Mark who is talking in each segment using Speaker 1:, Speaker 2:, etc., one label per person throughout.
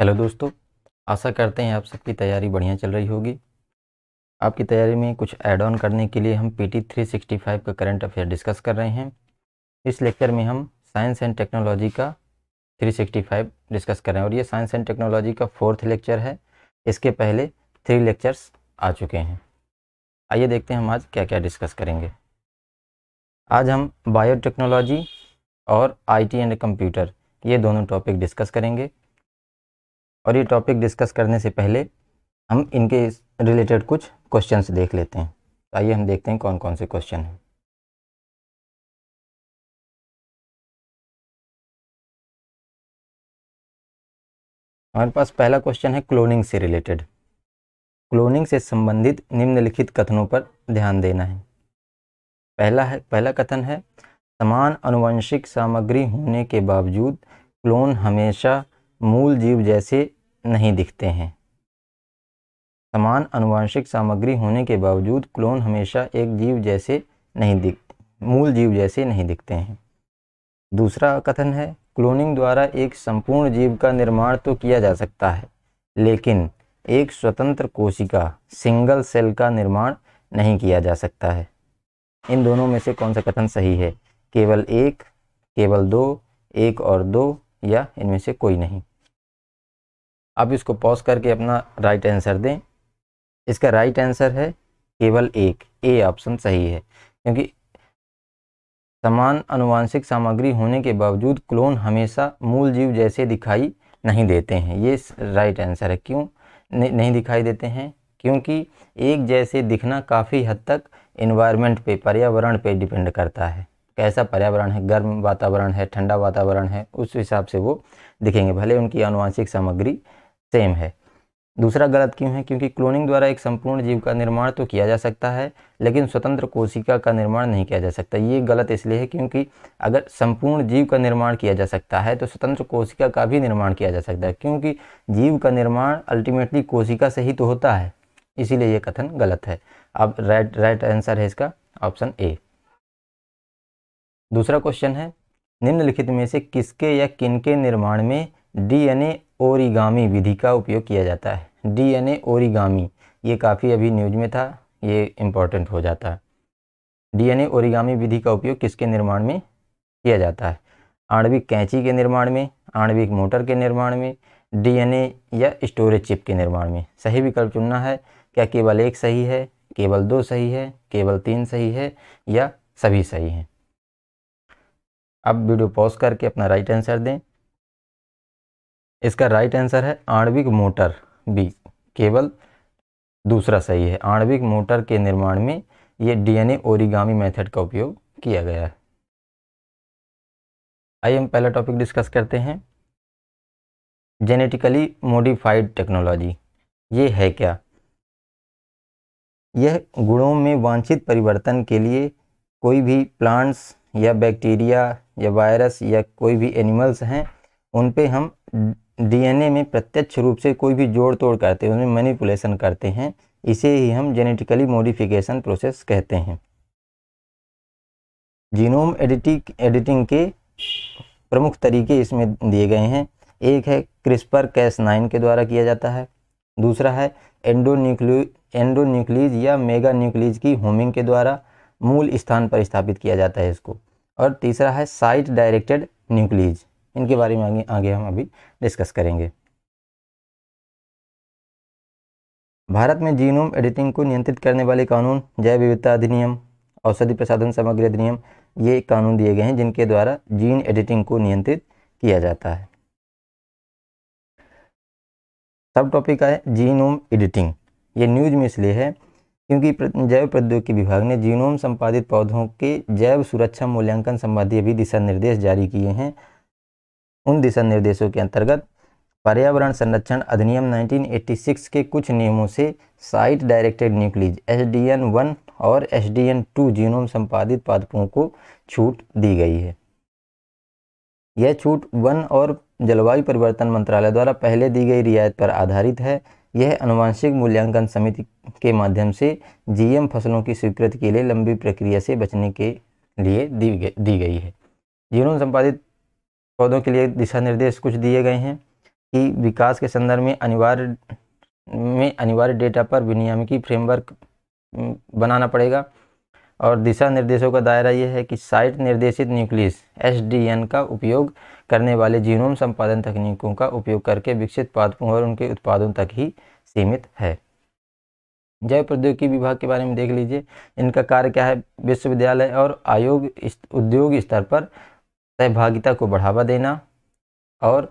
Speaker 1: hello दोस्तों आशा करते हैं आप सबकी तैयारी बढ़िया चल रही होगी आपकी तैयारी में कुछ ऐड ऑन करने के लिए हम पीटी 365 का करंट अफेयर डिस्कस कर रहे हैं इस लेक्चर में हम साइंस एंड टेक्नोलॉजी का 365 डिस्कस कर रहे हैं और ये साइंस एंड टेक्नोलॉजी का फोर्थ लेक्चर है इसके पहले थ्री लेक्चर्स आ चुके हैं आइए देखते हैं हम आज क्या क्या डिस्कस करेंगे आज हम बायोटेक्नोलॉजी और आईटी एंड कंप्यूटर ये दोनों टॉपिक डिस्कस करेंगे और ये टॉपिक डिस्कस करने से पहले हम इनके रिलेटेड
Speaker 2: कुछ क्वेश्चंस देख लेते हैं तो आइए हम देखते हैं कौन कौन से क्वेश्चन हैं हमारे पास पहला क्वेश्चन है क्लोनिंग से रिलेटेड क्लोनिंग से
Speaker 1: संबंधित निम्नलिखित कथनों पर ध्यान देना है पहला है पहला कथन है समान अनुवंशिक सामग्री होने के बावजूद क्लोन हमेशा मूल जीव जैसे नहीं दिखते हैं समान अनुवांशिक सामग्री होने के बावजूद क्लोन हमेशा एक जीव जैसे नहीं दिख मूल जीव जैसे नहीं दिखते हैं दूसरा कथन है क्लोनिंग द्वारा एक संपूर्ण जीव का निर्माण तो किया जा सकता है लेकिन एक स्वतंत्र कोशिका सिंगल सेल का निर्माण नहीं किया जा सकता है इन दोनों में से कौन सा कथन सही है केवल एक केवल दो एक और दो या इनमें से कोई नहीं आप इसको पॉज करके अपना राइट आंसर दें इसका राइट आंसर है केवल एक ए ऑप्शन सही है क्योंकि समान अनुवांशिक सामग्री होने के बावजूद क्लोन हमेशा मूल जीव जैसे दिखाई नहीं देते हैं ये राइट आंसर है क्यों नहीं दिखाई देते हैं क्योंकि एक जैसे दिखना काफ़ी हद तक इन्वायरमेंट पे पर्यावरण पे डिपेंड करता है कैसा पर्यावरण है गर्म वातावरण है ठंडा वातावरण है उस हिसाब से वो दिखेंगे भले उनकी अनुवांशिक सामग्री सेम है दूसरा गलत क्यों है क्योंकि क्लोनिंग द्वारा एक संपूर्ण जीव का निर्माण तो किया जा सकता है लेकिन स्वतंत्र कोशिका का निर्माण नहीं किया जा सकता ये गलत इसलिए है क्योंकि अगर संपूर्ण जीव का निर्माण किया जा सकता है तो स्वतंत्र कोशिका का भी निर्माण किया जा सकता है क्योंकि जीव का निर्माण अल्टीमेटली कोशिका से ही तो होता है इसीलिए ये कथन गलत है अब राइट राइट आंसर है इसका ऑप्शन ए दूसरा क्वेश्चन है निम्नलिखित में से किसके या किनके निर्माण में डीएनए ओरिगामी विधि का उपयोग किया जाता है डीएनए ओरिगामी ये काफ़ी अभी न्यूज में था ये इम्पोर्टेंट हो जाता है डीएनए ओरिगामी विधि का उपयोग किसके निर्माण में किया जाता है आणविक कैंची के निर्माण में आणविक मोटर के निर्माण में डीएनए या स्टोरेज चिप के निर्माण में सही विकल्प चुनना है क्या केवल एक सही है केवल दो सही है केवल तीन सही है या सभी सही हैं अब वीडियो पॉज करके अपना राइट आंसर दें इसका राइट आंसर है आणविक मोटर बी केवल दूसरा सही है आणविक मोटर के निर्माण में ये डीएनए ओरिगामी मेथड का उपयोग किया गया है
Speaker 2: आइए हम पहला टॉपिक डिस्कस करते हैं जेनेटिकली मॉडिफाइड टेक्नोलॉजी ये है क्या
Speaker 1: यह गुणों में वांछित परिवर्तन के लिए कोई भी प्लांट्स या बैक्टीरिया या वायरस या कोई भी एनिमल्स हैं उन पे हम डीएनए में प्रत्यक्ष रूप से कोई भी जोड़ तोड़ करते हैं उसमें मैनिपुलेशन करते हैं इसे ही हम जेनेटिकली मॉडिफिकेशन प्रोसेस कहते हैं जीनोम एडिटिंग एडिटिंग के प्रमुख तरीके इसमें दिए गए हैं एक है क्रिस्पर कैस नाइन के द्वारा किया जाता है दूसरा है एंडोन्यूक्लियो एंडोन्यूक्लीज या मेगा न्यूक्लीज की होमिंग के द्वारा मूल स्थान पर स्थापित किया जाता है इसको और तीसरा है साइट डायरेक्टेड न्यूक्लीज इनके बारे में आगे हम अभी डिस्कस करेंगे भारत में जीनोम एडिटिंग को नियंत्रित करने वाले कानून जैव विविधता अधिनियम औषधि प्रसाधन सामग्री अधिनियम ये कानून दिए गए हैं जिनके द्वारा जीन एडिटिंग को नियंत्रित किया जाता है सब टॉपिक है जीनोम एडिटिंग ये न्यूज में इसलिए है क्योंकि जैव प्रौद्योगिकी विभाग ने जीनोम संपादित पौधों के जैव सुरक्षा मूल्यांकन संबंधी अभी दिशा निर्देश जारी किए हैं उन दिशा निर्देशों के अंतर्गत पर्यावरण संरक्षण अधिनियम 1986 के कुछ नियमों से site directed nuclease S D N one और S D N two genome संपादित पादपों को छूट दी गई है यह छूट वन और जलवायु परिवर्तन मंत्रालय द्वारा पहले दी गई रियायत पर आधारित है यह अनुवांशिक मूल्यांकन समिति के माध्यम से जीएम फसलों की स्वीकृति के लिए लंबी प्रक्रिया से बचने के लिए दी गई दी गई है जीनोम संपादित पौधों के लिए दिशा निर्देश कुछ दिए गए हैं कि विकास के संदर्भ में अनिवार्य में अनिवार्य डेटा पर विनियामकी फ्रेमवर्क बनाना पड़ेगा और दिशा निर्देशों का दायरा यह है कि साइट निर्देशित न्यूक्लियस एस का उपयोग करने वाले जीनोम संपादन तकनीकों का उपयोग करके विकसित पादपों और उनके उत्पादों तक ही सीमित है जैव प्रौद्योगिकी विभाग के बारे में देख लीजिए इनका कार्य क्या है विश्वविद्यालय और आयोग उद्योग स्तर पर सहभागिता को बढ़ावा देना और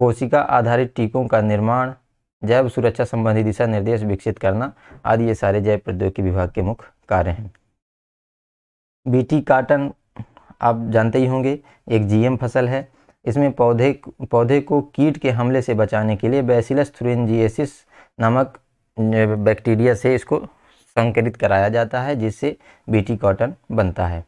Speaker 1: कोशिका आधारित टीकों का निर्माण जैव सुरक्षा संबंधी दिशा निर्देश विकसित करना आदि ये सारे जैव प्रौद्योगिकी विभाग के मुख्य कार्य हैं बीटी काटन आप जानते ही होंगे एक जीएम फसल है इसमें पौधे पौधे को कीट के हमले से बचाने के लिए बैसिलस थ्रुएनजिएसिस नामक बैक्टीरिया से इसको संकरित कराया जाता है जिससे बीटी कॉटन बनता है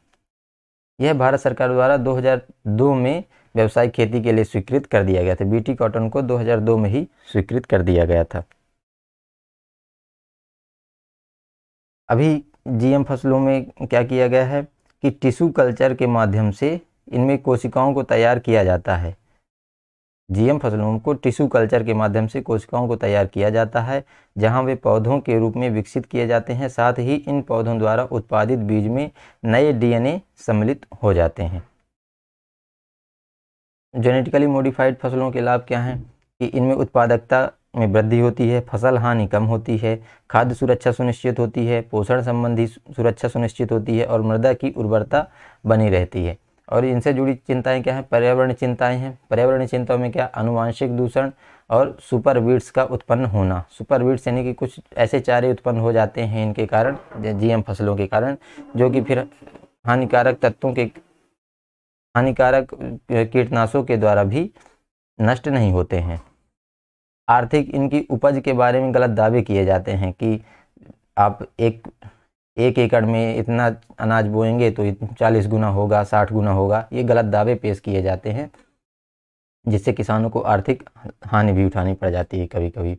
Speaker 1: यह भारत सरकार द्वारा 2002 में व्यावसायिक खेती के लिए स्वीकृत कर दिया गया था बीटी कॉटन को 2002 में ही
Speaker 2: स्वीकृत कर दिया गया था
Speaker 1: अभी जीएम फसलों में क्या किया गया है कि टिश्यू कल्चर के माध्यम से इनमें कोशिकाओं को तैयार किया जाता है जीएम फसलों को टिश्यू कल्चर के माध्यम से कोशिकाओं को तैयार किया जाता है जहां वे पौधों के रूप में विकसित किए जाते हैं साथ ही इन पौधों द्वारा उत्पादित बीज में नए डीएनए सम्मिलित हो जाते हैं जेनेटिकली मॉडिफाइड फसलों के लाभ क्या हैं कि इनमें उत्पादकता में वृद्धि होती है फसल हानि कम होती है खाद्य सुरक्षा सुनिश्चित होती है पोषण संबंधी सुरक्षा सुनिश्चित होती है और मृदा की उर्वरता बनी रहती है और इनसे जुड़ी चिंताएं क्या हैं पर्यावरण चिंताएं हैं पर्यावरण चिंताओं में क्या अनुवांशिक दूषण और सुपर वीड्स का उत्पन्न होना सुपर वीड्स यानी कि कुछ ऐसे चारे उत्पन्न हो जाते हैं इनके कारण जीएम फसलों के कारण जो कि फिर हानिकारक तत्वों के हानिकारक कीटनाशों के द्वारा भी नष्ट नहीं होते हैं आर्थिक इनकी उपज के बारे में गलत दावे किए जाते हैं कि आप एक एक एकड़ में इतना अनाज बोएंगे तो चालीस गुना होगा साठ गुना होगा ये गलत दावे पेश किए जाते हैं जिससे किसानों को आर्थिक हानि भी उठानी पड़ जाती है कभी कभी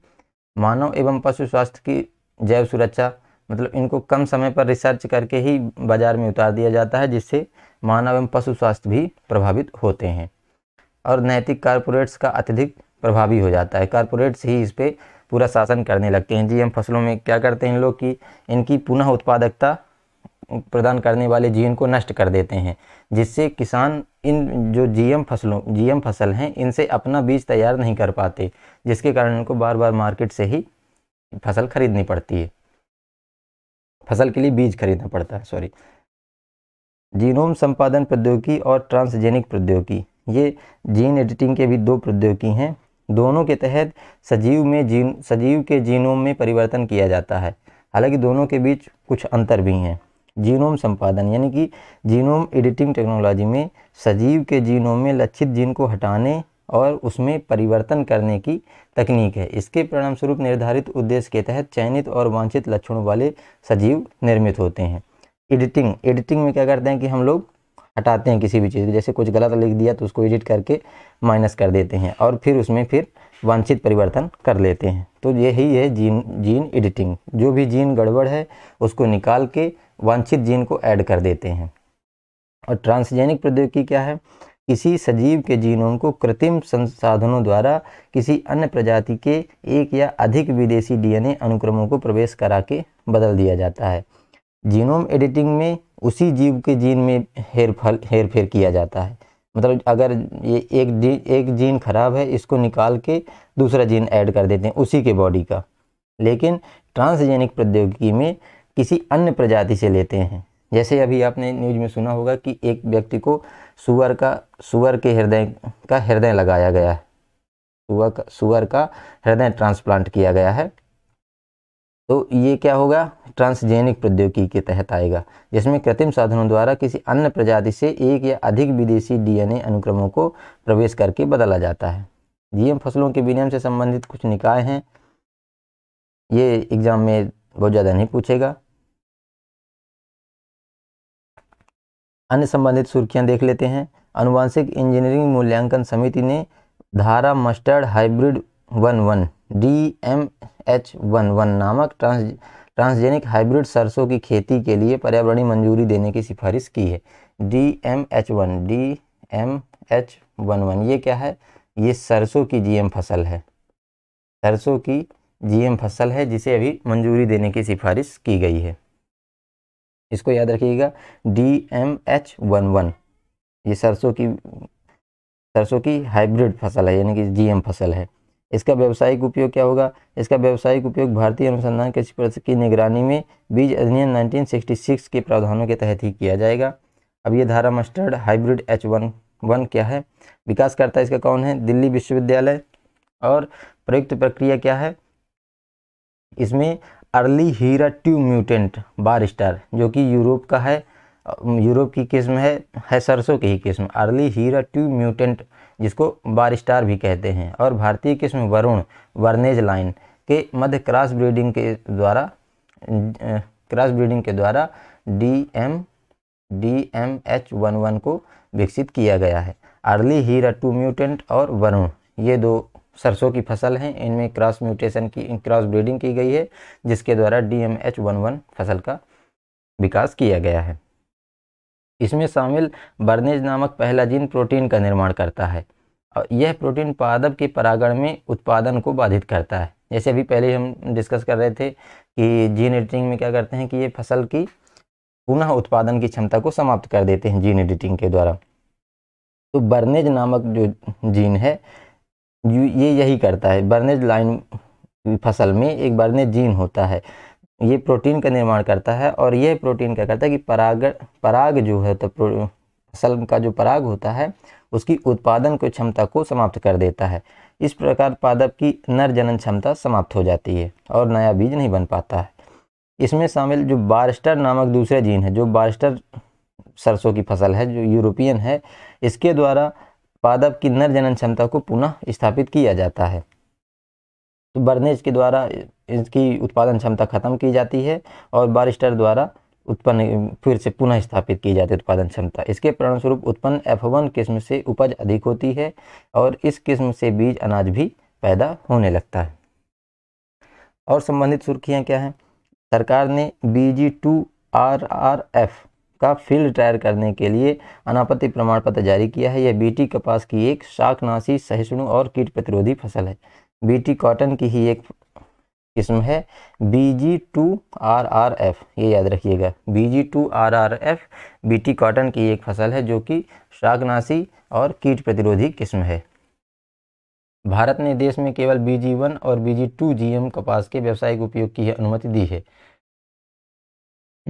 Speaker 1: मानव एवं पशु स्वास्थ्य की जैव सुरक्षा मतलब इनको कम समय पर रिसर्च करके ही बाज़ार में उतार दिया जाता है जिससे मानव एवं पशु स्वास्थ्य भी प्रभावित होते हैं और नैतिक कारपोरेट्स का अत्यधिक प्रभावी हो जाता है कारपोरेट्स ही इस पर पूरा शासन करने लगते हैं जीएम फसलों में क्या करते हैं इन लोग कि इनकी पुनः उत्पादकता प्रदान करने वाले जीन को नष्ट कर देते हैं जिससे किसान इन जो जीएम फसलों जीएम फसल हैं इनसे अपना बीज तैयार नहीं कर पाते जिसके कारण इनको बार बार मार्केट से ही फसल खरीदनी पड़ती है फसल के लिए बीज खरीदना पड़ता है सॉरी जीनोम संपादन प्रौद्योगिकी और ट्रांसजेनिक प्रौद्योगिकी ये जीन एडिटिंग के भी दो प्रौद्योगिकी हैं दोनों के तहत सजीव में जीन सजीव के जीनोम में परिवर्तन किया जाता है हालांकि दोनों के बीच कुछ अंतर भी हैं जीनोम संपादन यानी कि जीनोम एडिटिंग टेक्नोलॉजी में सजीव के जीनोम में लक्षित जीन को हटाने और उसमें परिवर्तन करने की तकनीक है इसके परिणामस्वरूप निर्धारित उद्देश्य के तहत चयनित और वांछित लक्षणों वाले सजीव निर्मित होते हैं एडिटिंग एडिटिंग में क्या करते हैं कि हम लोग हटाते हैं किसी भी चीज़ को जैसे कुछ गलत लिख दिया तो उसको एडिट करके माइनस कर देते हैं और फिर उसमें फिर वांछित परिवर्तन कर लेते हैं तो यही है जीन जीन एडिटिंग जो भी जीन गड़बड़ है उसको निकाल के वांछित जीन को ऐड कर देते हैं और ट्रांसजेनिक प्रौद्योगिकी क्या है किसी सजीव के जीनों को कृत्रिम संसाधनों द्वारा किसी अन्य प्रजाति के एक या अधिक विदेशी डीएनए अनुक्रमों को प्रवेश करा के बदल दिया जाता है जीनोम एडिटिंग में उसी जीव के जीन में हेर फल हेर फेर किया जाता है मतलब अगर ये एक जी एक जीन खराब है इसको निकाल के दूसरा जीन ऐड कर देते हैं उसी के बॉडी का लेकिन ट्रांसजेनिक प्रौद्योगिकी में किसी अन्य प्रजाति से लेते हैं जैसे अभी आपने न्यूज में सुना होगा कि एक व्यक्ति को सुअर का सुअर के हृदय का हृदय लगाया गया है सुअर का सुअर का हृदय ट्रांसप्लांट किया गया है तो ये क्या होगा ट्रांसजेनिक प्रौद्योगिकी के तहत आएगा जिसमें कृत्रिम साधनों द्वारा किसी अन्य प्रजाति से एक या अधिक विदेशी डीएनए अनुक्रमों को प्रवेश करके बदला जाता है
Speaker 2: जीएम फसलों के विनियम से संबंधित कुछ निकाय हैं ये एग्ज़ाम में बहुत ज़्यादा नहीं पूछेगा
Speaker 1: अन्य संबंधित सुर्खियां देख लेते हैं अनुवांशिक इंजीनियरिंग मूल्यांकन समिति ने Dhara mustard hybrid one one D M H one one नामक ट्रांस ट्रांसजेनिक हाइब्रिड सरसों की खेती के लिए पर्यावरणीय मंजूरी देने की सिफारिश की है D M H one D M H one one ये क्या है ये सरसों की जीएम फसल है सरसों की जीएम फसल है जिसे अभी मंजूरी देने की सिफारिश की गई है इसको याद रखिएगा D M H one one ये सरसों की सरसों की हाइब्रिड फसल है यानी कि जीएम फसल है इसका व्यावसायिक उपयोग क्या होगा इसका व्यावसायिक उपयोग भारतीय अनुसंधान कृषि परिषद की निगरानी में बीज अधिनियम 1966 के प्रावधानों के तहत ही किया जाएगा अब ये Dhara mustard hybrid H one one क्या है विकासकर्ता इसका कौन है दिल्ली विश्वविद्यालय और प्रयुक्त प्रक्रिया क्या है इसमें early Heera two mutant barstar जो कि यूरोप का है यूरोप की किस्म है है सरसों की ही किस्म अर्ली हीरा ट्यू म्यूटेंट जिसको बार स्टार भी कहते हैं और भारतीय किस्म वरुण वर्नेज लाइन के मध्य क्रॉस ब्रीडिंग के द्वारा क्रॉस ब्रीडिंग के द्वारा D M D M H one one को विकसित किया गया है अर्ली हीरा टू म्यूटेंट और वरुण ये दो सरसों की फसल हैं इनमें क्रॉस म्यूटेशन की क्रॉस ब्रीडिंग की गई है जिसके द्वारा D M H one one फसल का विकास किया गया है इसमें शामिल बर्नेज नामक पहला जीन प्रोटीन का निर्माण करता है और यह प्रोटीन पादप के परागण में उत्पादन को बाधित करता है जैसे अभी पहले हम डिस्कस कर रहे थे कि जीन एडिटिंग में क्या करते हैं कि ये फसल की पुनः उत्पादन की क्षमता को समाप्त कर देते हैं जीन एडिटिंग के द्वारा तो बर्नेज नामक जो जीन है ये यही करता है बर्नेज लाइन फसल में एक बर्नेज जीन होता है ये प्रोटीन का निर्माण करता है और ये प्रोटीन क्या करता है कि पराग पराग जो है तो फसल का जो पराग होता है उसकी उत्पादन की क्षमता को समाप्त कर देता है इस प्रकार पादप की नर जनन क्षमता समाप्त हो जाती है और नया बीज नहीं बन पाता है इसमें शामिल जो बारिस्टर नामक दूसरे जीन है जो बारिस्टर सरसों की फसल है जो यूरोपियन है इसके द्वारा पादप की नर जनन क्षमता को पुनः स्थापित किया जाता है तो बर्नेज के द्वारा इसकी उत्पादन क्षमता खत्म की जाती है और बारिस्टर द्वारा उत्पन्न फिर से पुनः स्थापित की जाती है उत्पादन क्षमता इसके परिणामस्वरूप उत्पन्न एफ वन किस्म से उपज अधिक होती है और इस किस्म से बीज अनाज भी पैदा होने लगता है और संबंधित सुर्खियाँ क्या हैं सरकार ने B G two R R F का फील्ड ट्रायल करने के लिए अनापत्ति प्रमाण पत्र जारी किया है यह बीटी कपास की एक शाकनाशी सहिष्णु और कीट प्रतिरोधी फसल है बीटी कॉटन की ही एक किस्म है B G two R R F ये याद रखिएगा B G two R R F B T cotton की एक फसल है जो कि शाकनाशी और कीट प्रतिरोधी किस्म है भारत ने देश में केवल बी जी वन और B G two G M कपास के व्यावसायिक उपयोग की अनुमति दी है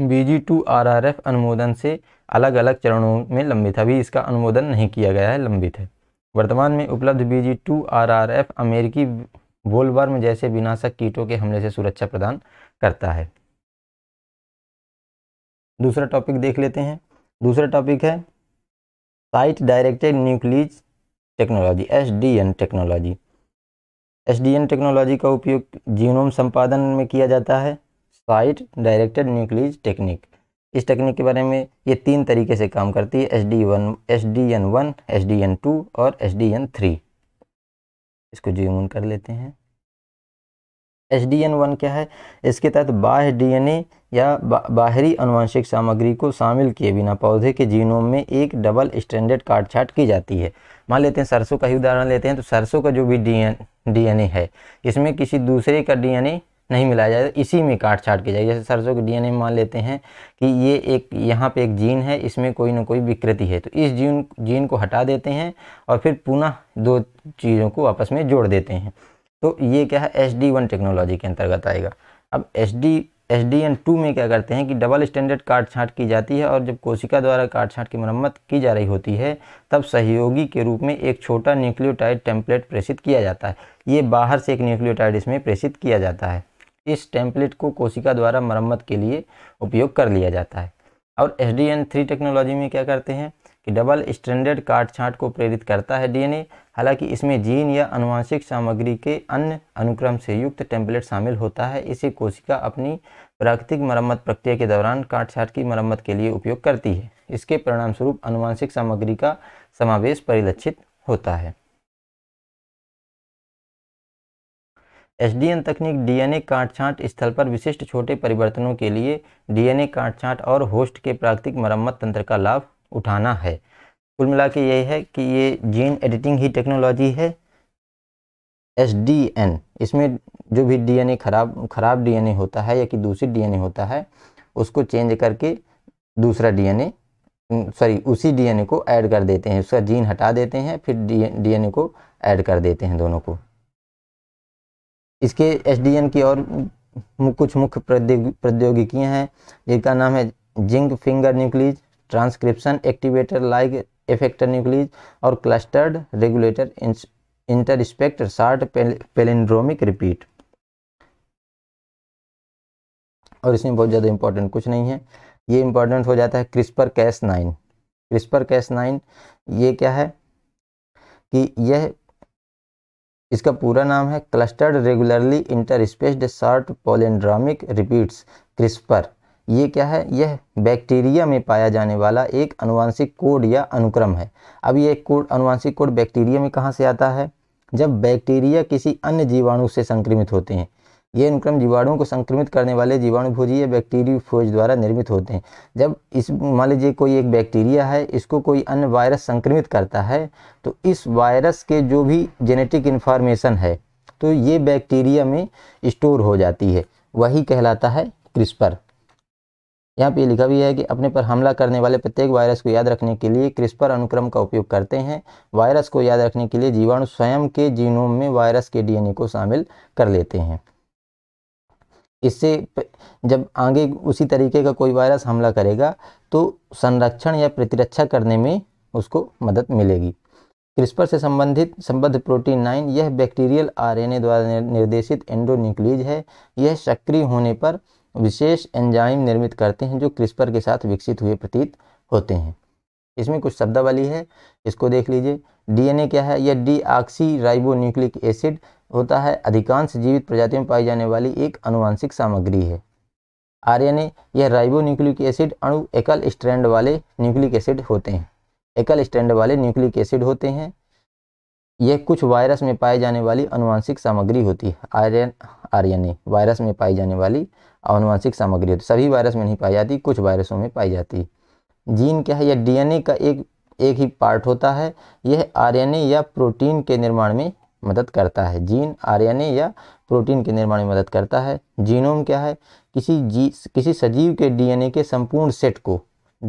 Speaker 1: B G two R R F अनुमोदन से अलग अलग चरणों में लंबित अभी इसका अनुमोदन नहीं किया गया है लंबित है वर्तमान में उपलब्ध B G two R R F अमेरिकी वोलवर्म जैसे विनाशक कीटों के हमले से सुरक्षा प्रदान करता है दूसरा टॉपिक देख लेते हैं दूसरा टॉपिक है site directed nuclease technology S D N technology S D N technology का उपयोग जीनोम संपादन में किया जाता है साइट डायरेक्टेड न्यूक्लीज टेक्निक इस टेक्निक के बारे में ये तीन तरीके से काम करती है H D one H D N one H D N two और एच डी एन थ्री इसको जी इन कर लेते हैं एच डी एन वन क्या है इसके तहत बाह्य ए या बा, बाहरी अनुवांशिक सामग्री को शामिल किए बिना पौधे के जीनोम में एक डबल स्टैंडर्ड काट छाट की जाती है मान लेते हैं सरसों का ही उदाहरण लेते हैं तो सरसों का जो भी D N D N A है इसमें किसी दूसरे का डी एन ए नहीं मिलाया जाएगा तो इसी में काट छाट के जाएगी जैसे सरसों के डीएनए मान लेते हैं कि ये एक यहाँ पे एक जीन है इसमें कोई ना कोई विकृति है तो इस जीन जीन को हटा देते हैं और फिर पुनः दो चीज़ों को आपस में जोड़ देते हैं तो ये क्या है एच डी वन टेक्नोलॉजी के अंतर्गत आएगा अब H D H D N two में क्या करते हैं कि डबल स्टैंडर्ड काट छाँट की जाती है और जब कोशिका द्वारा काट छाँट की मरम्मत की जा रही होती है तब सहयोगी के रूप में एक छोटा न्यूक्लियोटाइड टेम्पलेट प्रेषित किया जाता है ये बाहर से एक न्यूक्लियोटाइड इसमें प्रेषित किया जाता है इस टेम्पलेट को कोशिका द्वारा मरम्मत के लिए उपयोग कर लिया जाता है और S D N three technology में क्या करते हैं कि डबल स्टैंडर्ड काट छाँट को प्रेरित करता है डीएनए हालांकि इसमें जीन या अनुवांशिक सामग्री के अन्य अनुक्रम से युक्त टेम्पलेट शामिल होता है इसे कोशिका अपनी प्राकृतिक मरम्मत प्रक्रिया के दौरान काट छाट की मरम्मत के लिए उपयोग करती है इसके परिणामस्वरूप अनुवांशिक सामग्री का समावेश परिलक्षित होता है एसडीएन तकनीक डीएनए काट छांट स्थल पर विशिष्ट छोटे परिवर्तनों के लिए डीएनए काट छांट और होस्ट के प्राकृतिक मरम्मत तंत्र का लाभ उठाना है कुल मिला के यही है कि ये जीन एडिटिंग ही टेक्नोलॉजी है एस डी एन इसमें जो भी डीएनए खराब खराब डीएनए होता है या कि दूसरी डीएनए होता है उसको चेंज करके दूसरा डीएनए सॉरी उसी डीएनए को ऐड कर देते हैं उसका जीन हटा देते हैं फिर डीएनए को ऐड कर देते हैं दोनों को इसके एसडीएन की और कुछ मुख्य प्रौद्योगिकियाँ हैं जिनका नाम है zinc finger nuclease transcription activator like effector nuclease और clustered regularly interspaced short palindromic repeat और इसमें बहुत ज़्यादा इंपॉर्टेंट कुछ नहीं है ये इंपॉर्टेंट हो जाता है CRISPR Cas nine CRISPR Cas nine ये क्या है कि यह इसका पूरा नाम है clustered regularly interspaced short palindromic repeats CRISPR ये क्या है यह बैक्टीरिया में पाया जाने वाला एक अनुवांशिक कोड या अनुक्रम है अब ये कोड अनुवांशिक कोड बैक्टीरिया में कहाँ से आता है जब बैक्टीरिया किसी अन्य जीवाणु से संक्रमित होते हैं ये अनुक्रम जीवाणुओं को संक्रमित करने वाले जीवाणु भोजी या फोज द्वारा निर्मित होते हैं जब इस मान लीजिए कोई एक बैक्टीरिया है इसको कोई अन्य वायरस संक्रमित करता है तो इस वायरस के जो भी जेनेटिक इन्फॉर्मेशन है तो ये बैक्टीरिया में स्टोर हो जाती है वही कहलाता है क्रिस्पर यहाँ पे लिखा भी है कि अपने पर हमला करने वाले प्रत्येक वायरस को याद रखने के लिए क्रिस्पर अनुक्रम का उपयोग करते हैं वायरस को याद रखने के लिए जीवाणु स्वयं के जीनोम में वायरस के डीएनए को शामिल कर लेते हैं इससे जब आगे उसी तरीके का कोई वायरस हमला करेगा तो संरक्षण या प्रतिरक्षा करने में उसको मदद मिलेगी क्रिस्पर से संबंधित संबद्ध प्रोटीन नाइन यह बैक्टीरियल आरएनए द्वारा निर्देशित एंडोन्यूक्लीज है यह सक्रिय होने पर विशेष एंजाइम निर्मित करते हैं जो क्रिस्पर के साथ विकसित हुए प्रतीत होते हैं इसमें कुछ शब्दावली है इसको देख लीजिए डीएनए क्या है यह deoxyribonucleic acid होता है अधिकांश जीवित प्रजातियों में पाई जाने वाली एक अनुवांशिक सामग्री है आरएनए यह राइबो न्यूक्लिक एसिड अणु एकल स्ट्रैंड वाले न्यूक्लिक एसिड होते हैं एकल स्ट्रैंड वाले न्यूक्लिक एसिड होते हैं यह कुछ वायरस में पाई जाने वाली अनुवांशिक सामग्री होती है आर्यन आर्यन वायरस में पाई जाने वाली अनुवांशिक सामग्री होती सभी वायरस में नहीं पाई जाती कुछ वायरसों में पाई जाती जीन क्या है यह डीएनए का एक एक ही पार्ट होता है यह आरएनए या प्रोटीन के निर्माण में मदद करता है जीन आरएनए या प्रोटीन के निर्माण में मदद करता है जीनोम क्या है किसी जी किसी सजीव के डीएनए के संपूर्ण सेट को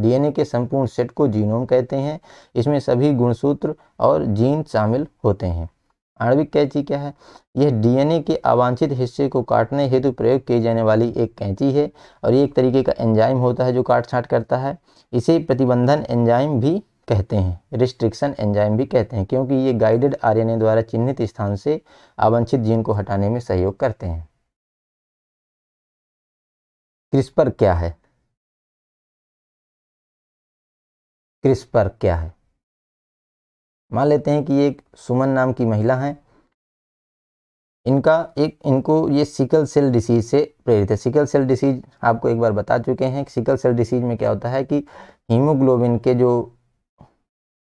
Speaker 1: डीएनए के संपूर्ण सेट को जीनोम कहते हैं इसमें सभी गुणसूत्र और जीन शामिल होते हैं आणविक कैंची क्या है यह डीएनए के अवांछित हिस्से को काटने हेतु प्रयोग की जाने वाली एक कैंची है और ये एक तरीके का एंजाइम होता है जो काट छाट करता है इसे प्रतिबंधन एंजाइम भी कहते हैं रिस्ट्रिक्शन एंजाइम भी कहते हैं क्योंकि ये गाइडेड आरएनए द्वारा चिन्हित
Speaker 2: स्थान से अवंछित जीन को हटाने में सहयोग करते हैं क्रिस्पर क्या है क्रिस्पर क्या है मान लेते हैं कि एक सुमन नाम की महिला हैं
Speaker 1: इनका एक इनको ये सिकल सेल डिसीज से प्रेरित है सिकल सेल डिसीज आपको एक बार बता चुके हैं सिकल सेल डिसीज में क्या होता है कि हीमोग्लोबिन के जो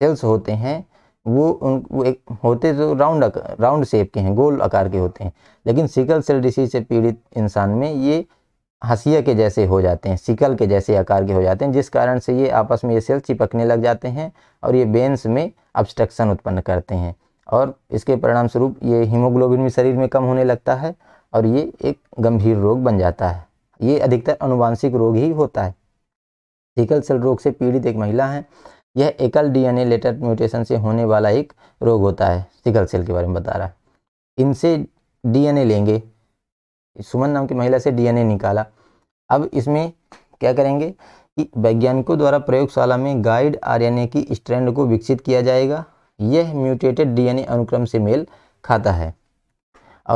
Speaker 1: सेल्स होते हैं वो उन वो एक होते तो राउंड राउंड शेप के हैं गोल आकार के होते हैं लेकिन सिकल सेल डिसीज से पीड़ित इंसान में ये हसिया के जैसे हो जाते हैं सिकल के जैसे आकार के हो जाते हैं जिस कारण से ये आपस में ये सेल चिपकने लग जाते हैं और ये बेंस में अब्स्ट्रक्शन उत्पन्न करते हैं और इसके परिणाम स्वरूप ये हीमोग्लोबिन भी शरीर में कम होने लगता है और ये एक गंभीर रोग बन जाता है ये अधिकतर अनुवांशिक रोग ही होता है सिकल सेल रोग से पीड़ित एक महिला है यह एकल डीएनए लेटर म्यूटेशन से होने वाला एक रोग होता है सिकल सेल के बारे में बता रहा है इनसे डीएनए लेंगे सुमन नाम की महिला से डीएनए निकाला अब इसमें क्या करेंगे कि वैज्ञानिकों द्वारा प्रयोगशाला में गाइड आरएनए की स्ट्रैंड को विकसित किया जाएगा यह म्यूटेटेड डीएनए अनुक्रम से मेल खाता है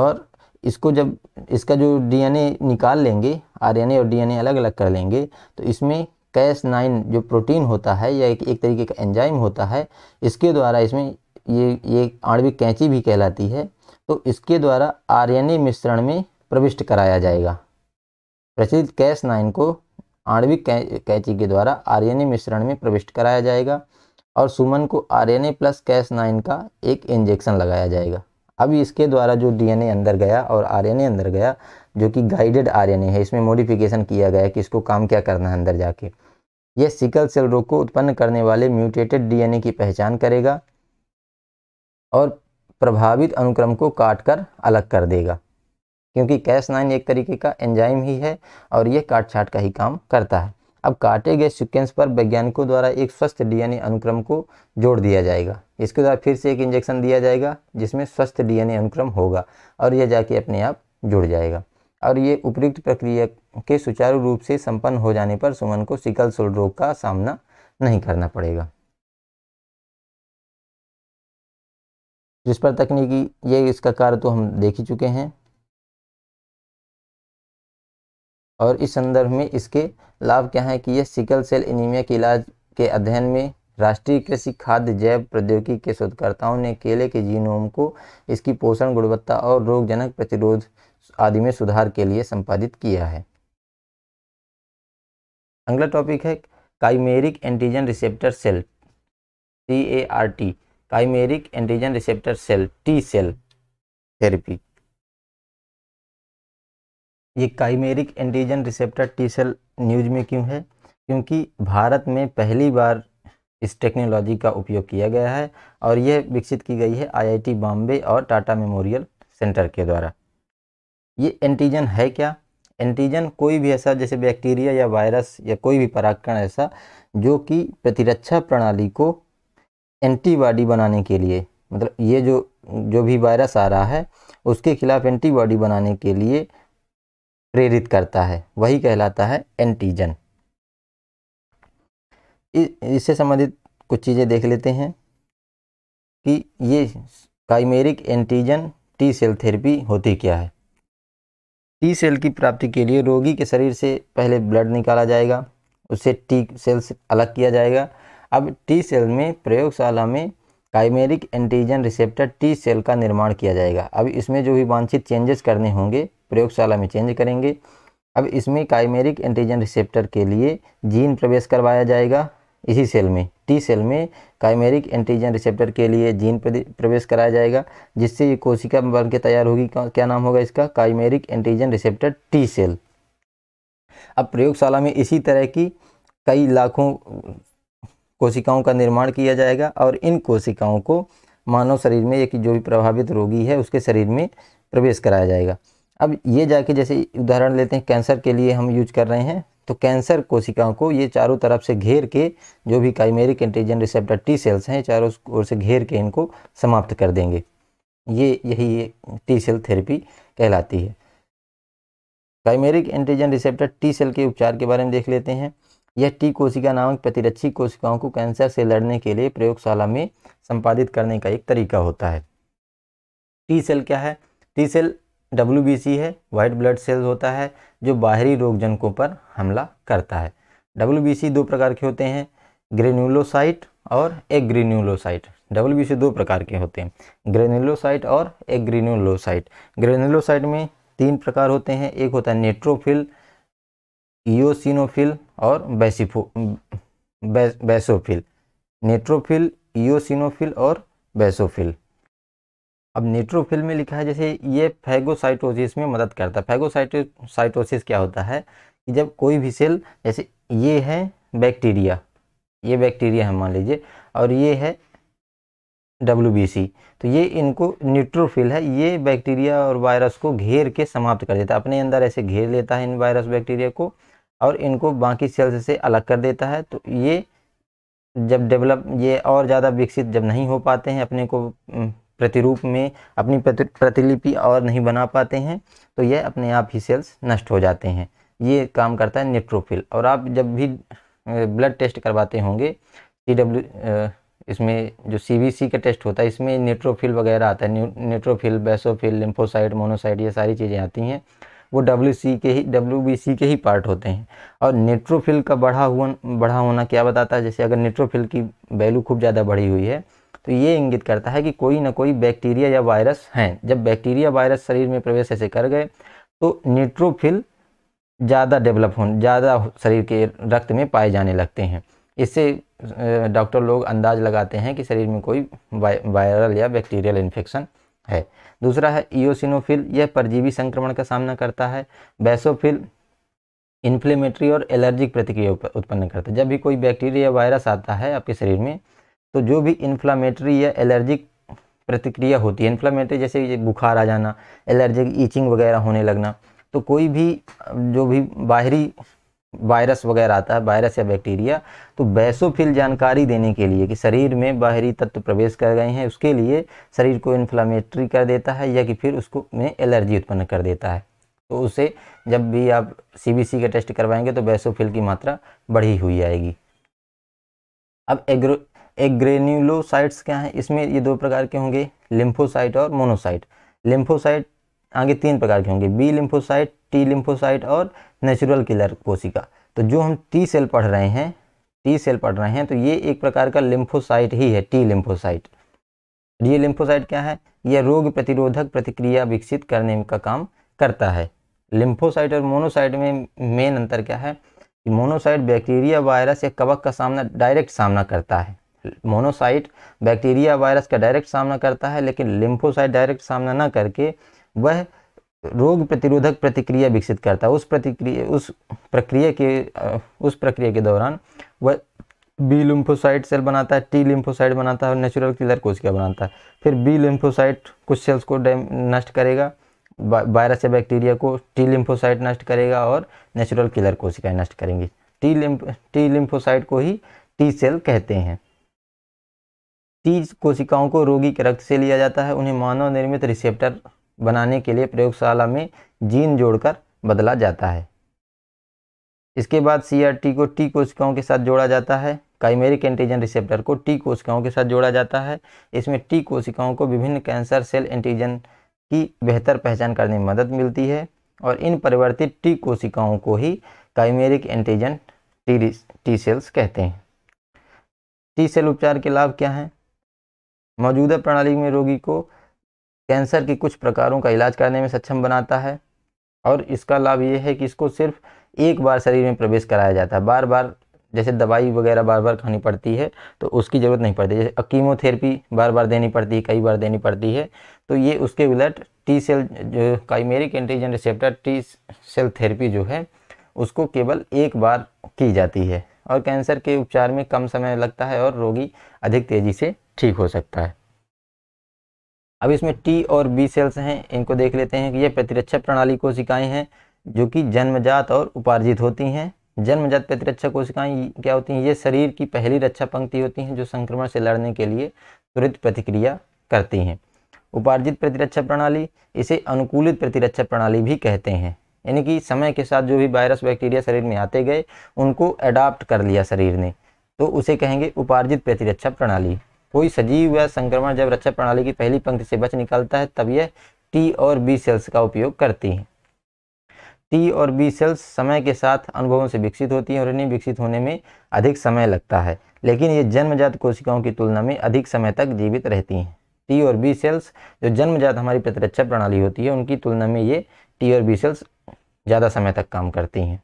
Speaker 1: और इसको जब इसका जो डीएनए निकाल लेंगे आरएनए और डीएनए अलग अलग कर लेंगे तो इसमें कैश नाइन जो प्रोटीन होता है या एक, एक तरीके का एंजाइम होता है इसके द्वारा इसमें ये ये आणविक कैंची भी कहलाती है तो इसके द्वारा आर्यन मिश्रण में प्रविष्ट कराया जाएगा प्रचलित कैस नाइन को आणविक कैंची के द्वारा आर्यन मिश्रण में प्रविष्ट कराया जाएगा और सुमन को आरएनए प्लस कैस नाइन का एक इंजेक्शन लगाया जाएगा अब इसके द्वारा जो डीएनए अंदर गया और आरएनए अंदर गया जो कि गाइडेड आरएनए है इसमें मॉडिफिकेशन किया गया कि इसको काम क्या करना है अंदर जाके यह सिकल सेल रोग को उत्पन्न करने वाले म्यूटेटेड डीएनए की पहचान करेगा और प्रभावित अनुक्रम को काटकर अलग कर देगा क्योंकि कैस नाइन एक तरीके का एंजाइम ही है और यह काट छाट का ही काम करता है अब काटे गए सिक्वेंस पर वैज्ञानिकों द्वारा एक स्वस्थ डीएनए अनुक्रम को जोड़ दिया जाएगा इसके द्वारा फिर से एक इंजेक्शन दिया जाएगा जिसमें स्वस्थ डीएनए अनुक्रम होगा और यह जाके अपने आप जुड़ जाएगा और ये उपयुक्त प्रक्रिया के सुचारू रूप से संपन्न हो जाने पर सुमन को सिकल सेल रोग का सामना नहीं करना पड़ेगा
Speaker 2: जिस पर तकनीकी ये इसका कार्य तो हम देख ही चुके हैं
Speaker 1: और इस संदर्भ में इसके लाभ क्या है कि यह सिकल सेल एनीमिया के इलाज के अध्ययन में राष्ट्रीय कृषि खाद्य जैव प्रौद्योगिकी के शोधकर्ताओं ने केले के जीनोम को इसकी पोषण गुणवत्ता और रोगजनक प्रतिरोध आदि में सुधार के लिए संपादित किया है अगला टॉपिक है chimeric antigen receptor cell
Speaker 2: C A R T chimeric antigen receptor cell T cell therapy ये chimeric antigen
Speaker 1: receptor T cell news में क्यों है क्योंकि भारत में पहली बार इस टेक्नोलॉजी का उपयोग किया गया है और यह विकसित की गई है आईआईटी बॉम्बे और टाटा मेमोरियल सेंटर के द्वारा ये एंटीजन है क्या एंटीजन कोई भी ऐसा जैसे बैक्टीरिया या वायरस या कोई भी पराकण ऐसा जो कि प्रतिरक्षा प्रणाली को एंटीबॉडी बनाने के लिए मतलब ये जो जो भी वायरस आ रहा है उसके खिलाफ एंटीबॉडी बनाने के लिए प्रेरित करता है वही कहलाता है एंटीजन इससे संबंधित कुछ चीज़ें देख लेते हैं कि ये chimeric antigen T cell therapy होती क्या है टी सेल की प्राप्ति के लिए रोगी के शरीर से पहले ब्लड निकाला जाएगा उससे टी सेल से अलग किया जाएगा अब टी सेल में प्रयोगशाला में chimeric antigen receptor T cell का निर्माण किया जाएगा अब इसमें जो भी वांछित चेंजेस करने होंगे प्रयोगशाला में चेंज करेंगे अब इसमें काइमेरिक एंटीजन रिसेप्टर के लिए जीन प्रवेश करवाया जाएगा इसी सेल में टी सेल में काइमेरिक एंटीजन रिसेप्टर के लिए जीन प्रवेश कराया जाएगा जिससे ये कोशिका बन के तैयार होगी क्या नाम होगा इसका chimeric antigen receptor T cell अब प्रयोगशाला में इसी तरह की कई लाखों कोशिकाओं का निर्माण किया जाएगा और इन कोशिकाओं को मानव शरीर में एक जो भी प्रभावित रोगी है उसके शरीर में प्रवेश कराया जाएगा अब ये जाके जैसे उदाहरण लेते हैं कैंसर के लिए हम यूज कर रहे हैं तो कैंसर कोशिकाओं को ये चारों तरफ से घेर के जो भी chimeric antigen receptor T cells हैं चारों ओर से घेर के इनको समाप्त कर देंगे ये यही ये टी सेल थेरेपी कहलाती है chimeric antigen receptor T cell के उपचार के बारे में देख लेते हैं यह टी कोशिका नामक प्रतिरक्षी कोशिकाओं को कैंसर से लड़ने के लिए प्रयोगशाला में संपादित करने का एक तरीका होता है टी सेल क्या है टी सेल डब्ल्यू है वाइट ब्लड सेल होता है जो बाहरी रोगजनकों पर हमला करता है डब्ल्यू दो प्रकार के होते हैं ग्रेन्यूलोसाइट और एग्रीन्यूलोसाइट डबल बी सी दो प्रकार के होते हैं ग्रेन्यूलोसाइट और एग्रीन्यूलोसाइट ग्रेन्यूलोसाइट में तीन प्रकार होते हैं एक होता है नेट्रोफिल ईओसिनोफिल और बैसिफो बैसोफिल नेट्रोफिल ईओसिनोफिल और बैसोफिल अब न्यूट्रोफिल में लिखा है जैसे ये फैगोसाइटोसिस में मदद करता है फैगोसाइटोसाइटोसिस क्या होता है कि जब कोई भी सेल जैसे ये है बैक्टीरिया ये बैक्टीरिया है मान लीजिए और ये है डब्ल्यू तो ये इनको न्यूट्रोफिल है ये बैक्टीरिया और वायरस को घेर के समाप्त कर देता है अपने अंदर ऐसे घेर लेता है इन वायरस बैक्टीरिया को और इनको बाकी सेल्स से अलग कर देता है तो ये जब डेवलप ये और ज़्यादा विकसित जब नहीं हो पाते हैं अपने को प्रतिरूप में अपनी प्रतिलिपि और नहीं बना पाते हैं तो यह अपने आप ही सेल्स नष्ट हो जाते हैं ये काम करता है नेट्रोफिल और आप जब भी ब्लड टेस्ट करवाते होंगे सी डब्ल्यू इसमें जो सी का टेस्ट होता है इसमें नेट्रोफिल वगैरह आता है नेट्रोफिल बेसोफिल लिम्फोसाइड मोनोसाइड ये सारी चीज़ें आती हैं वो डब्ल्यू सी के ही डब्ल्यू बी सी के ही पार्ट होते हैं और नेट्रोफिल का बढ़ा हुआ बढ़ा होना क्या बताता है जैसे अगर नेट्रोफिल की वैल्यू खूब ज़्यादा बढ़ी हुई है तो ये इंगित करता है कि कोई ना कोई बैक्टीरिया या वायरस हैं जब बैक्टीरिया वायरस शरीर में प्रवेश ऐसे कर गए तो न्यूट्रोफिल ज़्यादा डेवलप हो ज़्यादा शरीर के रक्त में पाए जाने लगते हैं इससे डॉक्टर लोग अंदाज लगाते हैं कि शरीर में कोई वायरल या बैक्टीरियल इन्फेक्शन है दूसरा है ईओसिनोफिल यह परजीवी संक्रमण का सामना करता है बैसोफिल इन्फ्लेमेटरी और एलर्जिक प्रतिक्रिया उत्पन्न करता है जब भी कोई बैक्टीरिया या वायरस आता है आपके शरीर में तो जो भी इन्फ्लामेटरी या एलर्जिक प्रतिक्रिया होती है इन्फ्लामेटरी जैसे बुखार आ जाना एलर्जिक ईचिंग वगैरह होने लगना तो कोई भी जो भी बाहरी वायरस वगैरह आता है वायरस या बैक्टीरिया तो बैसोफिल जानकारी देने के लिए कि शरीर में बाहरी तत्व प्रवेश कर गए हैं उसके लिए शरीर को इन्फ्लामेटरी कर देता है या कि फिर उसको में एलर्जी उत्पन्न कर देता है तो उसे जब भी आप सीबीसी का टेस्ट करवाएंगे तो बैसोफिल की मात्रा बढ़ी हुई आएगी अब एग्रो एक ग्रेन्यूलोसाइट्स क्या है इसमें ये दो प्रकार के होंगे लिम्फोसाइट और मोनोसाइट लिम्फोसाइट आगे तीन प्रकार के होंगे बी लिम्फोसाइट टी लिम्फोसाइट और नेचुरल किलर कोशिका तो जो हम टी सेल पढ़ रहे हैं टी सेल पढ़ रहे हैं तो ये एक प्रकार का लिम्फोसाइट ही है टी लिम्फोसाइट ये लिम्फोसाइट क्या है यह रोग प्रतिरोधक प्रतिक्रिया विकसित करने का काम करता है लिम्फोसाइट और मोनोसाइट में मेन अंतर क्या है कि मोनोसाइट बैक्टीरिया वायरस या कवक का सामना डायरेक्ट सामना करता है मोनोसाइट बैक्टीरिया वायरस का डायरेक्ट सामना करता है लेकिन लिम्फोसाइट डायरेक्ट सामना ना करके वह रोग प्रतिरोधक प्रतिक्रिया विकसित करता है उस प्रतिक्रिया उस प्रक्रिया के उस प्रक्रिया के दौरान वह बी लिम्फोसाइट सेल बनाता है टी लिम्फोसाइट बनाता है और नेचुरल किलर कोशिका बनाता है फिर बी लिम्फोसाइट कुछ सेल्स को नष्ट करेगा वायरस या बैक्टीरिया को टी लिम्फोसाइट नष्ट करेगा और नेचुरल किलर कोशिकाएं नष्ट करेंगी टी लिम्फ टी लिम्फोसाइट को ही टी सेल कहते हैं तीज कोशिकाओं को रोगी के रक्त से लिया जाता है उन्हें मानव निर्मित रिसेप्टर बनाने के लिए प्रयोगशाला में जीन जोड़कर बदला जाता है इसके बाद सी को टी कोशिकाओं के साथ जोड़ा जाता है काइमेरिक एंटीजन रिसेप्टर को टी कोशिकाओं के साथ जोड़ा जाता है इसमें टी कोशिकाओं को विभिन्न कैंसर सेल एंटीजन की बेहतर पहचान करने में मदद मिलती है और इन परिवर्तित टी कोशिकाओं को ही chimeric antigen T T cells कहते हैं टी सेल उपचार के लाभ क्या हैं मौजूदा प्रणाली में रोगी को कैंसर के कुछ प्रकारों का इलाज करने में सक्षम बनाता है और इसका लाभ ये है कि इसको सिर्फ एक बार शरीर में प्रवेश कराया जाता है बार बार जैसे दवाई वगैरह बार बार खानी पड़ती है तो उसकी ज़रूरत नहीं पड़ती जैसे कीमोथेरेपी बार बार देनी पड़ती है कई बार देनी पड़ती है तो ये उसके उलट टी सेल जो chimeric antigen receptor T cell therapy जो है उसको केवल एक बार की जाती है और कैंसर के उपचार में कम समय लगता है और रोगी अधिक तेज़ी से ठीक हो सकता है अब इसमें टी और बी सेल्स हैं इनको देख लेते हैं कि ये प्रतिरक्षा प्रणाली कोशिकाएं हैं जो कि जन्मजात और उपार्जित होती हैं जन्मजात प्रतिरक्षा कोशिकाएं क्या होती हैं ये शरीर की पहली रक्षा पंक्ति होती हैं जो संक्रमण से लड़ने के लिए त्वरित प्रतिक्रिया करती हैं उपार्जित प्रतिरक्षा प्रणाली इसे अनुकूलित प्रतिरक्षा प्रणाली भी कहते हैं यानी कि समय के साथ जो भी वायरस बैक्टीरिया शरीर में आते गए उनको अडाप्ट कर लिया शरीर ने तो उसे कहेंगे उपार्जित प्रतिरक्षा प्रणाली कोई सजीव या संक्रमण जब रक्षा प्रणाली की पहली पंक्ति से बच निकलता है तब यह टी और बी सेल्स का उपयोग करती है टी और बी सेल्स समय के साथ अनुभवों से विकसित होती हैं और इन्हें विकसित होने में अधिक समय लगता है लेकिन ये जन्मजात कोशिकाओं की तुलना में अधिक समय तक जीवित रहती हैं टी और बी सेल्स जो जन्मजात हमारी प्रतिरक्षा प्रणाली होती है उनकी तुलना में ये टी और बी सेल्स ज़्यादा समय तक काम करती हैं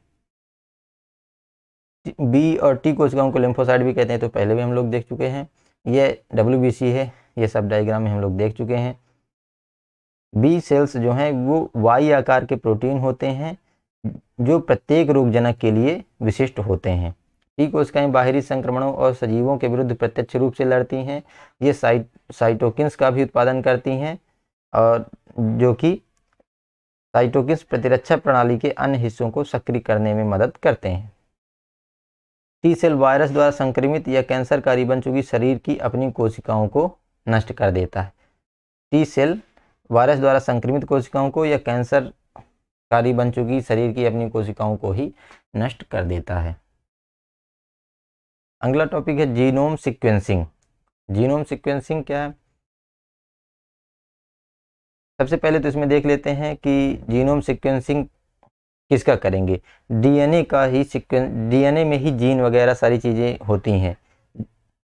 Speaker 1: बी और टी कोशिकाओं को लिम्फोसाइड भी कहते हैं तो पहले भी हम लोग देख चुके हैं ये डब्ल्यू है ये सब डायग्राम में हम लोग देख चुके हैं बी सेल्स जो हैं वो वाई आकार के प्रोटीन होते हैं जो प्रत्येक रोगजनक के लिए विशिष्ट होते हैं ठीक कोशिकाएं बाहरी संक्रमणों और सजीवों के विरुद्ध प्रत्यक्ष रूप से लड़ती हैं ये साइट साइटोकिन्स का भी उत्पादन करती हैं और जो कि साइटोकिन्स प्रतिरक्षा प्रणाली के अन्य हिस्सों को सक्रिय करने में मदद करते हैं टी सेल वायरस द्वारा संक्रमित या कैंसरकारी बन चुकी शरीर की अपनी कोशिकाओं को नष्ट कर देता है टी सेल वायरस द्वारा संक्रमित कोशिकाओं को या कैंसर कारी बन चुकी शरीर की अपनी कोशिकाओं को ही
Speaker 2: नष्ट कर देता है अगला टॉपिक है जीनोम सिक्वेंसिंग जीनोम सिक्वेंसिंग क्या है
Speaker 1: सबसे पहले तो इसमें देख लेते हैं कि जीनोम सिक्वेंसिंग किसका करेंगे डीएनए का ही सिक्वेंस डीएनए में ही जीन वगैरह सारी चीज़ें होती हैं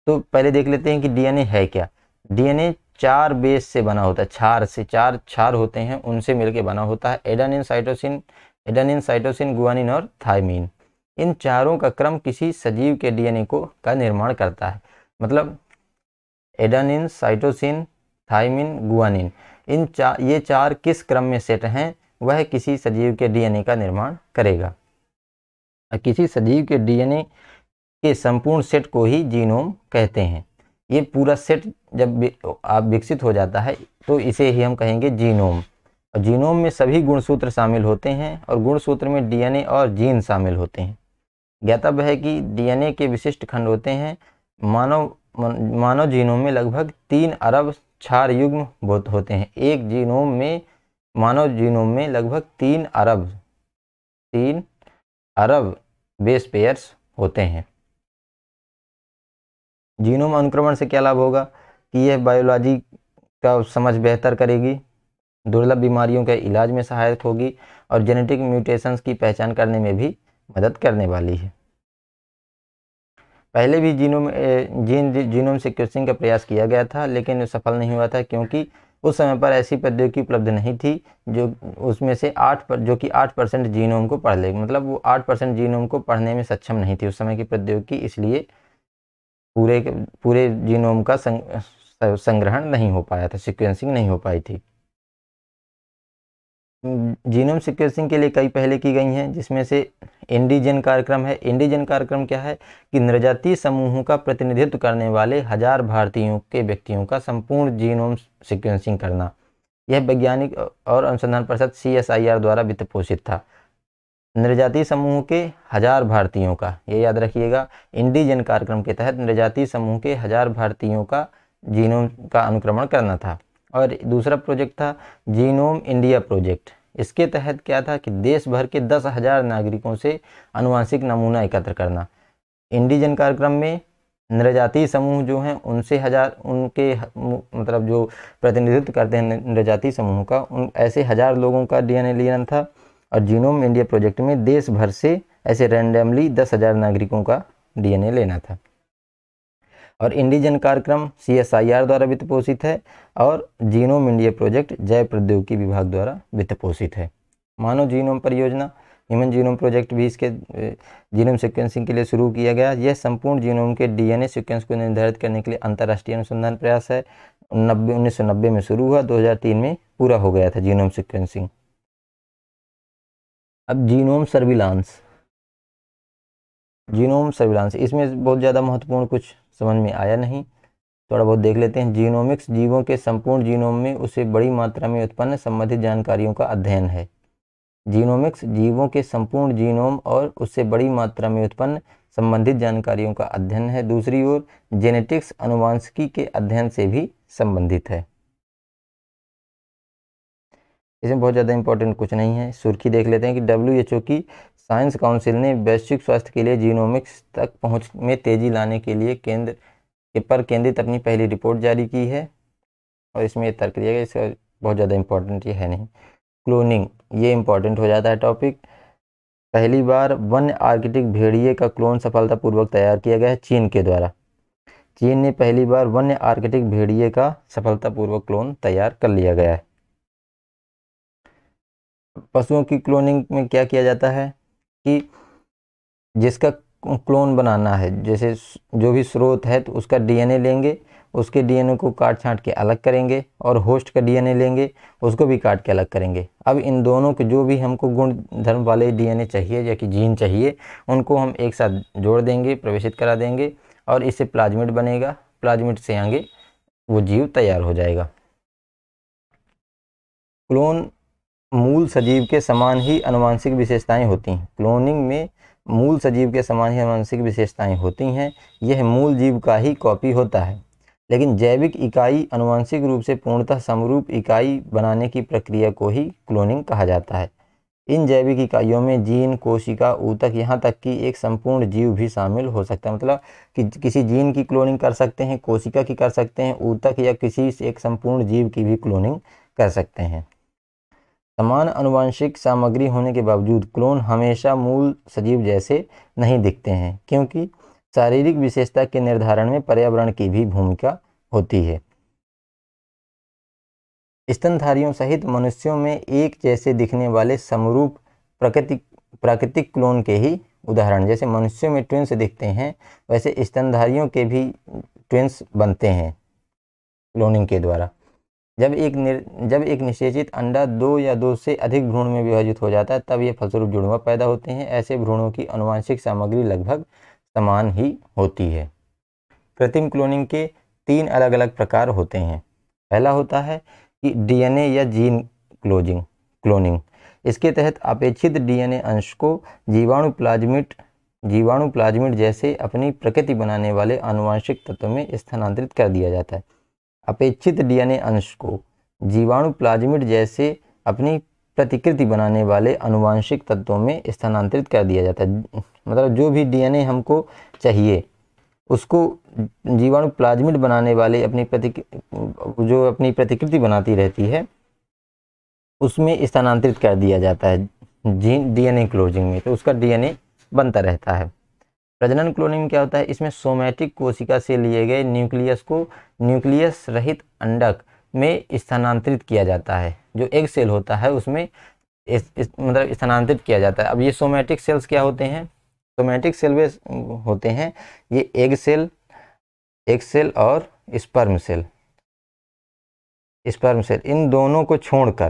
Speaker 1: तो पहले देख लेते हैं कि डीएनए है क्या डीएनए चार बेस से बना होता है छार से चार छार होते हैं उनसे मिलकर बना होता है adenine cytosine adenine cytosine guanine और थाइमिन इन चारों का क्रम किसी सजीव के डी को का निर्माण करता है मतलब एडानिन साइटोसिन थाइमिन गुआनिन इन चार ये चार किस क्रम में सेट हैं वह किसी सजीव के डीएनए का निर्माण करेगा किसी सजीव के डीएनए के संपूर्ण सेट को ही जीनोम कहते हैं ये पूरा सेट जब आप विकसित हो जाता है तो इसे ही हम कहेंगे जीनोम और जीनोम में सभी गुणसूत्र शामिल होते हैं और गुणसूत्र में डीएनए और जीन शामिल होते हैं ज्ञातव्य है कि डीएनए के विशिष्ट खंड होते हैं मानव मानव जीनोम में लगभग तीन अरब क्षार युग्म होते हैं एक जीनोम में मानव जीनोम में लगभग तीन अरब तीन अरब बेस पेयर्स होते हैं जीनोम अनुक्रमण से क्या लाभ होगा कि यह बायोलॉजी का समझ बेहतर करेगी दुर्लभ बीमारियों के इलाज में सहायक होगी और जेनेटिक म्यूटेशंस की पहचान करने में भी मदद करने वाली है पहले भी जीनोम जीन जीनोम सिक्वेंसिंग का प्रयास किया गया था लेकिन सफल नहीं हुआ था क्योंकि उस समय पर ऐसी प्रौद्योगिकी उपलब्ध नहीं थी जो उसमें से आठ पर जो कि आठ परसेंट जीनोम को पढ़ ले मतलब वो आठ परसेंट जीनोम को पढ़ने में सक्षम नहीं थी उस समय की प्रौद्योगिकी इसलिए पूरे पूरे जीनोम का संग, संग्रहण नहीं हो पाया था सिक्वेंसिंग नहीं हो पाई थी जीनोम सिक्वेंसिंग के लिए कई पहले की गई हैं जिसमें से इंडिजन कार्यक्रम है इंडिजन कार्यक्रम क्या है कि निर्जातीय समूहों का प्रतिनिधित्व करने वाले हजार भारतीयों के व्यक्तियों का संपूर्ण जीनोम सिक्वेंसिंग करना यह वैज्ञानिक और अनुसंधान परिषद सी द्वारा वित्त पोषित था निर्जातीय समूह के हजार भारतीयों का ये याद रखिएगा इंडिजन कार्यक्रम के तहत नृजातीय समूह के हजार भारतीयों का जीनोम का अनुक्रमण करना था और दूसरा प्रोजेक्ट था जीनोम इंडिया प्रोजेक्ट इसके तहत क्या था कि देश भर के दस हज़ार नागरिकों से अनुवांशिक नमूना एकत्र करना इंडिजन कार्यक्रम में नृजातीय समूह जो हैं उनसे हज़ार उनके मतलब जो प्रतिनिधित्व करते हैं नृजातीय समूह का उन ऐसे हज़ार लोगों का डीएनए लेना था और जीनोम इंडिया प्रोजेक्ट में देश भर से ऐसे रैंडमली दस हज़ार नागरिकों का डीएनए लेना था और इंडिजन कार्यक्रम सीएसआईआर द्वारा वित्त पोषित है और जीनोम इंडिया प्रोजेक्ट जय प्रौद्योगिकी विभाग द्वारा वित्त पोषित है मानव जीनोम परियोजना ह्यूमन जीनोम प्रोजेक्ट भी इसके जीनोम सिक्वेंसिंग के लिए शुरू किया गया यह संपूर्ण जीनोम के डीएनए सिक्वेंस को निर्धारित करने के लिए अंतर्राष्ट्रीय अनुसंधान प्रयास है नब्बे उन्नीस में शुरू हुआ तीन में पूरा हो गया था जीनोम सिक्वेंसिंग अब जीनोम सर्विलांस जीनोम सर्विलांस इसमें बहुत ज़्यादा महत्वपूर्ण कुछ समझ में आया नहीं थोड़ा बहुत देख लेते हैं जीनोमिक्स जीवों के संपूर्ण जीनोम में उसे बड़ी मात्रा में उत्पन्न संबंधित जानकारियों का अध्ययन है जीनोमिक्स जीवों के संपूर्ण जीनोम और उससे बड़ी मात्रा में उत्पन्न संबंधित जानकारियों का अध्ययन है दूसरी ओर जेनेटिक्स अनुवांशिकी के अध्ययन से भी संबंधित है इसमें बहुत ज़्यादा इंपॉर्टेंट कुछ नहीं है सुर्खी देख लेते हैं कि डब्ल्यू की साइंस काउंसिल ने वैश्विक स्वास्थ्य के लिए जीनोमिक्स तक पहुंच में तेजी लाने के लिए केंद्र के पर केंद्रित अपनी पहली रिपोर्ट जारी की है और इसमें यह तर्क दिया गया इसका बहुत ज़्यादा इम्पोर्टेंट ये है नहीं क्लोनिंग ये इम्पोर्टेंट हो जाता है टॉपिक पहली बार वन आर्किटिक भेड़िए का क्लोन सफलतापूर्वक तैयार किया गया है चीन के द्वारा चीन ने पहली बार वन्य आर्किटिक भेड़िए का सफलतापूर्वक क्लोन तैयार कर लिया गया है पशुओं की क्लोनिंग में क्या किया जाता है कि जिसका क्लोन बनाना है जैसे जो भी स्रोत है तो उसका डीएनए लेंगे उसके डीएनए को काट छांट के अलग करेंगे और होस्ट का डीएनए लेंगे उसको भी काट के अलग करेंगे अब इन दोनों के जो भी हमको गुण धर्म वाले डीएनए चाहिए या कि जीन चाहिए उनको हम एक साथ जोड़ देंगे प्रवेशित करा देंगे और इससे प्लाज्मिट बनेगा प्लाज्मिट से आगे वो जीव तैयार हो जाएगा क्लोन मूल सजीव के समान ही अनुवांशिक विशेषताएं होती हैं क्लोनिंग में मूल सजीव के समान ही अनुवांशिक विशेषताएं होती हैं यह मूल जीव का ही कॉपी होता है लेकिन जैविक इकाई अनुवांशिक रूप से पूर्णतः समरूप इकाई बनाने की प्रक्रिया को ही क्लोनिंग कहा जाता है इन जैविक इकाइयों में जीन कोशिका ऊतक यहाँ तक कि एक संपूर्ण जीव भी शामिल हो सकता है मतलब कि किसी जीन की क्लोनिंग कर सकते हैं कोशिका की कर सकते हैं ऊतक या किसी एक संपूर्ण जीव की भी क्लोनिंग कर सकते हैं समान अनुवांशिक सामग्री होने के बावजूद क्लोन हमेशा मूल सजीव जैसे नहीं दिखते हैं क्योंकि शारीरिक विशेषता के निर्धारण में पर्यावरण की भी भूमिका होती है स्तनधारियों सहित मनुष्यों में एक जैसे दिखने वाले समरूप प्राकृतिक प्राकृतिक क्लोन के ही उदाहरण जैसे मनुष्यों में ट्विंस दिखते हैं वैसे स्तनधारियों के भी ट्विंस बनते हैं क्लोनिंग के द्वारा जब एक निर जब एक निषेचित अंडा दो या दो से अधिक भ्रूण में विभाजित हो जाता है तब ये फलस्वरूप जुड़वा पैदा होते हैं ऐसे भ्रूणों की अनुवांशिक सामग्री लगभग समान ही होती है कृत्रिम क्लोनिंग के तीन अलग अलग प्रकार होते हैं पहला होता है कि डीएनए या जीन क्लोजिंग क्लोनिंग इसके तहत अपेक्षित डीएनए अंश को जीवाणु प्लाज्मिट जीवाणु प्लाज्मिट जैसे अपनी प्रकृति बनाने वाले आनुवंशिक तत्व में स्थानांतरित कर दिया जाता है अपेक्षित डीएनए अंश को जीवाणु प्लाज्मिड जैसे अपनी प्रतिकृति बनाने वाले अनुवांशिक तत्वों में स्थानांतरित कर दिया जाता है मतलब जो भी डीएनए हमको चाहिए उसको जीवाणु प्लाज्मिड बनाने वाले अपनी प्रतिक जो अपनी प्रतिकृति बनाती रहती है उसमें स्थानांतरित कर दिया जाता है जीन डीएनए क्लोजिंग में तो उसका डीएनए बनता रहता है प्रजनन क्लोनिंग क्या होता है इसमें सोमैटिक कोशिका से लिए गए न्यूक्लियस को न्यूक्लियस रहित अंडक में स्थानांतरित किया जाता है जो एग सेल होता है उसमें इस, इस, मतलब स्थानांतरित किया जाता है अब ये सोमैटिक सेल्स क्या होते हैं सोमैटिक सेल वे होते हैं ये एग सेल एग सेल और स्पर्म सेल स्पर्म सेल इन दोनों को छोड़कर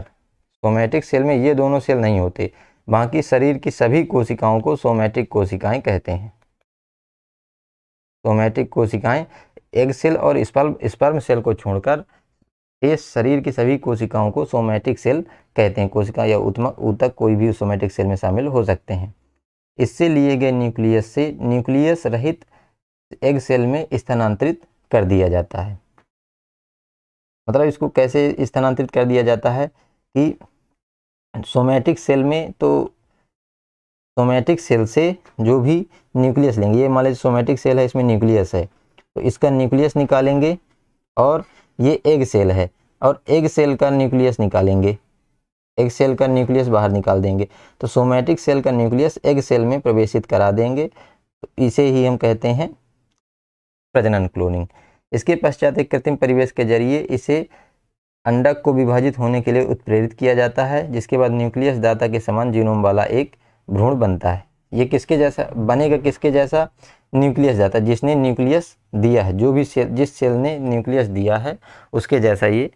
Speaker 1: सोमैटिक सेल में ये दोनों सेल नहीं होते बाकी शरीर की सभी कोशिकाओं को सोमैटिक कोशिकाएं कहते हैं सोमैटिक कोशिकाएं एग सेल और स्पर्म स्पर्म सेल को छोड़कर इस शरीर की सभी कोशिकाओं को सोमैटिक सेल कहते हैं कोशिका या उत्मक ऊतक कोई भी सोमैटिक सेल में शामिल हो सकते हैं इससे लिए गए न्यूक्लियस से न्यूक्लियस रहित एग सेल में स्थानांतरित कर
Speaker 2: दिया जाता है
Speaker 1: मतलब इसको कैसे स्थानांतरित कर दिया जाता है कि सोमैटिक सेल में तो सोमैटिक सेल से जो भी न्यूक्लियस लेंगे ये मान लीजिए सोमैटिक सेल है इसमें न्यूक्लियस है तो इसका न्यूक्लियस निकालेंगे और ये एग सेल है और एग सेल का न्यूक्लियस निकालेंगे एग सेल का न्यूक्लियस बाहर निकाल देंगे तो सोमैटिक सेल का न्यूक्लियस एग सेल में प्रवेशित करा देंगे तो इसे ही हम कहते हैं प्रजनन क्लोनिंग इसके पश्चात एक कृत्रिम परिवेश के जरिए इसे अंडक को विभाजित होने के लिए उत्प्रेरित किया जाता है जिसके बाद न्यूक्लियस दाता के समान जीनोम वाला एक भ्रूण बनता है ये किसके जैसा बनेगा किसके जैसा न्यूक्लियस जाता है जिसने न्यूक्लियस दिया है जो भी सेल जिस सेल ने न्यूक्लियस दिया है उसके जैसा ये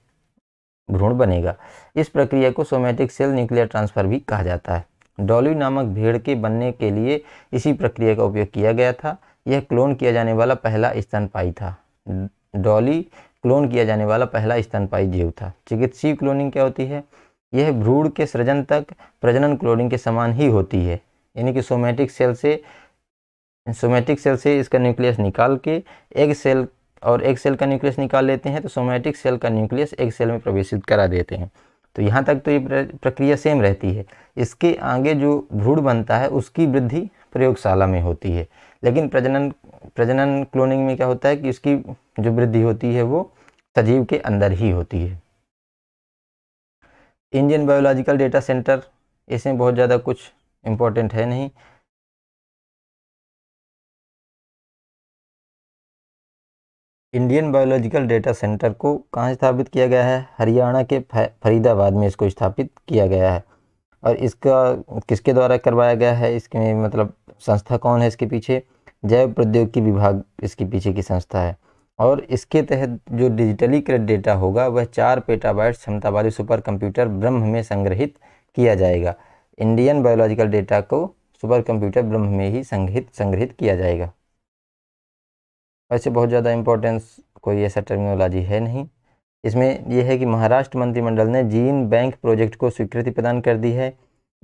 Speaker 1: भ्रूण बनेगा इस प्रक्रिया को सोमेटिक सेल न्यूक्लियर ट्रांसफ़र भी कहा जाता है डॉली नामक भेड़ के बनने के लिए इसी प्रक्रिया का उपयोग किया गया था यह क्लोन किया जाने वाला पहला स्तनपाई था डॉली क्लोन किया जाने वाला पहला स्तनपाई जीव था चिकित्सीय क्लोनिंग क्या होती है यह भ्रूण के सृजन तक प्रजनन क्लोनिंग के समान ही होती है यानी कि सोमेटिक सेल से सोमेटिक सेल से इसका न्यूक्लियस निकाल के एग सेल और एग सेल का न्यूक्लियस निकाल लेते हैं तो सोमेटिक सेल का न्यूक्लियस एग सेल में प्रवेशित करा देते हैं तो यहाँ तक तो ये प्रक्रिया सेम रहती है इसके आगे जो भ्रूण बनता है उसकी वृद्धि प्रयोगशाला में होती है लेकिन प्रजनन प्रजनन क्लोनिंग में क्या होता है कि उसकी जो वृद्धि होती है वो सजीव के अंदर ही होती है
Speaker 2: इंडियन बायोलॉजिकल डेटा सेंटर इसमें बहुत ज़्यादा कुछ इम्पोर्टेंट है नहीं इंडियन बायोलॉजिकल डेटा सेंटर को कहाँ स्थापित किया गया है हरियाणा के फरीदाबाद में इसको
Speaker 1: स्थापित किया गया है और इसका किसके द्वारा करवाया गया है इसके मतलब संस्था कौन है इसके पीछे जैव प्रौद्योगिकी विभाग इसके पीछे की संस्था है और इसके तहत जो डिजिटली क्रेड डेटा होगा वह चार पेटाबाइट क्षमता वाले सुपर कंप्यूटर ब्रह्म में संग्रहित किया जाएगा इंडियन बायोलॉजिकल डेटा को सुपर कंप्यूटर ब्रह्म में ही संग्रहित संग्रहित किया जाएगा वैसे बहुत ज़्यादा इंपॉर्टेंस कोई ऐसा टर्मिनोलॉजी है नहीं इसमें यह है कि महाराष्ट्र मंत्रिमंडल ने जीन बैंक प्रोजेक्ट को स्वीकृति प्रदान कर दी है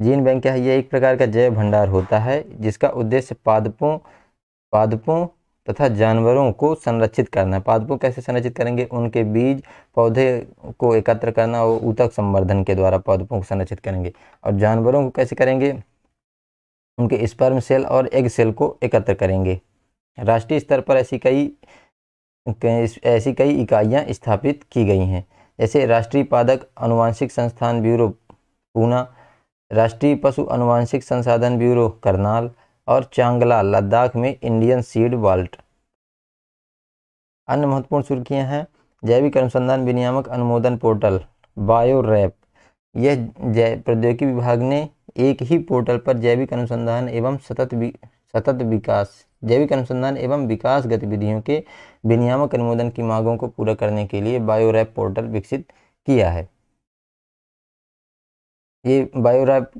Speaker 1: जीन बैंक क्या है यह एक प्रकार का जैव भंडार होता है जिसका उद्देश्य पादपों पादपों तथा जानवरों को संरक्षित करना है पादपों कैसे संरक्षित करेंगे उनके बीज पौधे को एकत्र करना और ऊतक संवर्धन के द्वारा पौधों को संरक्षित करेंगे और जानवरों को कैसे करेंगे उनके स्पर्म सेल और एग सेल को एकत्र करेंगे राष्ट्रीय स्तर पर ऐसी कई ऐसी कई इकाइयाँ स्थापित की गई हैं जैसे राष्ट्रीय पादक अनुवांशिक संस्थान ब्यूरो पूना राष्ट्रीय पशु अनुवांशिक संसाधन ब्यूरो करनाल और चांगला लद्दाख में इंडियन सीड वाल्ट अन्य महत्वपूर्ण सुर्खियाँ हैं जैविक अनुसंधान विनियामक अनुमोदन पोर्टल बायोरैप यह जै प्रौद्योगिकी विभाग ने एक ही पोर्टल पर जैविक अनुसंधान एवं सतत सतत विकास जैविक अनुसंधान एवं विकास गतिविधियों के विनियामक अनुमोदन की मांगों को पूरा करने के लिए बायोरैप पोर्टल विकसित किया है ये बायोरैप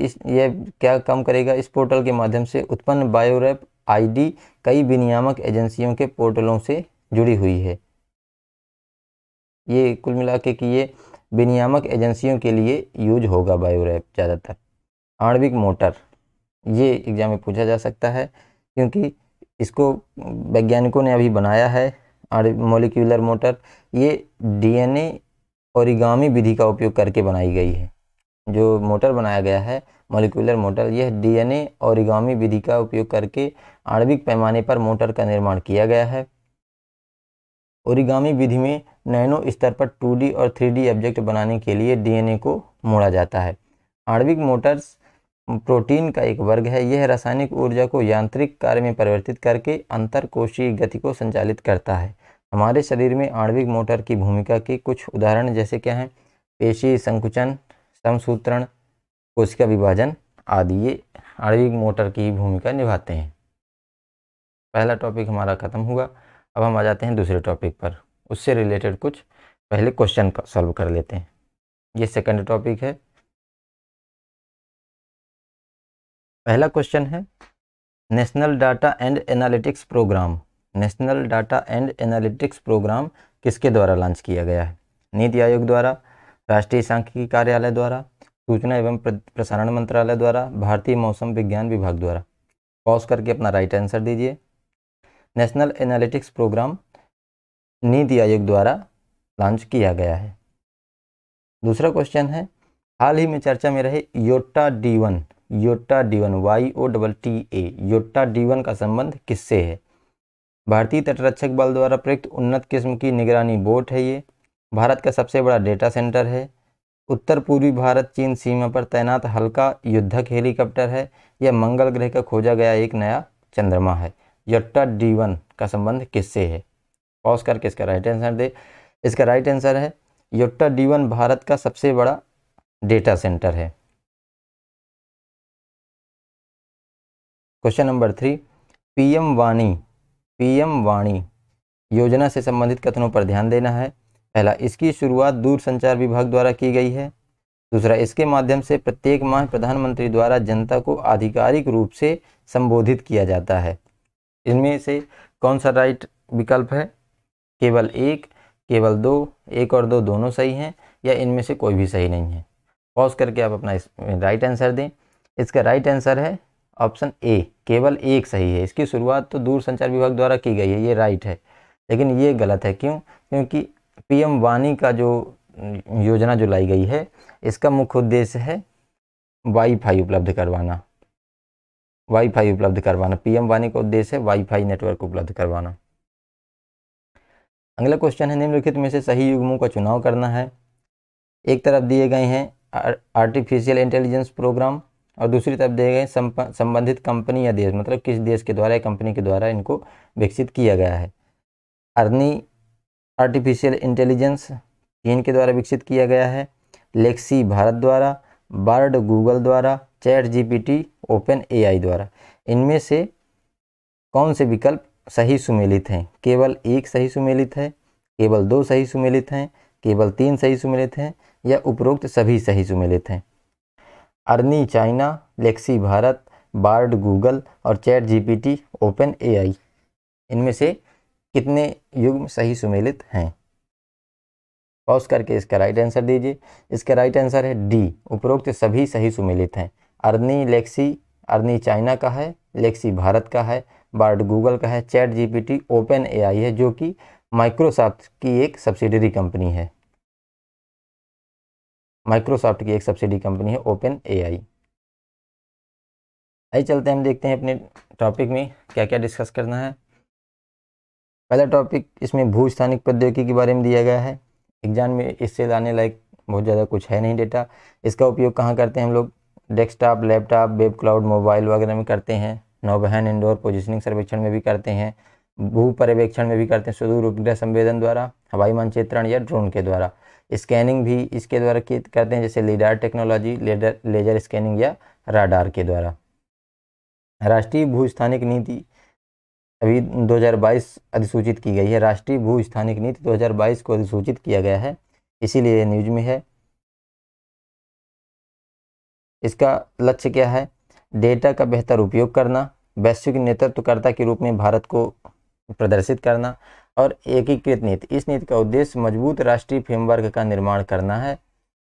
Speaker 1: इस ये क्या काम करेगा इस पोर्टल के माध्यम से उत्पन्न बायोरैप आईडी कई विनियामक एजेंसियों के पोर्टलों से जुड़ी हुई है ये कुल मिला के कि ये विनियामक एजेंसियों के लिए यूज होगा बायोरैप ज़्यादातर आणविक मोटर ये एग्जाम में पूछा जा सकता है क्योंकि इसको वैज्ञानिकों ने अभी बनाया है मोलिकुलर मोटर ये डीएनए ओरिगामी विधि का उपयोग करके बनाई गई है जो मोटर बनाया गया है मोलिकुलर मोटर यह डीएनए ओरिगामी विधि का उपयोग करके आणविक पैमाने पर मोटर का निर्माण किया गया है ओरिगामी विधि में नैनो स्तर पर 2D और 3D ऑब्जेक्ट बनाने के लिए डीएनए को मोड़ा जाता है आणविक मोटर्स प्रोटीन का एक वर्ग है यह रासायनिक ऊर्जा को यांत्रिक कार्य में परिवर्तित करके अंतरकोशीय गति को संचालित करता है हमारे शरीर में आणविक मोटर की भूमिका के कुछ उदाहरण जैसे क्या हैं पेशी संकुचन समसूत्रण कोशिका विभाजन आदि ये आणविक मोटर की भूमिका निभाते हैं पहला टॉपिक हमारा ख़त्म हुआ अब हम आ जाते हैं दूसरे
Speaker 2: टॉपिक पर उससे रिलेटेड कुछ पहले क्वेश्चन सॉल्व कर लेते हैं ये सेकंड टॉपिक है पहला क्वेश्चन है national data and analytics programme national data and analytics
Speaker 1: programme किसके द्वारा लॉन्च किया गया है नीति आयोग द्वारा राष्ट्रीय सांख्यिकी कार्यालय द्वारा सूचना एवं प्रसारण मंत्रालय द्वारा भारतीय मौसम विज्ञान विभाग द्वारा पॉज करके अपना राइट आंसर दीजिए national analytics programme NITI Aayog द्वारा लॉन्च किया गया है दूसरा क्वेश्चन है हाल ही में चर्चा में रहे Yotta D one Yotta D one Y O double T A Yotta D one का संबंध किससे है भारतीय तटरक्षक बल द्वारा प्रयुक्त उन्नत किस्म की निगरानी बोट है ये भारत का सबसे बड़ा डेटा सेंटर है उत्तर पूर्वी भारत चीन सीमा पर तैनात हल्का युद्धक हेलीकॉप्टर है यह मंगल ग्रह का खोजा गया एक नया चंद्रमा है यट्टा डी वन का संबंध किससे है पॉज
Speaker 2: करके इसका राइट आंसर दे इसका राइट आंसर है योटा डी वन भारत का सबसे बड़ा डेटा सेंटर है question number three PM Vani PM Vani योजना से
Speaker 1: संबंधित कथनों पर ध्यान देना है पहला इसकी शुरुआत दूरसंचार विभाग द्वारा की गई है दूसरा इसके माध्यम से प्रत्येक माह प्रधानमंत्री द्वारा जनता को आधिकारिक रूप से संबोधित किया जाता है इनमें से कौन सा राइट विकल्प है केवल एक केवल दो एक और दो दोनों सही हैं या इनमें से कोई भी सही नहीं है पॉज करके आप अपना राइट आंसर दें इसका राइट आंसर है ऑप्शन ए केवल एक सही है इसकी शुरुआत तो दूरसंचार विभाग द्वारा की गई है ये राइट है लेकिन ये गलत है क्यों क्योंकि पीएम वाणी का जो योजना जो लाई गई है इसका मुख्य उद्देश्य है वाईफाई उपलब्ध करवाना वाईफाई उपलब्ध करवाना पीएम वाणी का उद्देश्य है वाईफाई नेटवर्क उपलब्ध करवाना अगला क्वेश्चन है निम्नलिखित में से सही युग्मों का चुनाव करना है एक तरफ दिए गए हैं आर्टिफिशियल इंटेलिजेंस प्रोग्राम और दूसरी तरफ दिए गए संबंधित कंपनी या देश मतलब किस देश के द्वारा या कंपनी के द्वारा इनको विकसित किया गया है अर्नी आर्टिफिशियल इंटेलिजेंस चीन के द्वारा विकसित किया गया है लेक्सी भारत द्वारा बर्ड गूगल द्वारा चैट जीपीटी ओपन एआई द्वारा इनमें से कौन से विकल्प सही सुमेलित हैं केवल एक सही सुमेलित है केवल दो सही सुमेलित हैं केवल तीन सही सुमेलित हैं या उपरोक्त सभी सही सुमेलित हैं Ernie China Lexi Bharat Bard Google और चैट जीपीटी ओपन एआई इनमें से कितने युग्म सही सुमेलित हैं पॉज करके इसका राइट आंसर दीजिए इसका राइट आंसर है डी उपरोक्त सभी सही सुमेलित हैं अर्नी लेक्सी अर्नी चाइना का है लेक्सी भारत का है बार्ड गूगल का है चैट जीपीटी ओपन एआई है जो कि
Speaker 2: माइक्रोसॉफ्ट की एक सब्सिडरी कंपनी है माइक्रोसॉफ्ट की एक सब्सिडी कंपनी है ओपन एआई आई चलते हम देखते हैं अपने
Speaker 1: टॉपिक में क्या क्या डिस्कस करना है पहला टॉपिक इसमें भू स्थानिक प्रौद्योगिकी के बारे में दिया गया है एग्जाम में इससे लाने लायक बहुत ज़्यादा कुछ है नहीं डेटा इसका उपयोग कहाँ करते हैं हम लोग desktop laptop web cloud mobile वगैरह में करते हैं नौबहन इंडोर पोजिशनिंग सर्वेक्षण में भी करते हैं भू पर्यवेक्षण में भी करते हैं सुदूर उपग्रह संवेदन द्वारा हवाई मानचित्रण या ड्रोन के द्वारा स्कैनिंग भी इसके द्वारा करते हैं जैसे lidar technology ladar laser scanning या राडार के द्वारा राष्ट्रीय भूस्थानिक नीति अभी 2022 अधिसूचित की गई है राष्ट्रीय भू स्थानिक नीति 2022 को अधिसूचित किया गया है इसीलिए न्यूज में है इसका लक्ष्य क्या है डेटा का बेहतर उपयोग करना वैश्विक नेतृत्वकर्ता के रूप में भारत को प्रदर्शित करना और एकीकृत नीति इस नीति का उद्देश्य मजबूत राष्ट्रीय फ्रेमवर्क का निर्माण करना है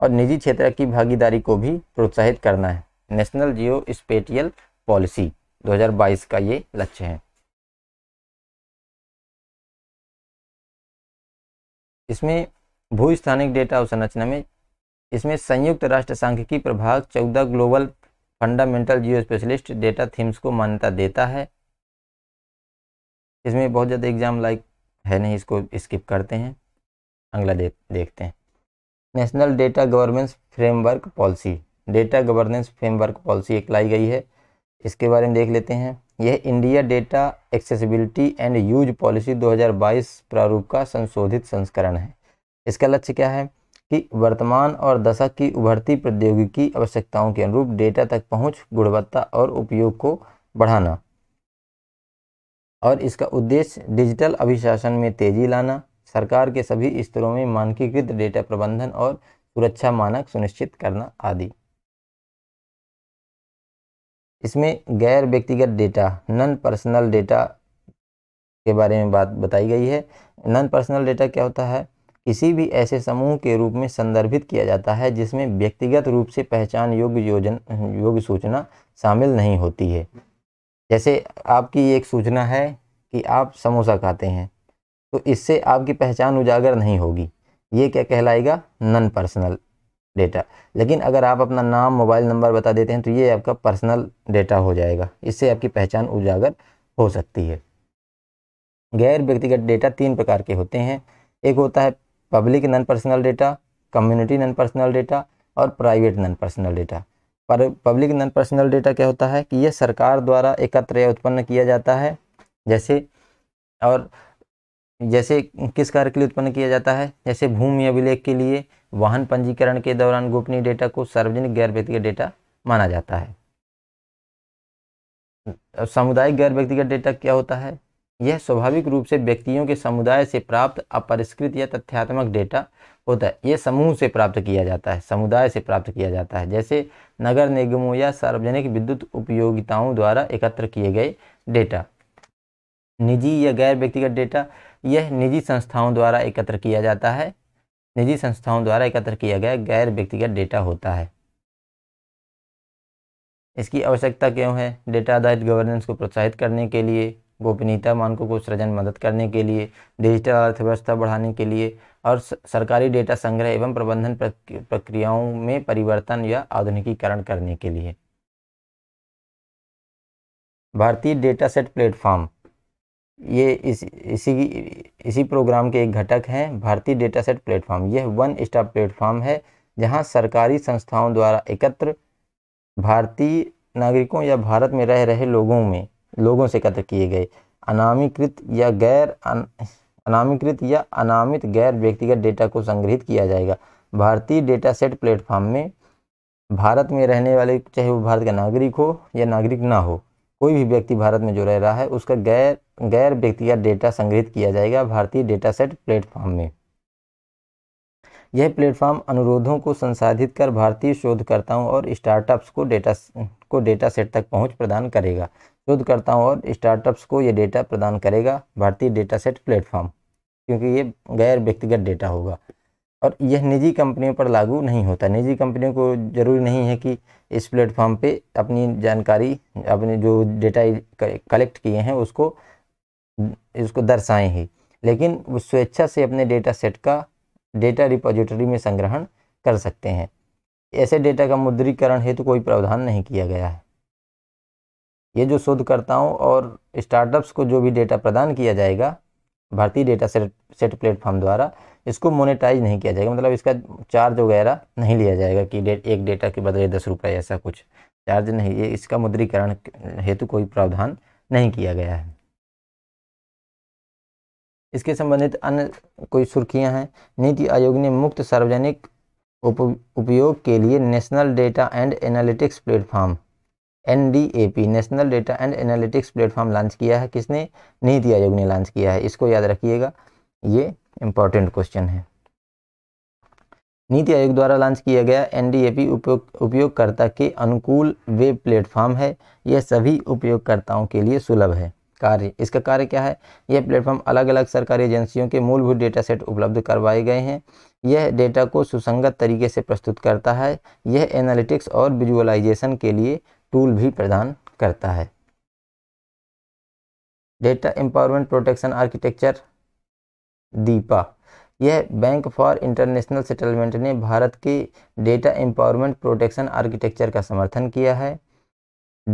Speaker 1: और निजी क्षेत्र
Speaker 2: की भागीदारी को भी प्रोत्साहित करना है नेशनल जियो स्पेटियल पॉलिसी 2022 का ये लक्ष्य है इसमें भू स्थानिक डेटा अवसंरचना में इसमें संयुक्त
Speaker 1: राष्ट्र संघ की प्रभाग चौदह global fundamental geospatial data themes को मान्यता देता है इसमें बहुत ज़्यादा एग्जाम लाइक है नहीं इसको स्किप करते हैं अगला दे, देखते हैं national data governance framework policy data governance framework policy एक लाई गई है इसके बारे में देख लेते हैं यह India data accessibility and use policy 2022 प्रारूप का संशोधित संस्करण है इसका लक्ष्य क्या है कि वर्तमान और दशक की उभरती प्रौद्योगिकी आवश्यकताओं के अनुरूप डेटा तक पहुँच गुणवत्ता और उपयोग को बढ़ाना और इसका उद्देश्य डिजिटल अभिशासन में तेजी लाना सरकार के सभी स्तरों में मानकीकृत डेटा प्रबंधन और सुरक्षा मानक सुनिश्चित करना आदि इसमें गैर व्यक्तिगत डेटा नॉन पर्सनल डेटा के बारे में बात बताई गई है नॉन पर्सनल डेटा क्या होता है किसी भी ऐसे समूह के रूप में संदर्भित किया जाता है जिसमें व्यक्तिगत रूप से पहचान योग्य योजन योग्य सूचना शामिल नहीं होती है जैसे आपकी एक सूचना है कि आप समोसा खाते हैं तो इससे आपकी पहचान उजागर नहीं होगी ये क्या कहलाएगा नन पर्सनल डेटा लेकिन अगर आप अपना नाम मोबाइल नंबर बता देते हैं तो ये आपका पर्सनल डेटा हो जाएगा इससे आपकी पहचान उजागर हो सकती है गैर व्यक्तिगत डेटा तीन प्रकार के होते हैं एक होता है public non personal data community non personal data और private non personal data public non personal data क्या होता है कि ये सरकार द्वारा एकत्र या उत्पन्न किया जाता है जैसे और जैसे किस कार्य के लिए उत्पन्न किया जाता है जैसे भूमि अभिलेख के लिए वाहन पंजीकरण के दौरान गोपनीय डेटा को सार्वजनिक गैर व्यक्तिगत डेटा माना जाता है सामुदायिक गैर व्यक्तिगत डेटा क्या होता है यह स्वाभाविक रूप से व्यक्तियों के समुदाय से प्राप्त अपरिष्कृत या तथ्यात्मक डेटा होता है यह समूह से प्राप्त किया जाता है समुदाय से प्राप्त किया जाता है जैसे नगर निगमों या सार्वजनिक विद्युत उपयोगिताओं द्वारा एकत्र किए गए डेटा निजी या गैर व्यक्तिगत डेटा यह निजी संस्थाओं द्वारा एकत्र किया जाता है निजी संस्थाओं द्वारा एकत्र किया गया गैर व्यक्तिगत डेटा होता है इसकी आवश्यकता क्यों है डेटा आधारित गवर्नेंस को प्रोत्साहित करने के लिए गोपनीयता मानकों को सृजन मदद करने के लिए डिजिटल अर्थव्यवस्था बढ़ाने के लिए और सरकारी डेटा संग्रह एवं प्रबंधन प्रक्रियाओं में परिवर्तन या आधुनिकीकरण करने के लिए भारतीय डेटा सेट प्लेटफॉर्म ये इस इसी इसी प्रोग्राम के एक घटक हैं भारतीय डेटा सेट प्लेटफॉर्म यह वन स्टॉप प्लेटफॉर्म है जहां सरकारी संस्थाओं द्वारा एकत्र भारतीय नागरिकों या भारत में रह रहे लोगों में लोगों से एकत्र किए गए अनामीकृत या गैर अन, अनामीकृत या अनामित गैर व्यक्तिगत डेटा को संग्रहित किया जाएगा भारतीय डेटा सेट प्लेटफॉर्म में भारत में रहने वाले चाहे वो भारत का नागरिक हो या नागरिक ना हो कोई भी व्यक्ति भारत में जो रह रहा है उसका गैर गैर व्यक्तिगत डेटा संग्रहित किया जाएगा भारतीय डेटा सेट प्लेटफॉर्म में यह प्लेटफॉर्म अनुरोधों को संसाधित कर भारतीय शोधकर्ताओं और स्टार्टअप्स को डेटा को डेटा सेट तक पहुंच प्रदान करेगा शोधकर्ताओं करता हूँ और स्टार्टअप्स को ये डेटा प्रदान करेगा भारतीय डेटा सेट प्लेटफॉर्म क्योंकि ये गैर व्यक्तिगत डेटा होगा और यह निजी कंपनियों पर लागू नहीं होता निजी कंपनियों को ज़रूरी नहीं है कि इस प्लेटफॉर्म पे अपनी जानकारी अपने जो डेटा कलेक्ट किए हैं उसको इसको दर्शाएं ही लेकिन वो स्वेच्छा से अपने डेटा सेट का डेटा रिपोजिटरी में संग्रहण कर सकते हैं ऐसे डेटा का मुद्रीकरण हेतु तो कोई प्रावधान नहीं किया गया है ये जो शोधकर्ताओं और स्टार्टअप्स को जो भी डेटा प्रदान किया जाएगा भारतीय डेटा सेट सेट प्लेटफॉर्म द्वारा इसको मोनेटाइज नहीं किया जाएगा मतलब इसका चार्ज वगैरह नहीं लिया जाएगा कि डे, एक डेटा के बदले दस रुपये ऐसा कुछ चार्ज नहीं ये इसका मुद्रीकरण हेतु कोई प्रावधान नहीं किया गया है इसके संबंधित अन्य कोई सुर्खियां हैं नीति आयोग ने मुक्त सार्वजनिक उप, उपयोग के लिए national data and analytics platform N national data and analytics platform launch किया है किसने नीति आयोग ने लॉन्च किया है इसको याद रखिएगा ये इम्पॉर्टेंट क्वेश्चन है नीति आयोग द्वारा लॉन्च किया गया पी उपयोग उपयोगकर्ता के अनुकूल वेब प्लेटफॉर्म है यह सभी उपयोगकर्ताओं के लिए सुलभ है कार्य इसका कार्य क्या है यह प्लेटफॉर्म अलग अलग सरकारी एजेंसियों के मूलभूत डेटा सेट उपलब्ध करवाए गए हैं यह डेटा को सुसंगत तरीके से प्रस्तुत करता है यह एनालिटिक्स और विजुअलाइजेशन के लिए टूल भी प्रदान करता है data empowerment protection architecture DEPA यह बैंक फॉर इंटरनेशनल सेटलमेंट ने भारत के डेटा एम्पावरमेंट प्रोटेक्शन आर्किटेक्चर का समर्थन किया है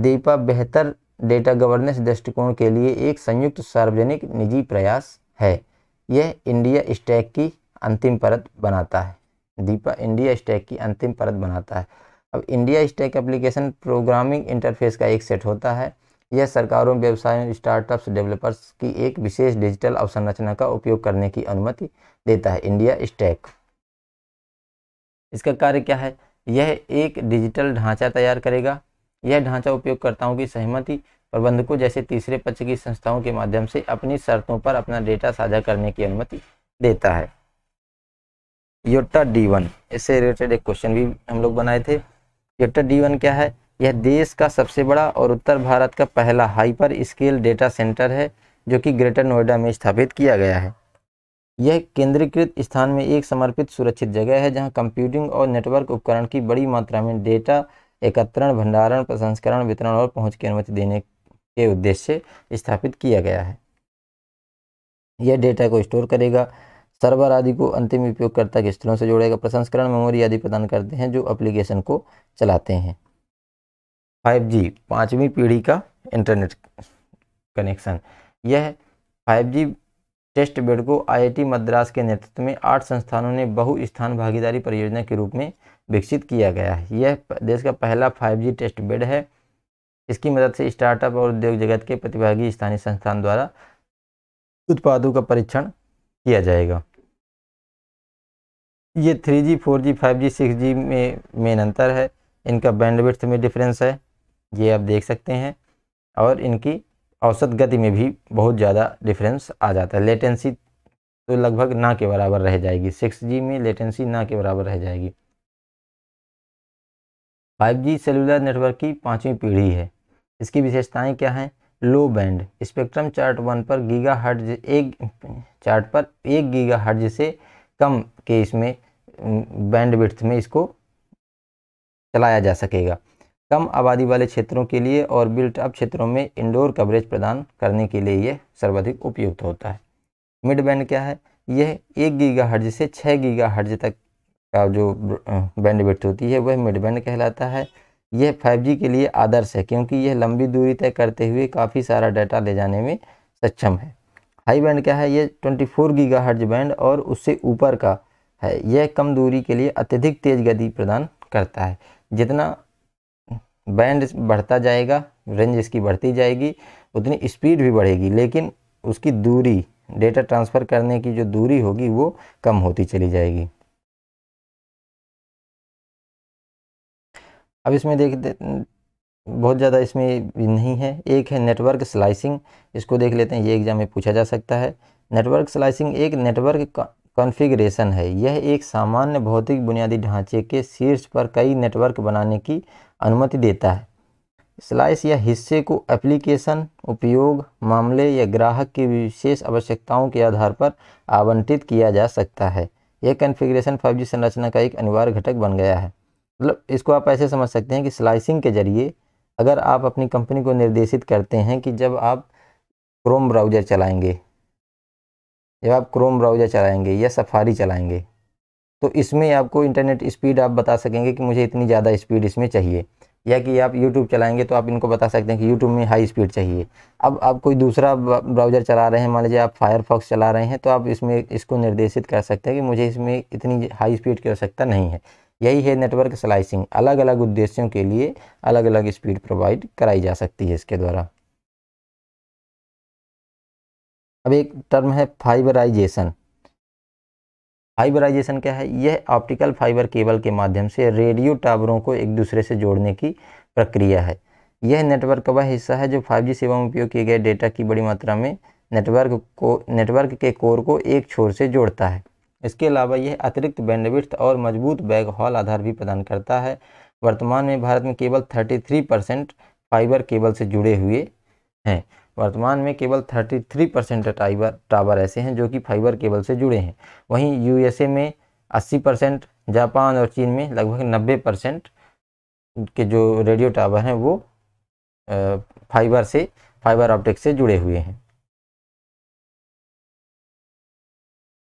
Speaker 1: दीपा बेहतर डेटा गवर्नेंस दृष्टिकोण के लिए एक संयुक्त सार्वजनिक निजी प्रयास है यह इंडिया स्टैक की अंतिम परत बनाता है दीपा इंडिया स्टैक की अंतिम परत बनाता है अब India stack application programming interface का एक सेट होता है यह सरकारों व्यवसायों स्टार्टअप्स डेवलपर्स की एक विशेष डिजिटल अवसंरचना का उपयोग करने की अनुमति देता है इंडिया स्टैक इसका कार्य क्या है यह एक डिजिटल ढांचा तैयार करेगा यह ढांचा उपयोगकर्ताओं की सहमति प्रबंधकों जैसे तीसरे पक्ष की संस्थाओं के माध्यम से अपनी शर्तों पर अपना डेटा साझा करने की अनुमति देता है योटा डी वन इससे रिलेटेड एक क्वेश्चन भी हम लोग बनाए थे चैप्टर डी वन क्या है यह देश का सबसे बड़ा और उत्तर भारत का पहला हाइपर स्केल डेटा सेंटर है जो कि ग्रेटर नोएडा में स्थापित किया गया है यह केंद्रीकृत स्थान में एक समर्पित सुरक्षित जगह है जहां कंप्यूटिंग और नेटवर्क उपकरण की बड़ी मात्रा में डेटा एकत्रण भंडारण प्रसंस्करण वितरण और पहुंच की अनुमति देने के उद्देश्य से स्थापित किया गया है यह डेटा को स्टोर करेगा सर्वर आदि को अंतिम उपयोगकर्ता के स्थलों से जोड़ेगा प्रसंस्करण मेमोरी आदि प्रदान करते हैं जो एप्लीकेशन को चलाते हैं 5G पाँचवीं पीढ़ी का इंटरनेट कनेक्शन यह 5G टेस्ट बेड को आईआईटी मद्रास के नेतृत्व में आठ संस्थानों ने बहुस्थान भागीदारी परियोजना के रूप में विकसित किया गया है यह देश का पहला 5G टेस्ट बेड है इसकी मदद से स्टार्टअप और उद्योग जगत के प्रतिभागी स्थानीय संस्थान द्वारा उत्पादों का परीक्षण किया जाएगा ये three G four G five G six G में मेन अंतर है इनका बैंडविड्थ में डिफरेंस है ये आप देख सकते हैं और इनकी औसत गति में भी बहुत ज़्यादा डिफरेंस आ जाता है लेटेंसी तो लगभग ना के बराबर रह जाएगी सिक्स जी में लेटेंसी ना के बराबर रह जाएगी फाइव जी सेलुलर नेटवर्क की पाँचवीं पीढ़ी है इसकी विशेषताएँ क्या हैं low band spectrum chart one पर गीगा हर्ट एक चार्ट पर एक गीगा हर्ट से कम के इसमें बैंड विथ में इसको चलाया जा सकेगा कम आबादी वाले क्षेत्रों के लिए और बिल्ट अप क्षेत्रों में इंडोर कवरेज प्रदान करने के लिए यह सर्वाधिक उपयुक्त होता है मिड बैंड क्या है यह एक गीगा हर्ज से छः गीगा हर्ज तक का जो बैंड विथ होती है वह मिड बैंड कहलाता है ये 5G के लिए आदर्श है क्योंकि यह लंबी दूरी तय करते हुए काफ़ी सारा डाटा ले जाने में सक्षम है हाई बैंड क्या है ये 24 हर्ज बैंड और उससे ऊपर का है यह कम दूरी के लिए अत्यधिक तेज़ गति प्रदान करता है जितना बैंड बढ़ता जाएगा रेंज इसकी बढ़ती जाएगी उतनी स्पीड भी बढ़ेगी लेकिन उसकी दूरी डेटा ट्रांसफ़र करने की जो दूरी
Speaker 2: होगी वो कम होती चली जाएगी अब इसमें देख दे, बहुत ज़्यादा इसमें नहीं है एक है
Speaker 1: नेटवर्क स्लाइसिंग इसको देख लेते हैं ये एग्जाम में पूछा जा सकता है नेटवर्क स्लाइसिंग एक नेटवर्क कॉन्फ़िगरेशन है यह एक सामान्य भौतिक बुनियादी ढांचे के शीर्ष पर कई नेटवर्क बनाने की अनुमति देता है स्लाइस या हिस्से को एप्लीकेशन उपयोग मामले या ग्राहक की विशेष आवश्यकताओं के आधार पर आवंटित किया जा सकता है यह कॉन्फ़िगरेशन 5G संरचना का एक अनिवार्य घटक बन गया है मतलब इसको आप ऐसे समझ सकते हैं कि स्लाइसिंग के ज़रिए अगर आप अपनी कंपनी को निर्देशित करते हैं कि जब आप क्रोम ब्राउज़र चलाएंगे जब आप क्रोम ब्राउज़र चलाएंगे या सफारी चलाएंगे तो इसमें आपको इंटरनेट स्पीड आप बता सकेंगे कि मुझे इतनी ज़्यादा स्पीड इसमें चाहिए या कि आप यूट्यूब चलाएंगे तो आप इनको बता सकते हैं कि यूट्यूब में हाई स्पीड चाहिए अब आप कोई दूसरा ब्राउज़र चला रहे हैं मान लीजिए आप फायरफॉक्स चला रहे हैं तो आप इसमें इसको निर्देशित कर सकते हैं कि मुझे इसमें इतनी हाई स्पीड की आवश्यकता नहीं है यही है नेटवर्क स्लाइसिंग अलग अलग उद्देश्यों के लिए अलग अलग स्पीड प्रोवाइड कराई जा सकती है इसके द्वारा
Speaker 2: अब एक टर्म है फाइबराइजेशन
Speaker 1: फाइबराइजेशन क्या है यह ऑप्टिकल फाइबर केबल के माध्यम से रेडियो टावरों को एक दूसरे से जोड़ने की प्रक्रिया है यह नेटवर्क का वह हिस्सा है जो 5G सेवा में उपयोग किए गए डेटा की बड़ी मात्रा में नेटवर्क को नेटवर्क के कोर को एक छोर से जोड़ता है इसके अलावा यह अतिरिक्त बैंडविथ और मजबूत बैग हॉल आधार भी प्रदान करता है वर्तमान में भारत में केवल 33 परसेंट फाइबर केबल से जुड़े हुए हैं वर्तमान में केवल 33 परसेंट टाइबर टावर ऐसे हैं जो कि फाइबर केबल से जुड़े हैं वहीं यूएसए में 80 परसेंट जापान और चीन में लगभग 90 परसेंट
Speaker 2: के जो रेडियो टावर हैं वो फाइबर से फाइबर ऑप्टिक से जुड़े हुए हैं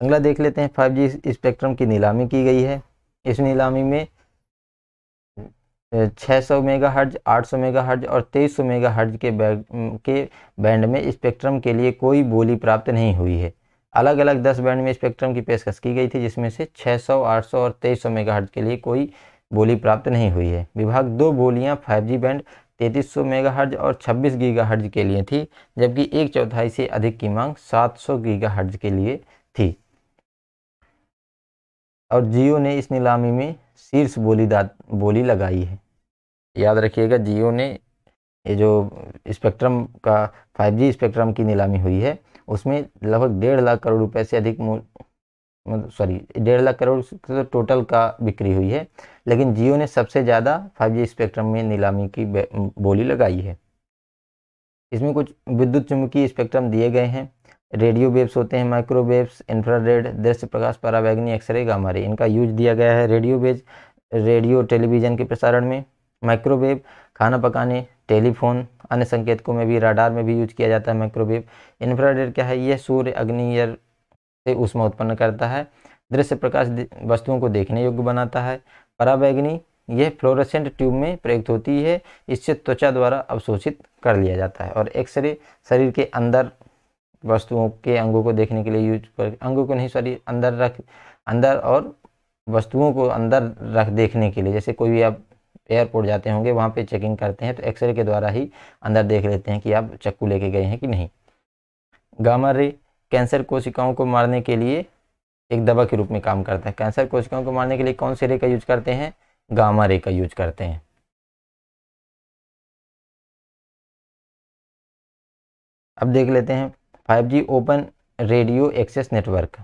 Speaker 2: अगला देख लेते हैं फाइव जी स्पेक्ट्रम की नीलामी की गई है इस नीलामी में
Speaker 1: 600 सौ मेगा हर्ज आठ सौ मेगा हर्ज और तेईस सौ मेगा हर्ज के बैंड के बैंड में स्पेक्ट्रम के लिए कोई बोली प्राप्त नहीं हुई है अलग अलग दस बैंड में स्पेक्ट्रम की पेशकश की गई थी जिसमें से 600, 800 और 2300 हर्ज के लिए कोई बोली प्राप्त नहीं हुई है विभाग दो बोलियां 5G बैंड 3300 हर्ज और 26 हर्ज के लिए थी जबकि एक चौथाई से अधिक की मांग सात सौ के लिए और जियो ने इस नीलामी में शीर्ष बोली बोली लगाई है याद रखिएगा जियो ने ये जो स्पेक्ट्रम का 5G स्पेक्ट्रम की नीलामी हुई है उसमें लगभग डेढ़ लाख करोड़ रुपए से अधिक मतलब सॉरी डेढ़ लाख करोड़ तो टोटल का बिक्री हुई है लेकिन जियो ने सबसे ज़्यादा 5G स्पेक्ट्रम में नीलामी की बोली लगाई है इसमें कुछ विद्युत चुंबकीय स्पेक्ट्रम दिए गए हैं रेडियो वेव्स होते हैं माइक्रोवेव्स इंफ्रारेड दृश्य प्रकाश परावैग्नि एक्सरे हमारे इनका यूज दिया गया है रेडियो वेव रेडियो टेलीविज़न के प्रसारण में माइक्रोवेव खाना पकाने टेलीफोन अन्य संकेतकों में भी राडार में भी यूज किया जाता है माइक्रोवेव इंफ्रारेड क्या है यह सूर्य अग्नियर से उष्मा उत्पन्न करता है दृश्य प्रकाश वस्तुओं को देखने योग्य बनाता है परावैग्नि यह फ्लोरेसेंट ट्यूब में प्रयुक्त होती है इससे त्वचा द्वारा अवशोषित कर लिया जाता है और एक्सरे शरीर के अंदर वस्तुओं के अंगों को देखने के लिए यूज कर अंगों को नहीं सॉरी अंदर रख अंदर और वस्तुओं को अंदर रख देखने के लिए जैसे कोई भी आप एयरपोर्ट जाते होंगे वहाँ पे चेकिंग करते हैं तो एक्सरे के द्वारा ही अंदर देख लेते हैं कि आप चक्कू लेके गए हैं कि नहीं गामा रे कैंसर कोशिकाओं को मारने के लिए
Speaker 2: एक दवा के रूप में काम करता है कैंसर कोशिकाओं को मारने के लिए कौन से रे का यूज करते हैं गामा रे का यूज करते हैं अब देख लेते हैं 5G open radio access network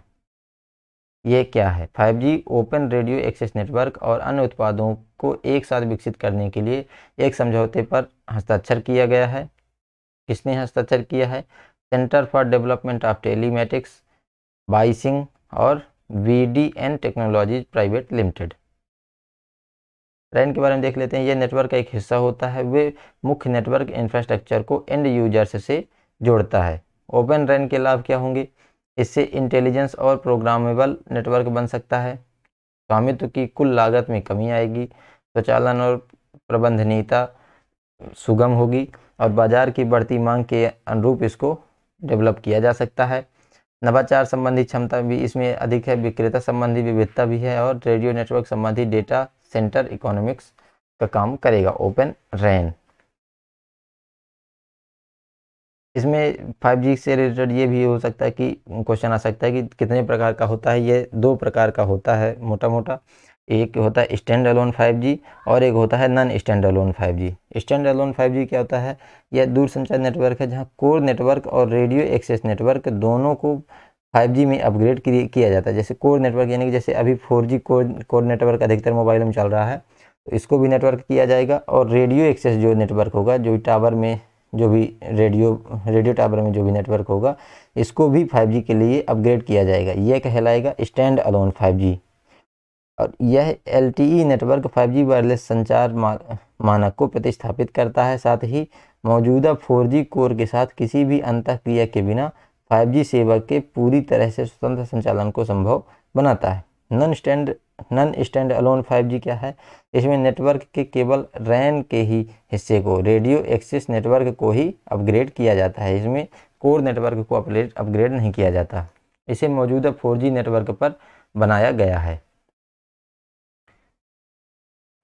Speaker 1: ये क्या है 5G open radio access network और अन्य उत्पादों को एक साथ विकसित करने के लिए एक समझौते पर हस्ताक्षर किया गया है किसने हस्ताक्षर किया है centre for development of telematics बाइसिंग और V D N technologies private limited RAN के बारे में देख लेते हैं यह नेटवर्क का एक हिस्सा होता है वे मुख्य नेटवर्क इंफ्रास्ट्रक्चर को एंड यूजर्स से जोड़ता है ओपन रैन के लाभ क्या होंगे इससे इंटेलिजेंस और प्रोग्रामेबल नेटवर्क बन सकता है स्वामित्व तो की कुल लागत में कमी आएगी स्वचालन और प्रबंधनीयता सुगम होगी और बाजार की बढ़ती मांग के अनुरूप इसको डेवलप किया जा सकता है नवाचार संबंधी क्षमता भी इसमें अधिक है विक्रेता संबंधी विविधता भी है और रेडियो नेटवर्क संबंधी डेटा सेंटर इकोनॉमिक्स का काम करेगा ओपन रैन इसमें फाइव जी से रिलेटेड ये भी हो सकता है कि क्वेश्चन आ सकता है कि कितने प्रकार का होता है ये दो प्रकार का होता है मोटा मोटा एक होता है स्टैंड अलोन 5G और एक होता है non standalone 5G standalone 5G क्या होता है यह दूरसंचार नेटवर्क है जहाँ कोर नेटवर्क और रेडियो एक्सेस नेटवर्क दोनों को 5G में अपग्रेड किया जाता है जैसे कोर नेटवर्क यानी कि जैसे अभी 4G कोर कोर नेटवर्क अधिकतर मोबाइल में चल रहा है तो इसको भी नेटवर्क किया जाएगा और रेडियो एक्सेस जो नेटवर्क होगा जो टावर में जो भी रेडियो रेडियो टावर में जो भी नेटवर्क होगा इसको भी 5G के लिए अपग्रेड किया जाएगा यह कहलाएगा स्टैंड अलोन 5G और यह एल नेटवर्क 5G वायरलेस संचार मानक को प्रतिस्थापित करता है साथ ही मौजूदा 4G कोर के साथ किसी भी अंतक्रिया के बिना 5G सेवा के पूरी तरह से स्वतंत्र संचालन को संभव बनाता है non stand non standalone G क्या है इसमें नेटवर्क के केवल रैन के ही हिस्से को रेडियो एक्सेस नेटवर्क को ही अपग्रेड किया जाता है इसमें कोर नेटवर्क को अपग्रेड अपग्रेड नहीं किया जाता इसे मौजूदा फोर नेटवर्क पर बनाया गया है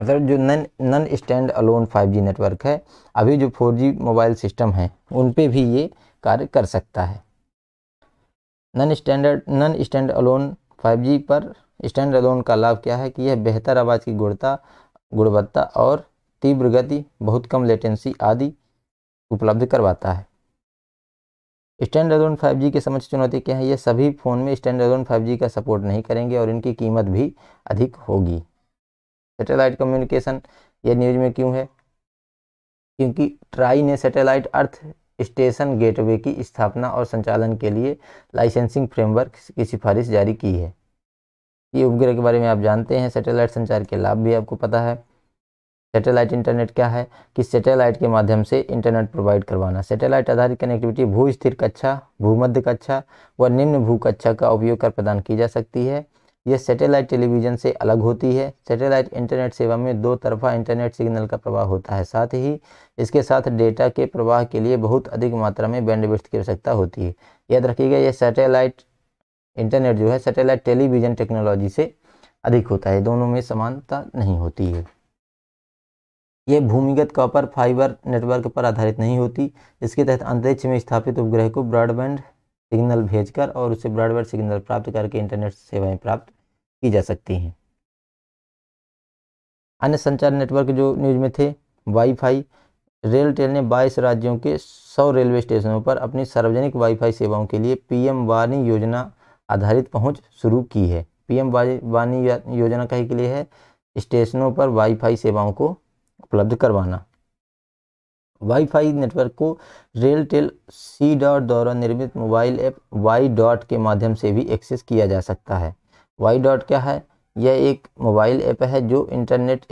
Speaker 1: मतलब जो non non standalone 5G network है अभी जो 4G मोबाइल सिस्टम है उन पे भी ये कार्य कर सकता है non standard non standalone 5G पर स्टैंड अलोन का लाभ क्या है कि यह बेहतर आवाज़ की गुणता गुणवत्ता और तीव्र गति बहुत कम लेटेंसी आदि उपलब्ध करवाता है स्टैंड फाइव जी के समक्ष चुनौती क्या है ये सभी फ़ोन में स्टैंड फाइव जी का सपोर्ट नहीं करेंगे और इनकी कीमत भी अधिक होगी सैटेलाइट कम्युनिकेशन ये न्यूज में क्यों है क्योंकि ट्राई ने सैटेलाइट अर्थ स्टेशन गेटवे की स्थापना और संचालन के लिए लाइसेंसिंग फ्रेमवर्क की सिफारिश जारी की है ये उपग्रह के बारे में आप जानते हैं सैटेलाइट संचार के लाभ भी आपको पता है सैटेलाइट इंटरनेट क्या है कि सैटेलाइट के माध्यम से इंटरनेट प्रोवाइड करवाना सैटेलाइट आधारित कनेक्टिविटी भू स्थिर कक्षा भूमध्य कक्षा व निम्न भू कक्षा का उपयोग कर प्रदान की जा सकती है यह सैटेलाइट टेलीविजन से अलग होती है सैटेलाइट इंटरनेट सेवा में दो तरफा इंटरनेट सिग्नल का प्रवाह होता है साथ ही इसके साथ डेटा के प्रवाह के लिए बहुत अधिक मात्रा में बैंडविड्थ की आवश्यकता होती है याद रखिएगा यह सैटेलाइट इंटरनेट जो है सैटेलाइट टेलीविज़न टेक्नोलॉजी से अधिक होता है दोनों में समानता नहीं होती है यह भूमिगत कॉपर फाइबर नेटवर्क पर आधारित नहीं होती इसके तहत अंतरिक्ष में स्थापित उपग्रह को ब्रॉडबैंड सिग्नल भेजकर और उसे ब्रॉडबैंड सिग्नल प्राप्त करके इंटरनेट सेवाएं प्राप्त की जा सकती हैं अन्य संचार नेटवर्क जो न्यूज में थे वाईफाई रेलटेल ने बाईस राज्यों के सौ रेलवे स्टेशनों पर अपनी सार्वजनिक वाईफाई सेवाओं के लिए पीएम वाणी योजना आधारित पहुंच शुरू की है पीएम वाणी योजना कहे के लिए है स्टेशनों पर वाईफाई सेवाओं को उपलब्ध करवाना वाईफाई नेटवर्क को रेल टेल सी डॉट द्वारा निर्मित मोबाइल ऐप वाई डॉट के माध्यम से भी एक्सेस किया जा सकता है वाई डॉट क्या है यह एक मोबाइल ऐप है जो इंटरनेट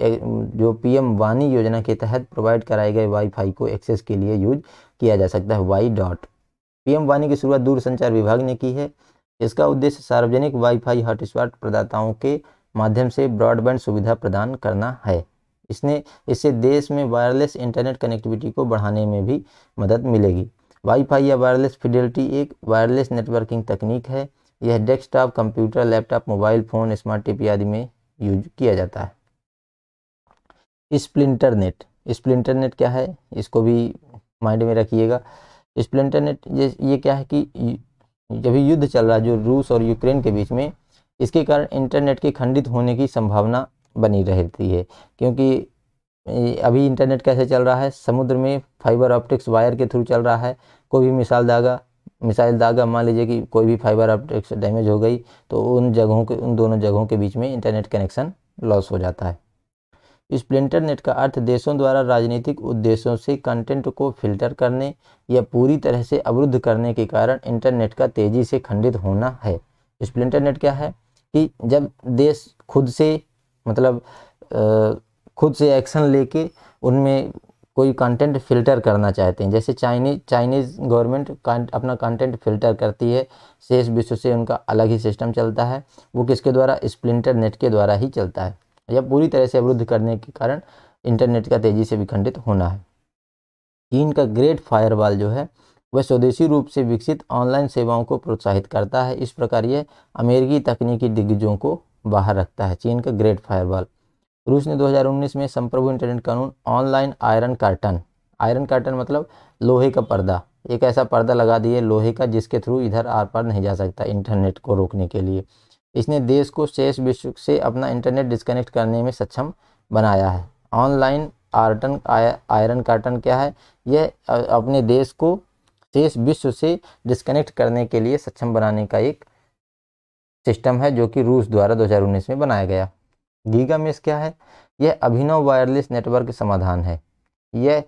Speaker 1: जो पीएम वाणी योजना के तहत प्रोवाइड कराए गए वाईफाई को एक्सेस के लिए यूज किया जा सकता है वाई डॉट पीएम वाणी की शुरुआत दूरसंचार विभाग ने की है इसका उद्देश्य सार्वजनिक वाईफाई हॉटस्पॉट प्रदाताओं के माध्यम से ब्रॉडबैंड सुविधा प्रदान करना है इसने इससे देश में वायरलेस इंटरनेट कनेक्टिविटी को बढ़ाने में भी मदद मिलेगी वाईफाई या वायरलेस फिडेलिटी एक वायरलेस नेटवर्किंग तकनीक है यह desktop computer laptop mobile phone smart TV आदि में यूज किया जाता है स्प्लिंटर नेट स्प्लिंटर नेट क्या है इसको भी माइंड में रखिएगा स्प्लिंटर नेट ये क्या है कि जब युद्ध चल रहा है जो रूस और यूक्रेन के बीच में इसके कारण इंटरनेट के खंडित होने की संभावना बनी रहती है क्योंकि अभी इंटरनेट कैसे चल रहा है समुद्र में फाइबर ऑप्टिक्स वायर के थ्रू चल रहा है कोई भी मिसाल दागा मिसाइल दागा मान लीजिए कि कोई भी फाइबर ऑप्टिक्स डैमेज हो गई तो उन जगहों के उन दोनों जगहों के बीच में इंटरनेट कनेक्शन लॉस हो जाता है स्प्लिंटर नेट का अर्थ देशों द्वारा राजनीतिक उद्देश्यों से कंटेंट को फिल्टर करने या पूरी तरह से अवरुद्ध करने के कारण इंटरनेट का तेज़ी से खंडित होना है स्प्लिंटर नेट क्या है कि जब देश खुद से मतलब खुद से एक्शन लेके उनमें कोई कंटेंट फिल्टर करना चाहते हैं जैसे चाइनीज चाइनीज़ गवर्नमेंट अपना कंटेंट फिल्टर करती है शेष विश्व से उनका अलग ही सिस्टम चलता है वो किसके द्वारा स्प्लिंटर नेट के द्वारा ही चलता है या पूरी तरह से अवरुद्ध करने के कारण इंटरनेट का तेज़ी से विखंडित होना है चीन का ग्रेट फायरवॉल जो है वह स्वदेशी रूप से विकसित ऑनलाइन सेवाओं को प्रोत्साहित करता है इस प्रकार यह अमेरिकी तकनीकी दिग्गजों को बाहर रखता है चीन का ग्रेट फायरवॉल रूस ने 2019 में संप्रभु इंटरनेट कानून online iron curtain iron curtain मतलब लोहे का पर्दा एक ऐसा पर्दा लगा दिए लोहे का जिसके थ्रू इधर आर पार नहीं जा सकता इंटरनेट को रोकने के लिए इसने देश को शेष विश्व से अपना इंटरनेट डिस्कनेक्ट करने में सक्षम बनाया है ऑनलाइन आर्टन आयरन कार्टन क्या है यह अपने देश को शेष विश्व से डिस्कनेक्ट करने के लिए सक्षम बनाने का एक सिस्टम है जो कि रूस द्वारा दो में बनाया गया गीगा मेस क्या है यह अभिनव वायरलेस नेटवर्क समाधान है यह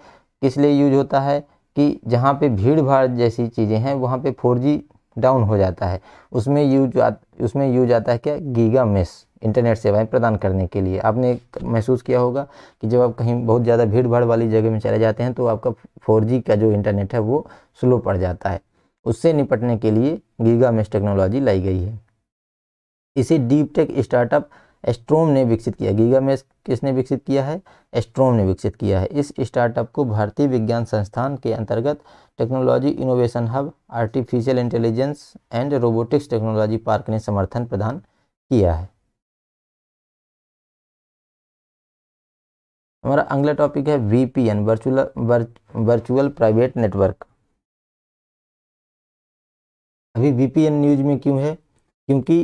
Speaker 1: किस लिए यूज होता है कि जहाँ पे भीड़ भाड़ जैसी चीज़ें हैं वहाँ पे 4G डाउन हो जाता है उसमें यूज उसमें यूज आता है क्या गीगा मेस इंटरनेट सेवाएं प्रदान करने के लिए आपने महसूस किया होगा कि जब आप कहीं बहुत ज़्यादा भीड़ भाड़ वाली जगह में चले जाते हैं तो आपका फोर का जो इंटरनेट है वो स्लो पड़ जाता है उससे निपटने के लिए गीगा मेस टेक्नोलॉजी लाई गई है इसे डीप टेक स्टार्टअप एस्ट्रोम ने विकसित किया मेस किसने विकसित किया है एस्ट्रोम ने विकसित किया है इस स्टार्टअप को भारतीय विज्ञान संस्थान के अंतर्गत technology
Speaker 2: innovation hub artificial intelligence and robotics technology park ने समर्थन प्रदान किया है हमारा अगला टॉपिक है VPN virtual virtual private network
Speaker 1: अभी वीपीएन न्यूज में क्यों है क्योंकि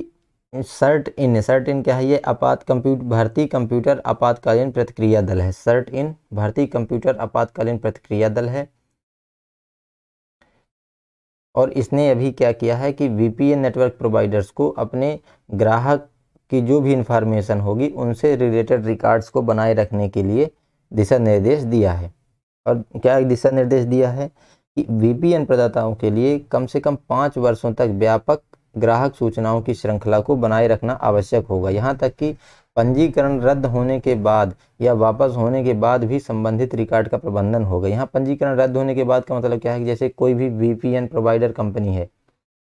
Speaker 1: सर्ट इन सर्ट इन क्या है ये आपात कंप्यूट भारतीय कंप्यूटर आपातकालीन प्रतिक्रिया दल है सर्ट इन भारतीय कंप्यूटर आपातकालीन प्रतिक्रिया दल है और इसने अभी क्या किया है कि वीपीएन नेटवर्क प्रोवाइडर्स को अपने ग्राहक की जो भी इंफॉर्मेशन होगी उनसे रिलेटेड रिकॉर्ड्स को बनाए रखने के लिए दिशा निर्देश दिया है और क्या दिशा निर्देश दिया है कि वीपीएन प्रदाताओं के लिए कम से कम पाँच वर्षों तक व्यापक ग्राहक सूचनाओं की श्रृंखला को बनाए रखना आवश्यक होगा यहाँ तक कि पंजीकरण रद्द होने के बाद या वापस होने के बाद भी संबंधित रिकॉर्ड का प्रबंधन होगा यहाँ पंजीकरण रद्द होने के बाद का मतलब क्या है कि जैसे कोई भी वीपीएन प्रोवाइडर कंपनी है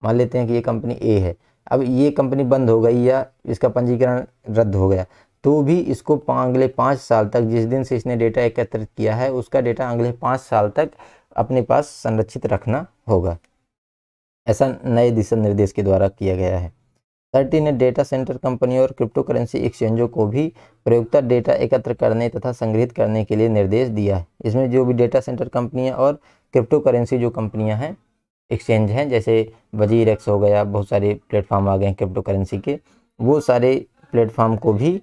Speaker 1: मान लेते हैं कि ये कंपनी ए है अब ये कंपनी बंद हो गई या इसका पंजीकरण रद्द हो गया तो भी इसको अगले पाँच साल तक जिस दिन से इसने डेटा एकत्रित किया है उसका डेटा अगले पाँच साल तक अपने पास संरक्षित रखना होगा ऐसा नए दिशा निर्देश के द्वारा किया गया है थर्टीन ने डेटा सेंटर कंपनियों और क्रिप्टो करेंसी एक्सचेंजों को भी प्रयोगता डेटा एकत्र करने तथा संग्रहित करने के लिए निर्देश दिया है इसमें जो भी डेटा सेंटर कंपनियाँ और क्रिप्टो करेंसी जो कंपनियाँ हैं एक्सचेंज हैं जैसे वजीर एक्स हो गया बहुत सारे प्लेटफॉर्म आ गए हैं क्रिप्टो करेंसी के वो सारे प्लेटफॉर्म को भी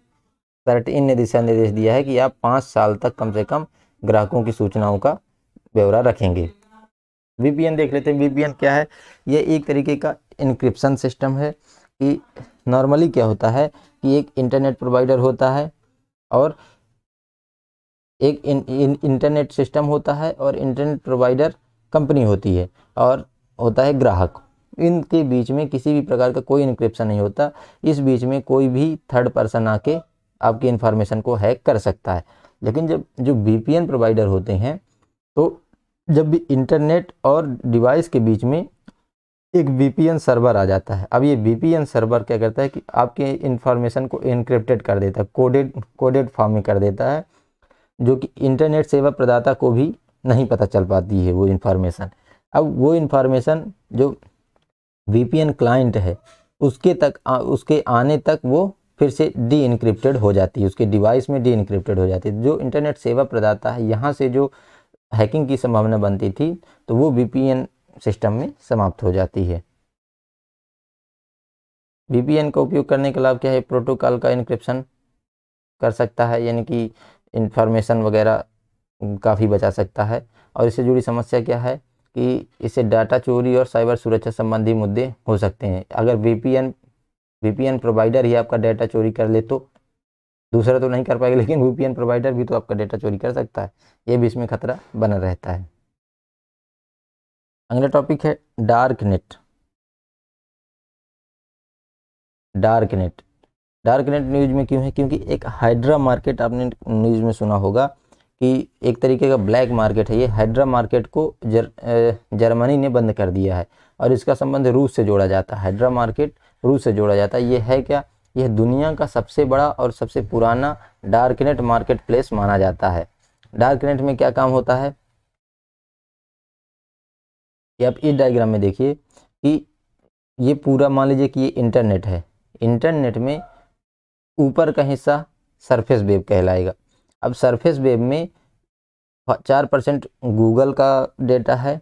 Speaker 1: इन ने दिशा निर्देश दिया है कि आप पाँच साल तक कम से कम ग्राहकों की सूचनाओं का ब्यौरा रखेंगे वीपीएन देख लेते हैं वीपीएन क्या है ये एक तरीके का इनक्रिप्शन सिस्टम है कि नॉर्मली क्या होता है कि एक इंटरनेट प्रोवाइडर होता है और एक इन, इन, इंटरनेट सिस्टम होता है और इंटरनेट प्रोवाइडर कंपनी होती है और होता है ग्राहक इनके बीच में किसी भी प्रकार का कोई इनक्रिप्शन नहीं होता इस बीच में कोई भी थर्ड पर्सन आके आपकी इन्फॉर्मेशन को हैक कर सकता है लेकिन जब जो वी प्रोवाइडर होते हैं तो जब भी इंटरनेट और डिवाइस के बीच में एक वी सर्वर आ जाता है अब ये वी सर्वर क्या करता है कि आपके इन्फॉर्मेशन को इनक्रिप्टेड कर देता है कोडेड कोडेड फॉर्म में कर देता है जो कि इंटरनेट सेवा प्रदाता को भी नहीं पता चल पाती है वो इन्फॉर्मेशन अब वो इन्फॉर्मेशन जो वी क्लाइंट है उसके तक आ, उसके आने तक वो फिर से डी इनक्रिप्टेड हो जाती है उसके डिवाइस में डी इनक्रिप्टेड हो जाती है जो इंटरनेट सेवा प्रदाता है यहाँ से जो हैकिंग की संभावना बनती थी तो वो वीपीएन सिस्टम में समाप्त हो जाती है वीपीएन का उपयोग करने के लाभ क्या है प्रोटोकॉल का इनक्रिप्शन कर सकता है यानी कि इंफॉर्मेशन वगैरह काफ़ी बचा सकता है और इससे जुड़ी समस्या क्या है कि इससे डाटा चोरी और साइबर सुरक्षा संबंधी मुद्दे हो सकते हैं अगर वीपीएन पी प्रोवाइडर ही आपका डाटा चोरी कर ले तो दूसरा तो नहीं कर पाएगा लेकिन वी प्रोवाइडर भी तो
Speaker 2: आपका डेटा चोरी कर सकता है ये भी इसमें खतरा बना रहता है अगला टॉपिक है dark net
Speaker 1: dark net dark net news में क्यों है क्योंकि एक हाइड्रा मार्केट आपने न्यूज में सुना होगा कि एक तरीके का ब्लैक मार्केट है ये हाइड्रा मार्केट को जर, जर्मनी ने बंद कर दिया है और इसका संबंध रूस से जोड़ा जाता है हाइड्रा मार्केट रूस से जोड़ा जाता है ये है क्या यह दुनिया का सबसे बड़ा और सबसे पुराना डार्कनेट मार्केट प्लेस माना जाता है डार्कनेट में क्या काम होता है कि आप इस डायग्राम में देखिए कि ये पूरा मान लीजिए कि ये इंटरनेट है इंटरनेट में ऊपर का हिस्सा सरफेस वेब कहलाएगा अब सरफेस वेब में चार परसेंट गूगल का डेटा है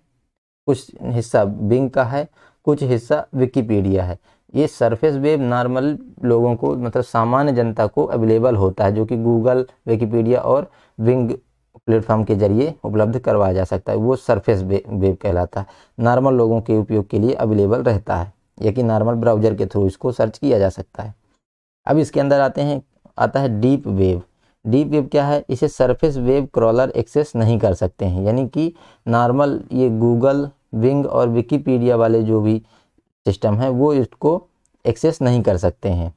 Speaker 1: कुछ हिस्सा बिंग का है कुछ हिस्सा विकीपीडिया है ये सरफेस वेब नॉर्मल लोगों को मतलब सामान्य जनता को अवेलेबल होता है जो कि गूगल विकीपीडिया और विंग प्लेटफॉर्म के जरिए उपलब्ध करवाया जा सकता है वो सरफेस वेब कहलाता है नॉर्मल लोगों के उपयोग के लिए अवेलेबल रहता है या कि नॉर्मल ब्राउजर के थ्रू इसको सर्च किया जा सकता है अब इसके अंदर आते हैं आता है डीप वेब डीप वेब क्या है इसे सरफेस वेब क्रॉलर एक्सेस नहीं कर सकते हैं यानी कि नॉर्मल ये गूगल विंग और विकीपीडिया वाले जो भी सिस्टम है वो इसको एक्सेस नहीं कर सकते हैं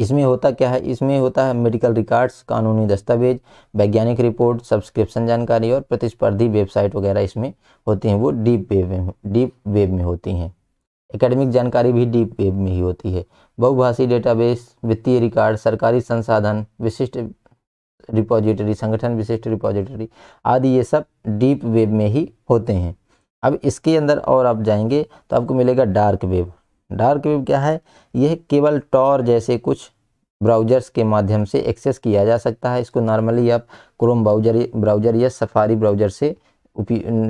Speaker 1: इसमें होता क्या है इसमें होता है मेडिकल रिकॉर्ड्स कानूनी दस्तावेज वैज्ञानिक रिपोर्ट सब्सक्रिप्शन जानकारी और प्रतिस्पर्धी वेबसाइट वगैरह इसमें होती हैं वो डीप वेब में डीप वेब में होती हैं एकेडमिक जानकारी भी डीप वेब में ही होती है बहुभाषी डेटाबेस वित्तीय रिकॉर्ड सरकारी संसाधन विशिष्ट रिपोजिटरी संगठन विशिष्ट रिपोजिटरी आदि ये सब डीप वेब में ही होते हैं अब इसके अंदर और आप जाएंगे तो आपको मिलेगा डार्क वेब डार्क वेब क्या है यह केवल टॉर जैसे कुछ ब्राउज़र्स के माध्यम से एक्सेस किया जा सकता है इसको नॉर्मली आप क्रोम ब्राउजर ब्राउजर या सफारी ब्राउजर से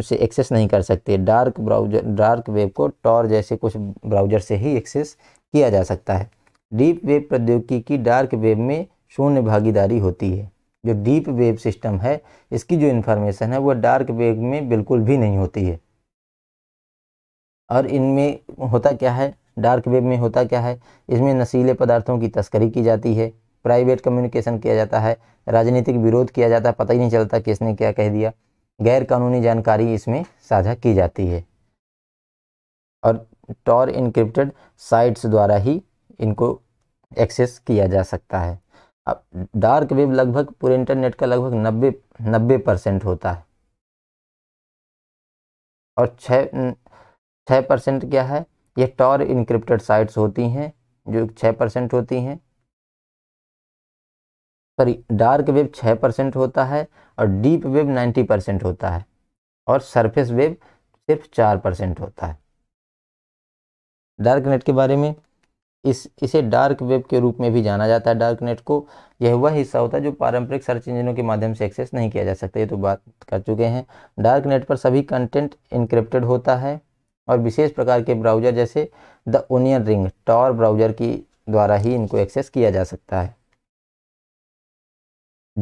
Speaker 1: से एक्सेस नहीं कर सकते डार्क ब्राउजर डार्क वेब को टॉर जैसे कुछ ब्राउजर से ही एक्सेस किया जा सकता है डीप वेब प्रौद्योगिकी की डार्क वेब में शून्य भागीदारी होती है जो डीप वेब सिस्टम है इसकी जो इन्फॉर्मेशन है वह डार्क वेब में बिल्कुल भी नहीं होती है और इनमें होता क्या है डार्क वेब में होता क्या है इसमें नशीले पदार्थों की तस्करी की जाती है प्राइवेट कम्युनिकेशन किया जाता है राजनीतिक विरोध किया जाता है पता ही नहीं चलता किसने क्या कह दिया गैर कानूनी जानकारी इसमें साझा की जाती है और टॉर इनक्रिप्टेड साइट्स द्वारा ही इनको एक्सेस किया जा सकता है अब डार्क वेब लगभग पूरे इंटरनेट का लगभग नब्बे नब्बे परसेंट होता है और छः छः परसेंट क्या है ये टॉर इनक्रिप्टेड साइट्स होती हैं जो छः परसेंट होती हैं सॉरी डार्क वेब छः परसेंट होता है और डीप वेब नाइन्टी परसेंट होता है और सरफेस वेब सिर्फ चार परसेंट होता है डार्क नेट के बारे में इस इसे डार्क वेब के रूप में भी जाना जाता है डार्क नेट को यह वह हिस्सा होता है जो पारंपरिक सर्च इंजनों के माध्यम से एक्सेस नहीं किया जा सकता ये तो बात कर चुके हैं डार्क नेट पर सभी कंटेंट इनक्रिप्टेड होता है और विशेष प्रकार के ब्राउज़र जैसे the onion ring Tor browser की द्वारा ही इनको एक्सेस किया जा सकता है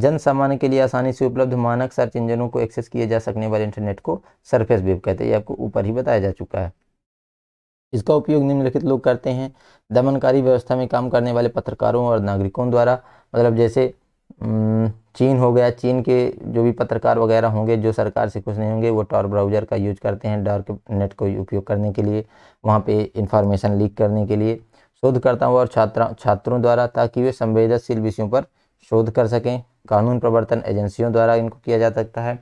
Speaker 1: जन सामान्य के लिए आसानी से उपलब्ध मानक सर्च इंजनों को एक्सेस किए जा सकने वाले इंटरनेट को सरफेस वेब कहते हैं ये आपको ऊपर ही बताया जा चुका है इसका उपयोग निम्नलिखित लोग करते हैं दमनकारी व्यवस्था में काम करने वाले पत्रकारों और नागरिकों द्वारा मतलब जैसे चीन हो गया चीन के जो भी पत्रकार वगैरह होंगे जो सरकार से कुछ नहीं होंगे वो टॉर ब्राउज़र का यूज करते हैं डार्क नेट को उपयोग करने के लिए वहाँ पे इंफॉर्मेशन लीक करने के लिए शोधकर्ताओं और छात्रा छात्रों द्वारा ताकि वे संवेदनशील विषयों पर शोध कर सकें कानून प्रवर्तन एजेंसियों द्वारा इनको किया जा सकता है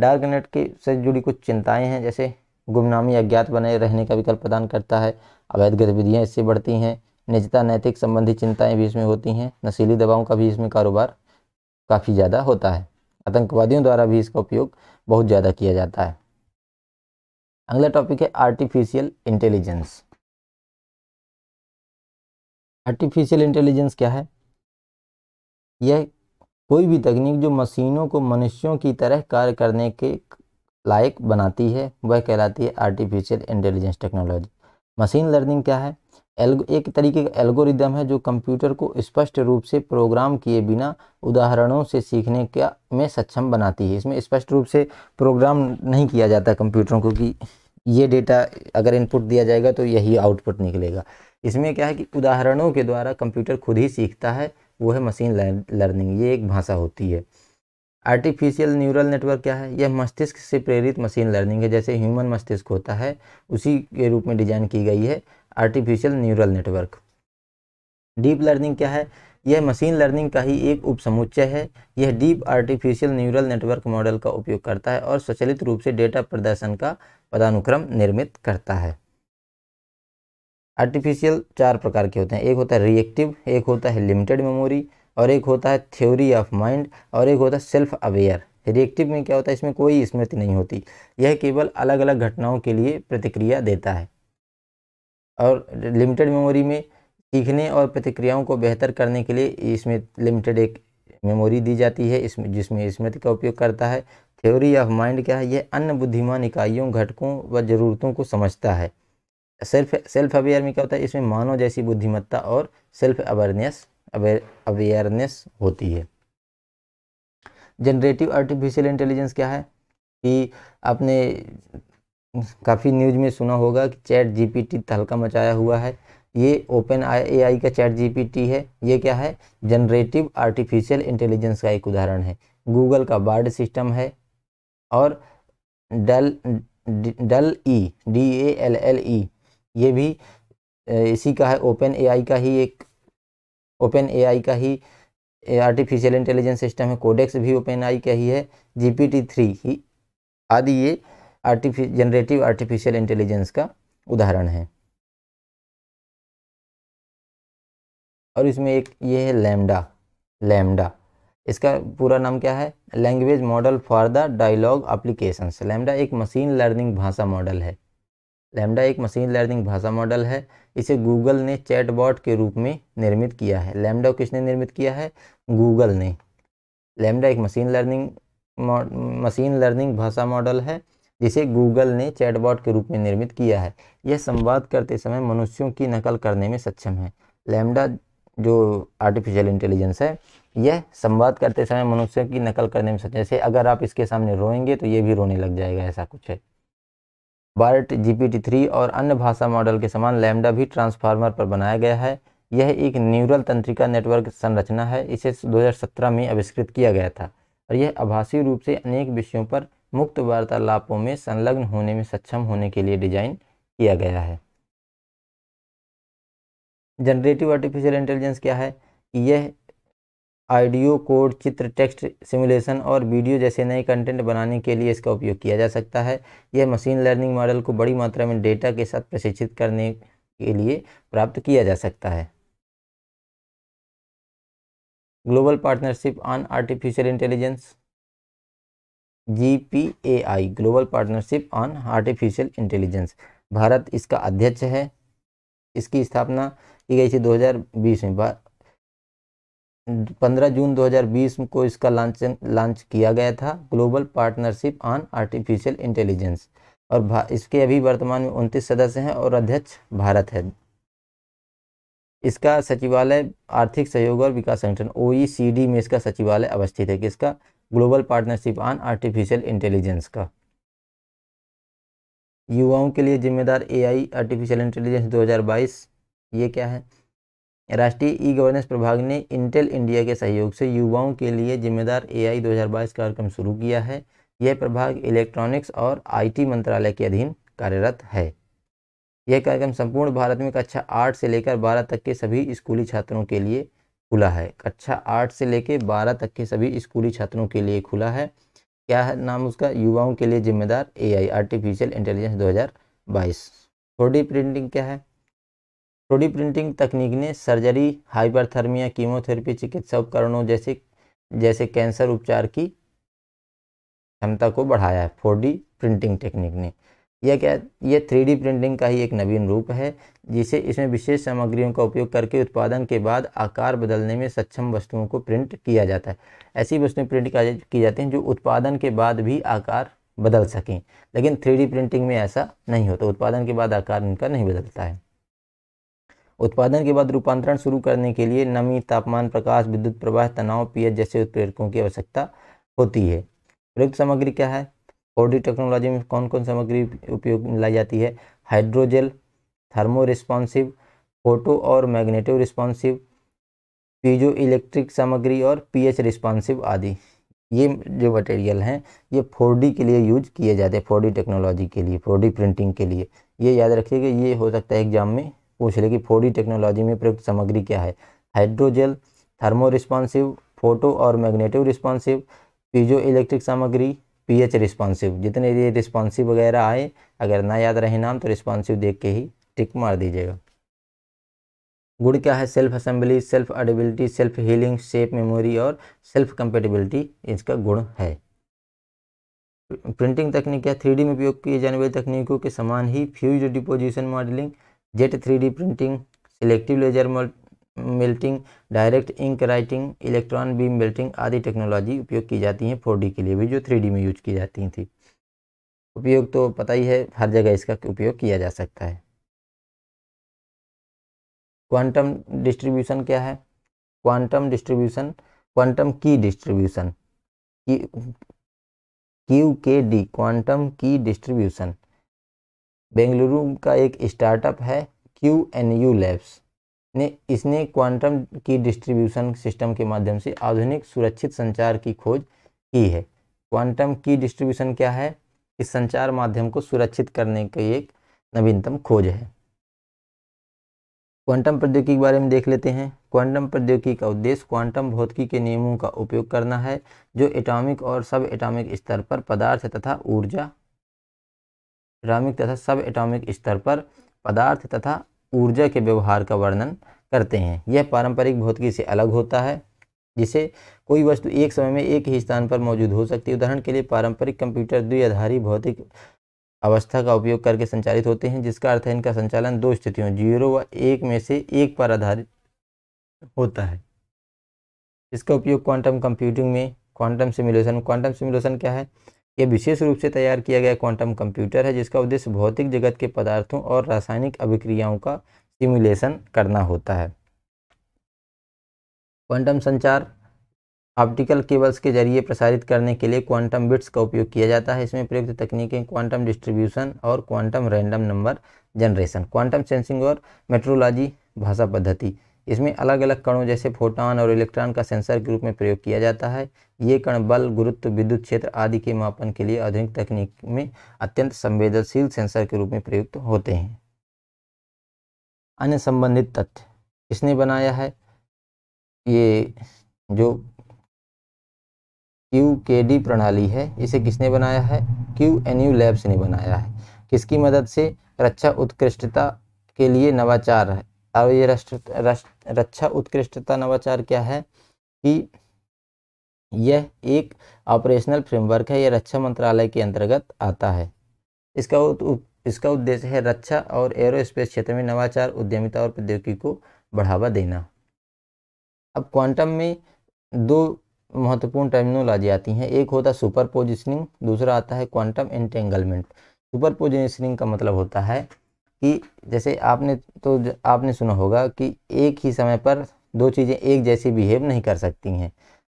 Speaker 1: डार्क नेट के से जुड़ी कुछ चिंताएँ हैं जैसे गुमनामी अज्ञात बने रहने का विकल्प प्रदान करता है अवैध गतिविधियाँ इससे बढ़ती हैं निजता नैतिक संबंधी चिंताएं भी इसमें होती हैं नशीली दवाओं का भी इसमें कारोबार काफ़ी ज़्यादा
Speaker 2: होता है आतंकवादियों द्वारा भी इसका उपयोग बहुत ज़्यादा किया जाता है अगला टॉपिक है आर्टिफिशियल इंटेलिजेंस आर्टिफिशियल इंटेलिजेंस क्या है यह कोई भी तकनीक
Speaker 1: जो मशीनों को मनुष्यों की तरह कार्य करने के लायक बनाती है वह कहलाती है artificial intelligence technology machine learning क्या है एल्गो एक तरीके का एल्गोरिदम है जो कंप्यूटर को स्पष्ट रूप से प्रोग्राम किए बिना उदाहरणों से सीखने का में सक्षम बनाती है इसमें स्पष्ट रूप से प्रोग्राम नहीं किया जाता कंप्यूटरों को कि ये डेटा अगर इनपुट दिया जाएगा तो यही आउटपुट निकलेगा इसमें क्या है कि उदाहरणों के द्वारा कंप्यूटर खुद ही सीखता है वो है मशीन लर्निंग ये एक भाषा होती है आर्टिफिशियल न्यूरल नेटवर्क क्या है यह मस्तिष्क से प्रेरित मशीन लर्निंग है जैसे ह्यूमन मस्तिष्क होता है उसी के रूप में डिजाइन की गई है artificial neural network deep learning क्या है यह मशीन लर्निंग का ही एक उपसमुच्चय है यह deep artificial neural network model का उपयोग करता है और स्वचलित रूप से डेटा प्रदर्शन का पदानुक्रम निर्मित करता है आर्टिफिशियल चार प्रकार के होते हैं एक होता है रिएक्टिव एक होता है लिमिटेड मेमोरी और एक होता है थ्योरी ऑफ माइंड और एक होता है सेल्फ अवेयर रिएक्टिव में क्या होता है इसमें कोई स्मृति नहीं होती यह केवल अलग अलग घटनाओं के लिए प्रतिक्रिया देता है और लिमिटेड मेमोरी में सीखने और प्रतिक्रियाओं को बेहतर करने के लिए इसमें लिमिटेड एक मेमोरी दी जाती है इसमें जिसमें स्मृति का उपयोग करता है थ्योरी ऑफ माइंड क्या है यह अन्य बुद्धिमान इकाइयों घटकों व ज़रूरतों को समझता है सेल्फ सेल्फ अवेयर में क्या होता है इसमें मानव जैसी बुद्धिमत्ता और सेल्फ अवेयरनेस अवेयरनेस होती है जनरेटिव आर्टिफिशियल इंटेलिजेंस क्या है कि अपने काफ़ी न्यूज़ में सुना होगा कि चैट जीपीटी तहलका मचाया हुआ है ये ओपन ए आई का चैट जीपीटी है ये क्या है जनरेटिव आर्टिफिशियल इंटेलिजेंस का एक उदाहरण है गूगल का बार्ड सिस्टम है और DALL DALL E D A L L E ये भी इसी का है ओपन एआई का ही एक ओपन एआई का ही आर्टिफिशियल इंटेलिजेंस सिस्टम है कोडेक्स भी ओपन आई का ही है टी थ्री ही आदि ये आर्टिफि जनरेटिव
Speaker 2: आर्टिफिशियल इंटेलिजेंस का उदाहरण है और इसमें एक ये है लैम्डा लैम्डा इसका पूरा नाम
Speaker 1: क्या है language model for the dialogue applications LaMDA एक मशीन लर्निंग भाषा मॉडल है लैम्डा एक मशीन लर्निंग भाषा मॉडल है इसे गूगल ने चैटबॉट के रूप में निर्मित किया है लैम्डा किसने निर्मित किया है गूगल ने लैम्डा एक मशीन लर्निंग मशीन लर्निंग भाषा मॉडल है जिसे गूगल ने चैटबॉट के रूप में निर्मित किया है यह संवाद करते समय मनुष्यों की नकल करने में सक्षम है लैमडा जो आर्टिफिशियल इंटेलिजेंस है यह संवाद करते समय मनुष्य की नकल करने में सक्षम जैसे अगर आप इसके सामने रोएंगे तो ये भी रोने लग जाएगा ऐसा कुछ है बार्ट जीपीटी थ्री और अन्य भाषा मॉडल के समान लैमडा भी ट्रांसफार्मर पर बनाया गया है यह एक न्यूरल तंत्रिका नेटवर्क संरचना है इसे 2017 में आविष्कृत किया गया था और यह आभासी रूप से अनेक विषयों पर मुक्त वार्तालापों में संलग्न होने में सक्षम होने के लिए डिजाइन किया गया है जनरेटिव आर्टिफिशियल इंटेलिजेंस क्या है यह आइडियो कोड चित्र टेक्स्ट सिमुलेशन और वीडियो जैसे नए कंटेंट बनाने के लिए इसका उपयोग किया जा सकता है यह मशीन लर्निंग मॉडल को बड़ी मात्रा में डेटा के साथ प्रशिक्षित करने के लिए प्राप्त किया जा सकता है
Speaker 2: global partnership on artificial intelligence G P A I global partnership on artificial
Speaker 1: intelligence Bharat इसका अध्यक्ष है इसकी स्थापना की गई थी 2020 में पंद्रह जून 2020 को इसका लॉन्च लॉन्च किया गया था global partnership on artificial intelligence और इसके अभी वर्तमान में उनतीस सदस्य हैं और अध्यक्ष भारत है इसका सचिवालय आर्थिक सहयोग और विकास संगठन ओ में इसका सचिवालय अवस्थित है किसका global partnership on artificial intelligence का युवाओं के लिए जिम्मेदार एआई आर्टिफिशियल इंटेलिजेंस 2022 ये क्या है राष्ट्रीय ई गवर्नेंस प्रभाग ने इंटेल इंडिया के सहयोग से युवाओं के लिए जिम्मेदार एआई 2022 कार्यक्रम शुरू किया है यह प्रभाग इलेक्ट्रॉनिक्स और आईटी मंत्रालय के अधीन कार्यरत है यह कार्यक्रम संपूर्ण भारत में कक्षा आठ से लेकर बारह तक के सभी स्कूली छात्रों के लिए खुला है कक्षा आठ से लेकर बारह तक के सभी स्कूली छात्रों के लिए खुला है क्या है नाम उसका युवाओं के लिए जिम्मेदार एआई आर्टिफिशियल इंटेलिजेंस 2022 हज़ार प्रिंटिंग क्या है थ्रोडी प्रिंटिंग तकनीक ने सर्जरी हाइपरथर्मिया कीमोथेरेपी चिकित्सा उपकरणों जैसे जैसे कैंसर उपचार की क्षमता को बढ़ाया है फोर प्रिंटिंग टेक्निक ने यह क्या यह थ्री प्रिंटिंग का ही एक नवीन रूप है जिसे इसमें विशेष सामग्रियों का उपयोग करके उत्पादन के बाद आकार बदलने में सक्षम वस्तुओं को प्रिंट किया जाता है ऐसी वस्तुएं प्रिंट की जाती हैं जो उत्पादन के बाद भी आकार बदल सकें लेकिन थ्री प्रिंटिंग में ऐसा नहीं होता उत्पादन के बाद आकार इनका नहीं बदलता है उत्पादन के बाद रूपांतरण शुरू करने के लिए नमी तापमान प्रकाश विद्युत प्रवाह तनाव पीएच जैसे उत्प्रेरकों की आवश्यकता होती है प्रयुक्त सामग्री क्या है फोर टेक्नोलॉजी में कौन कौन सामग्री उपयोग लाई जाती है हाइड्रोजेल थर्मो रिस्पॉन्सिव फोटो और मैग्नेटिव रिस्पॉन्सिव पीजो इलेक्ट्रिक सामग्री और पीएच रिस्पॉन्सिव आदि ये जो मटेरियल हैं ये फोर के लिए यूज किए जाते हैं फोर टेक्नोलॉजी के लिए फोर प्रिंटिंग के लिए ये याद रखिएगा ये हो सकता है एग्जाम में पूछ ले कि फोर टेक्नोलॉजी में प्रयुक्त सामग्री क्या है हाइड्रोजेल थर्मो रिस्पॉन्सिव फोटो और मैग्नेटिव रिस्पॉन्सिव पीजो इलेक्ट्रिक सामग्री पीएच रिस्पॉन्सिव जितने ये रिस्पॉन्सिव वगैरह आए अगर ना याद रहे नाम तो रिस्पॉन्सिव देख के ही टिक मार दीजिएगा गुड क्या है self assembly self adaptability self healing shape memory और सेल्फ कंपेटेबिलिटी इसका गुण है प्रिंटिंग तकनीक क्या थ्री में उपयोग किए जाने वाली तकनीकों के समान ही fuse deposition modelling jet three printing selective laser melting direct ink writing electron beam melting आदि टेक्नोलॉजी उपयोग की जाती हैं फोर के लिए भी जो थ्री में यूज की जाती थी उपयोग तो पता ही है हर जगह इसका उपयोग किया जा सकता है क्वांटम डिस्ट्रीब्यूशन क्या है quantum distribution quantum key distribution Q K D quantum key distribution Bengaluru का एक स्टार्टअप है क्यू एन यू लैब्स ने इसने क्वांटम की डिस्ट्रीब्यूशन सिस्टम के माध्यम से आधुनिक सुरक्षित संचार की खोज की है क्वांटम की डिस्ट्रीब्यूशन क्या है इस संचार माध्यम को सुरक्षित करने की एक नवीनतम खोज है क्वांटम प्रौद्योगिकी के बारे में देख लेते हैं क्वांटम प्रौद्योगिकी का उद्देश्य क्वांटम भौतिकी के नियमों का उपयोग करना है जो एटॉमिक और सब एटॉमिक स्तर पर पदार्थ तथा ऊर्जा एटॉमिक तथा सब एटॉमिक स्तर पर पदार्थ तथा ऊर्जा के व्यवहार का वर्णन करते हैं यह पारंपरिक भौतिकी से अलग होता है जिसे कोई वस्तु एक समय में एक ही स्थान पर मौजूद हो सकती है उदाहरण के लिए पारंपरिक कंप्यूटर द्विआधारी भौतिक अवस्था का उपयोग करके संचालित होते हैं जिसका अर्थ है इनका संचालन दो स्थितियों जीरो व एक में से एक पर आधारित होता है इसका उपयोग क्वांटम कंप्यूटिंग में क्वांटम सिमुलेशन क्वांटम सिमुलेशन क्या है यह विशेष रूप से तैयार किया गया क्वांटम कंप्यूटर है जिसका उद्देश्य भौतिक जगत के पदार्थों और रासायनिक अभिक्रियाओं का सिमुलेशन करना होता है क्वांटम संचार ऑप्टिकल केबल्स के जरिए प्रसारित करने के लिए क्वांटम बिट्स का उपयोग किया जाता है इसमें प्रयुक्त तकनीकें क्वांटम डिस्ट्रीब्यूशन और quantum random number generation quantum sensing और मेट्रोलॉजी भाषा पद्धति इसमें अलग अलग कणों जैसे फोटॉन और इलेक्ट्रॉन का सेंसर के रूप में प्रयोग किया जाता है ये कण बल गुरुत्व विद्युत क्षेत्र आदि के मापन के लिए आधुनिक तकनीक में अत्यंत संवेदनशील सेंसर
Speaker 2: के रूप में प्रयुक्त होते हैं अन्य संबंधित तथ्य इसने बनाया है ये जो
Speaker 1: क्यू के डी प्रणाली है इसे किसने बनाया है क्यू एन यू लैब्स ने बनाया है किसकी मदद से रक्षा उत्कृष्टता के लिए नवाचार है अब ये रक्षा उत्कृष्टता नवाचार क्या है कि यह एक ऑपरेशनल फ्रेमवर्क है यह रक्षा मंत्रालय के अंतर्गत आता है इसका उत, इसका उद्देश्य है रक्षा और एरोस्पेस क्षेत्र में नवाचार उद्यमिता और प्रौद्योगिकी को बढ़ावा देना अब क्वांटम में दो महत्वपूर्ण टर्मिनोलॉजी आती हैं एक होता है सुपर पोजिशनिंग दूसरा आता है क्वांटम एंटेंगलमेंट सुपर पोजिशनिंग का मतलब होता है कि जैसे आपने तो आपने सुना होगा कि एक ही समय पर दो चीज़ें एक जैसी बिहेव नहीं कर सकती हैं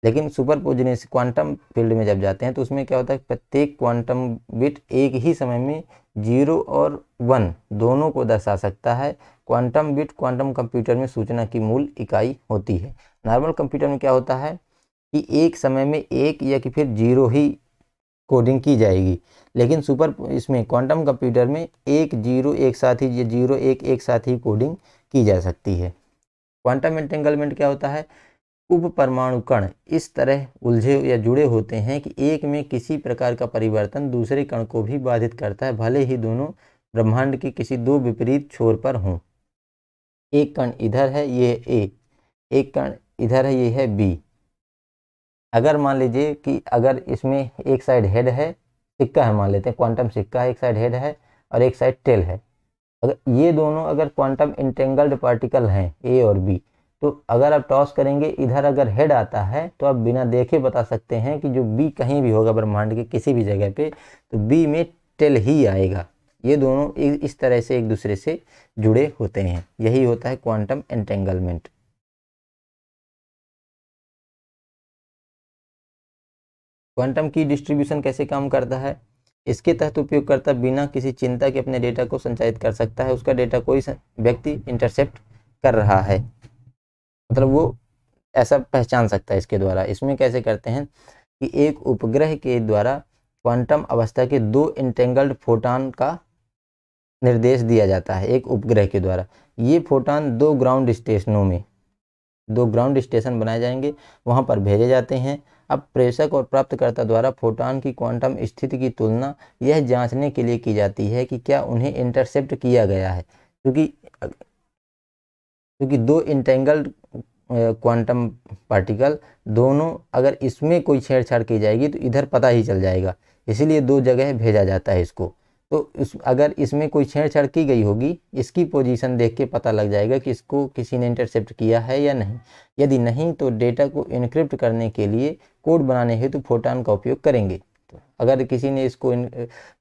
Speaker 1: लेकिन सुपर पोजिनेस क्वांटम फील्ड में जब जाते हैं तो उसमें क्या होता है प्रत्येक क्वांटम बिट एक ही समय में जीरो और वन दोनों को दर्शा सकता है क्वांटम बिट क्वांटम कंप्यूटर में सूचना की मूल इकाई होती है नॉर्मल कंप्यूटर में क्या होता है कि एक समय में एक या कि फिर जीरो ही कोडिंग की जाएगी लेकिन सुपर इसमें क्वांटम कंप्यूटर में एक जीरो एक साथ ही जीरो एक एक साथ ही कोडिंग की जा सकती है क्वांटम एंटेंगलमेंट क्या होता है उप परमाणु कण इस तरह उलझे या जुड़े होते हैं कि एक में किसी प्रकार का परिवर्तन दूसरे कण को भी बाधित करता है भले ही दोनों ब्रह्मांड के किसी दो विपरीत छोर पर हों एक कण इधर है ये ए एक कण इधर है ये है बी अगर मान लीजिए कि अगर इसमें एक साइड हेड है सिक्का है मान लेते हैं क्वांटम सिक्का है एक साइड हेड है और एक साइड टेल है अगर ये दोनों अगर क्वांटम इंटेंगल्ड पार्टिकल हैं ए और बी तो अगर आप टॉस करेंगे इधर अगर हेड आता है तो आप बिना देखे बता सकते हैं कि जो बी कहीं भी होगा ब्रह्मांड के किसी भी जगह पे तो बी में टेल ही आएगा ये
Speaker 2: दोनों इस तरह से एक दूसरे से जुड़े होते हैं यही होता है quantum entanglement quantum key distribution कैसे काम करता है इसके तहत उपयोगकर्ता बिना किसी चिंता के
Speaker 1: अपने डेटा को संचालित कर सकता है उसका डेटा कोई व्यक्ति इंटरसेप्ट कर रहा है मतलब वो ऐसा पहचान सकता है इसके द्वारा इसमें कैसे करते हैं कि एक उपग्रह के द्वारा क्वांटम अवस्था के दो इंटेंगल्ड फोटान का निर्देश दिया जाता है एक उपग्रह के द्वारा ये फोटान दो ग्राउंड स्टेशनों में दो ग्राउंड स्टेशन बनाए जाएंगे वहाँ पर भेजे जाते हैं अब प्रेषक और प्राप्तकर्ता द्वारा फोटॉन की क्वांटम स्थिति की तुलना यह जांचने के लिए की जाती है कि क्या उन्हें इंटरसेप्ट किया गया है क्योंकि क्योंकि दो इंटेंगल्ड क्वांटम पार्टिकल दोनों अगर इसमें कोई छेड़छाड़ की जाएगी तो इधर पता ही चल जाएगा इसीलिए दो जगह भेजा जाता है इसको तो इस अगर इसमें कोई छेड़छाड़ की गई होगी इसकी पोजीशन देख के पता लग जाएगा कि इसको किसी ने इंटरसेप्ट किया है या नहीं यदि नहीं तो डेटा को इनक्रिप्ट करने के लिए कोड बनाने हेतु तो फोटान का उपयोग करेंगे तो अगर किसी ने इसको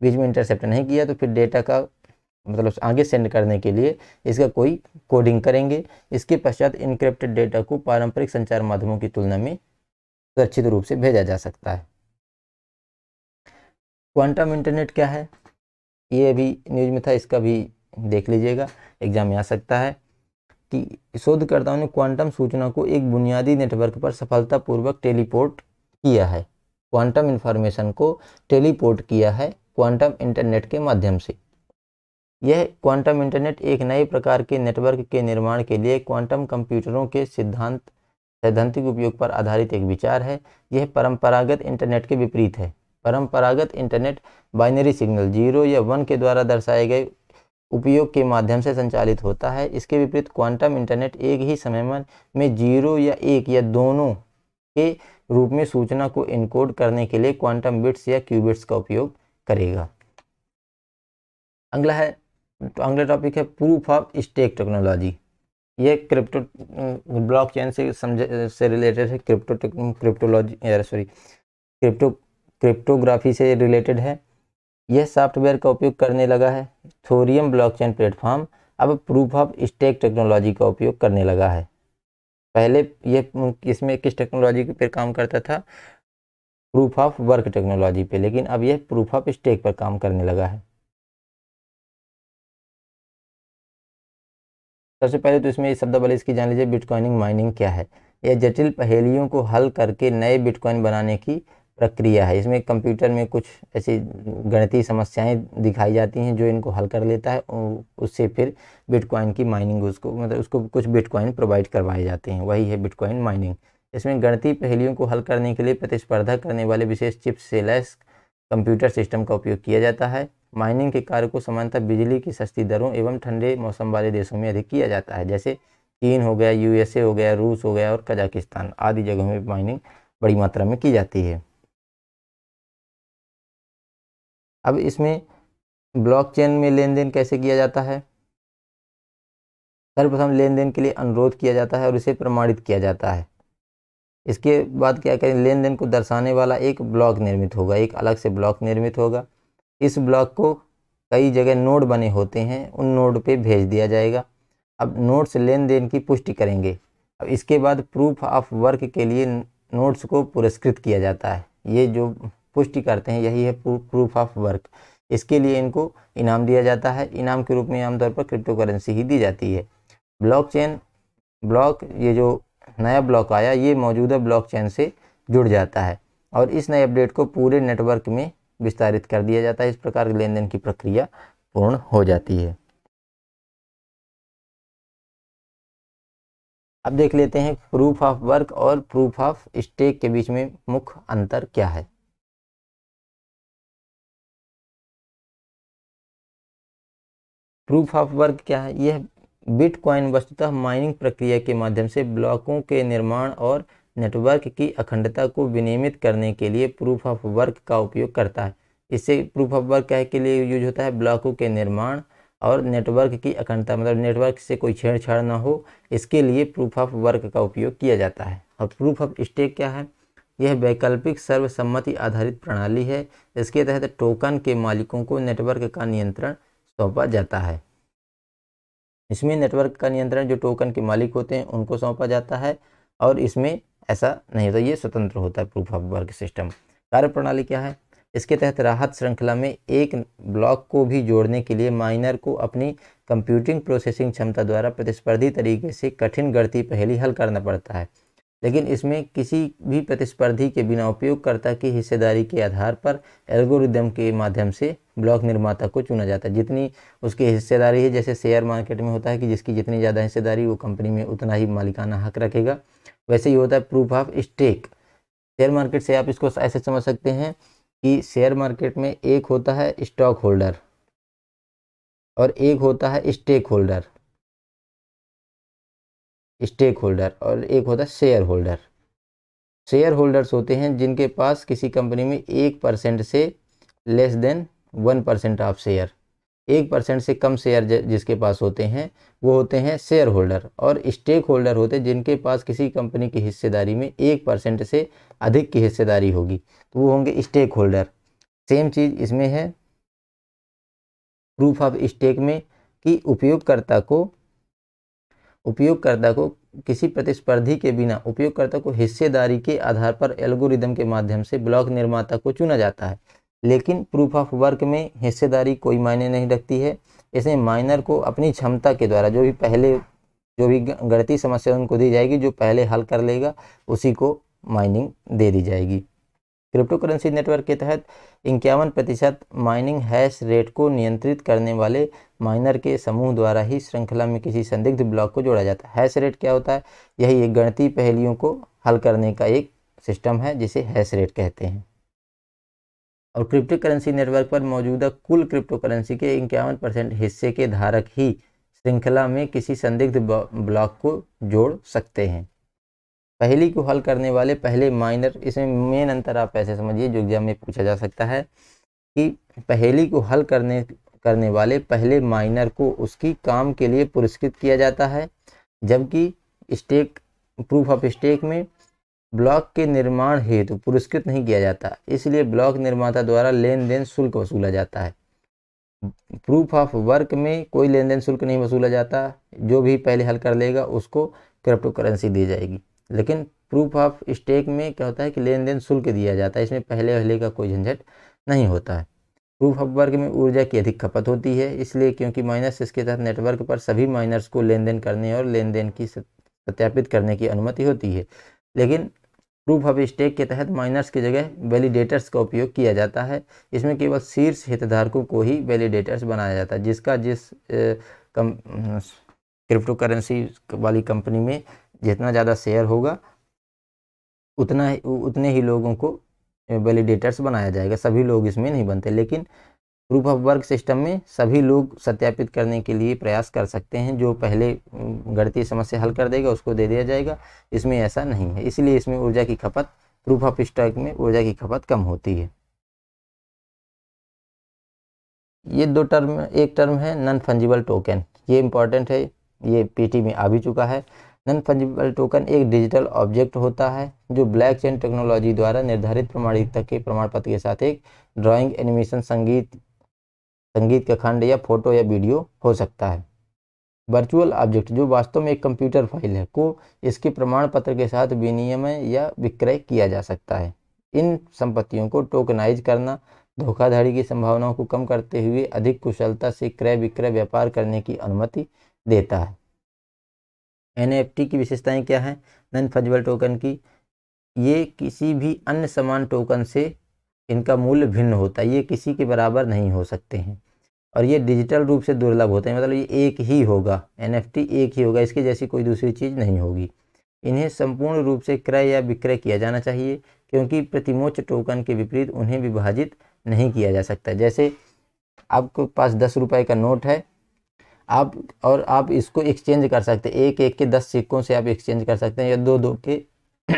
Speaker 1: बीच में इंटरसेप्ट नहीं किया तो फिर डेटा का मतलब आगे सेंड करने के लिए इसका कोई कोडिंग करेंगे इसके पश्चात इनक्रिप्टेड डेटा को पारंपरिक संचार माध्यमों की तुलना में सुरक्षित रूप से भेजा जा सकता है क्वांटम इंटरनेट क्या है ये अभी न्यूज में था इसका भी देख लीजिएगा एग्जाम में आ सकता है कि शोधकर्ताओं ने क्वांटम सूचना को एक बुनियादी नेटवर्क पर सफलतापूर्वक टेलीपोर्ट किया है क्वांटम इन्फॉर्मेशन को टेलीपोर्ट किया है क्वांटम इंटरनेट के माध्यम से यह क्वांटम इंटरनेट एक नए प्रकार के नेटवर्क के निर्माण के लिए क्वांटम कंप्यूटरों के सिद्धांत सैद्धांतिक उपयोग पर आधारित एक विचार है यह परंपरागत इंटरनेट के विपरीत है परंपरागत इंटरनेट बाइनरी सिग्नल जीरो या वन के द्वारा दर्शाए गए उपयोग के माध्यम से संचालित होता है इसके विपरीत क्वांटम इंटरनेट एक ही समय में जीरो या एक या दोनों के रूप में सूचना को इनकोड करने के लिए क्वांटम बिट्स या क्यूबिट्स का उपयोग करेगा अगला है तो अगला टॉपिक है प्रूफ ऑफ स्टेक टेक्नोलॉजी यह क्रिप्टो ब्लॉकचेन से समझ से रिलेटेड है crypto cryptology sorry crypto cryptography से रिलेटेड है यह सॉफ्टवेयर का उपयोग करने लगा है थोरियम ब्लॉकचेन प्लेटफॉर्म अब प्रूफ ऑफ स्टेक टेक्नोलॉजी का उपयोग करने लगा है पहले यह इसमें किस टेक्नोलॉजी पर काम करता था प्रूफ
Speaker 2: ऑफ वर्क टेक्नोलॉजी पे लेकिन अब यह प्रूफ ऑफ स्टेक पर काम करने लगा है सबसे पहले तो इसमें शब्द शब्दावली इसकी जान लीजिए
Speaker 1: बिटकॉइनिंग माइनिंग क्या है यह जटिल पहेलियों को हल करके नए बिटकॉइन बनाने की प्रक्रिया है इसमें कंप्यूटर में कुछ ऐसी गणितीय समस्याएं दिखाई जाती हैं जो इनको हल कर लेता है उससे फिर बिटकॉइन की माइनिंग उसको मतलब उसको कुछ बिटकॉइन प्रोवाइड करवाए जाते हैं वही है बिटकॉइन माइनिंग इसमें गणितीय पहलियों को हल करने के लिए प्रतिस्पर्धा करने वाले विशेष चिप्स से लैस कंप्यूटर सिस्टम का उपयोग किया जाता है माइनिंग के कार्य को समानता बिजली की सस्ती दरों एवं ठंडे मौसम वाले देशों में अधिक किया जाता है जैसे चीन हो गया यूएसए हो गया रूस हो गया और कजाकिस्तान आदि जगहों में माइनिंग बड़ी मात्रा में की जाती है
Speaker 2: अब इसमें ब्लॉकचेन में लेन देन कैसे किया जाता है सर्वप्रथम लेन देन के लिए अनुरोध किया जाता
Speaker 1: है और इसे प्रमाणित किया जाता है इसके बाद क्या करें लेन देन को दर्शाने वाला एक ब्लॉक निर्मित होगा एक अलग से ब्लॉक निर्मित होगा इस ब्लॉक को कई जगह नोड बने होते हैं उन नोड पे भेज दिया जाएगा अब नोट्स लेन देन की पुष्टि करेंगे अब इसके बाद प्रूफ ऑफ वर्क के लिए नोट्स को पुरस्कृत किया जाता है ये जो पुष्टि करते हैं यही है प्रूफ ऑफ वर्क इसके लिए इनको इनाम दिया जाता है इनाम के रूप में आमतौर पर क्रिप्टो करेंसी ही दी जाती है ब्लॉकचेन ब्लॉक ये जो नया ब्लॉक आया ये मौजूदा ब्लॉकचेन से जुड़ जाता है और इस नए
Speaker 2: अपडेट को पूरे नेटवर्क में विस्तारित कर दिया जाता है इस प्रकार लेन देन की प्रक्रिया पूर्ण हो जाती है अब देख लेते हैं प्रूफ ऑफ वर्क और प्रूफ ऑफ स्टेक के बीच में मुख्य अंतर क्या है प्रूफ ऑफ वर्क क्या है यह बिटकॉइन वस्तुतः माइनिंग प्रक्रिया के माध्यम
Speaker 1: से ब्लॉकों के निर्माण और नेटवर्क की अखंडता को विनियमित करने के लिए प्रूफ ऑफ वर्क का उपयोग करता है इससे प्रूफ ऑफ वर्क क्या के लिए यूज होता है ब्लॉकों के निर्माण और नेटवर्क की अखंडता मतलब नेटवर्क से कोई छेड़छाड़ ना हो इसके लिए प्रूफ ऑफ वर्क का उपयोग किया जाता है और प्रूफ ऑफ स्टेक क्या है यह वैकल्पिक सर्वसम्मति आधारित प्रणाली है इसके तहत टोकन के मालिकों को नेटवर्क का नियंत्रण सौंपा जाता है इसमें नेटवर्क का नियंत्रण जो टोकन के मालिक होते हैं उनको सौंपा जाता है और इसमें ऐसा नहीं होता ये स्वतंत्र होता है प्रूफ ऑफ वर्क सिस्टम कार्य प्रणाली क्या है इसके तहत राहत श्रृंखला में एक ब्लॉक को भी जोड़ने के लिए माइनर को अपनी कंप्यूटिंग प्रोसेसिंग क्षमता द्वारा प्रतिस्पर्धी तरीके से कठिन गणती पहली हल करना पड़ता है लेकिन इसमें किसी भी प्रतिस्पर्धी के बिना उपयोगकर्ता की हिस्सेदारी के आधार पर एल्गोरिदम के माध्यम से ब्लॉक निर्माता को चुना जाता है जितनी उसकी हिस्सेदारी है जैसे शेयर मार्केट में होता है कि जिसकी जितनी ज़्यादा हिस्सेदारी वो कंपनी में उतना ही मालिकाना हक रखेगा वैसे ही होता है proof of stake share market से आप इसको ऐसे समझ
Speaker 2: सकते हैं कि शेयर मार्केट में एक होता है स्टॉक होल्डर और एक होता है स्टेक होल्डर स्टेक
Speaker 1: होल्डर और एक होता है शेयर होल्डर शेयर होल्डर्स होते हैं जिनके पास किसी कंपनी में एक परसेंट से less than one percent of share एक परसेंट से कम शेयर जिसके पास होते हैं वो होते हैं शेयर होल्डर और स्टेक होल्डर होते हैं जिनके पास किसी कंपनी की हिस्सेदारी में एक परसेंट से अधिक की हिस्सेदारी होगी तो वो होंगे स्टेक होल्डर सेम चीज़ इसमें है प्रूफ ऑफ स्टेक में कि उपयोगकर्ता को उपयोगकर्ता को किसी प्रतिस्पर्धी के बिना उपयोगकर्ता को हिस्सेदारी के आधार पर एल्गोरिदम के माध्यम से ब्लॉक निर्माता को चुना जाता है लेकिन प्रूफ ऑफ वर्क में हिस्सेदारी कोई मायने नहीं रखती है इसमें माइनर को अपनी क्षमता के द्वारा जो भी पहले जो भी गणती समस्या उनको दी जाएगी जो पहले हल कर लेगा उसी को माइनिंग दे दी जाएगी क्रिप्टो करेंसी नेटवर्क के तहत इक्यावन प्रतिशत माइनिंग हैश रेट को नियंत्रित करने वाले माइनर के समूह द्वारा ही श्रृंखला में किसी संदिग्ध ब्लॉक को जोड़ा जाता है हैश रेट क्या होता है यही एक गणती पहलियों को हल करने का एक सिस्टम है जिसे हैश रेट कहते हैं और क्रिप्टो करेंसी नेटवर्क पर मौजूदा कुल क्रिप्टो करेंसी के इक्यावन परसेंट हिस्से के धारक ही श्रृंखला में किसी संदिग्ध ब्लॉक को जोड़ सकते हैं पहली को हल करने वाले पहले माइनर इसमें मेन अंतर आप ऐसे समझिए जो एग्जाम में पूछा जा सकता है कि पहली को हल करने करने वाले पहले माइनर को उसकी काम के लिए पुरस्कृत किया जाता है जबकि स्टेक प्रूफ ऑफ स्टेक में ब्लॉक के निर्माण हेतु तो पुरस्कृत नहीं किया जाता इसलिए ब्लॉक निर्माता द्वारा लेन देन शुल्क वसूला जाता है प्रूफ ऑफ वर्क में कोई लेन देन शुल्क नहीं वसूला जाता जो भी पहले हल कर लेगा उसको क्रिप्टो करेंसी दी जाएगी लेकिन प्रूफ ऑफ स्टेक में क्या होता है कि लेन देन शुल्क दिया जाता है इसमें पहले पहले का कोई झंझट नहीं होता है प्रूफ ऑफ वर्क में ऊर्जा की अधिक खपत होती है इसलिए क्योंकि माइनर्स इसके तहत नेटवर्क पर सभी माइनर्स को लेन देन करने और लेन देन की सत्यापित करने की अनुमति होती है लेकिन प्रूफ ऑफ स्टेक के तहत माइनर्स की जगह वैलिडेटर्स का उपयोग किया जाता है इसमें केवल शीर्ष हितधारकों को ही वैलिडेटर्स बनाया जाता है जिसका जिस क्रिप्टो करेंसी वाली कंपनी में जितना ज़्यादा शेयर होगा उतना ही उतने ही लोगों को वैलिडेटर्स बनाया जाएगा सभी लोग इसमें नहीं बनते लेकिन प्रूफ ऑफ वर्क सिस्टम में सभी लोग सत्यापित करने के लिए प्रयास कर सकते हैं जो पहले गणतीय समस्या हल कर देगा उसको दे दिया जाएगा इसमें ऐसा नहीं है इसलिए इसमें ऊर्जा की खपत प्रूफ ऑफ स्टॉक में ऊर्जा की खपत कम होती है ये दो टर्म एक टर्म है नॉन फंजिबल टोकन ये इम्पॉर्टेंट है ये पीटी में आ भी चुका है नॉन फंजिबल टोकन एक डिजिटल ऑब्जेक्ट होता है जो ब्लैक चेन टेक्नोलॉजी द्वारा निर्धारित प्रमाणिकता के प्रमाण पत्र के साथ एक ड्राइंग एनिमेशन संगीत संगीत का खंड या फोटो या वीडियो हो सकता है वर्चुअल ऑब्जेक्ट जो वास्तव में एक कंप्यूटर फाइल है को इसके प्रमाण पत्र के साथ विनियमय या विक्रय किया जा सकता है इन संपत्तियों को टोकनाइज करना धोखाधड़ी की संभावनाओं को कम करते हुए अधिक कुशलता से क्रय विक्रय व्यापार करने की अनुमति देता है एन की विशेषताएं क्या हैं नन फजबल टोकन की ये किसी भी अन्य समान टोकन से इनका मूल्य भिन्न होता है ये किसी के बराबर नहीं हो सकते हैं और ये डिजिटल रूप से दुर्लभ होते हैं मतलब ये एक ही होगा एन एक ही होगा इसके जैसी कोई दूसरी चीज़ नहीं होगी इन्हें संपूर्ण रूप से क्रय या विक्रय किया जाना चाहिए क्योंकि प्रतिमोच टोकन के विपरीत उन्हें विभाजित नहीं किया जा सकता जैसे आपके पास दस रुपये का नोट है आप और आप इसको एक्सचेंज कर सकते हैं एक एक के दस सिक्कों से आप एक्सचेंज कर सकते हैं या दो दो के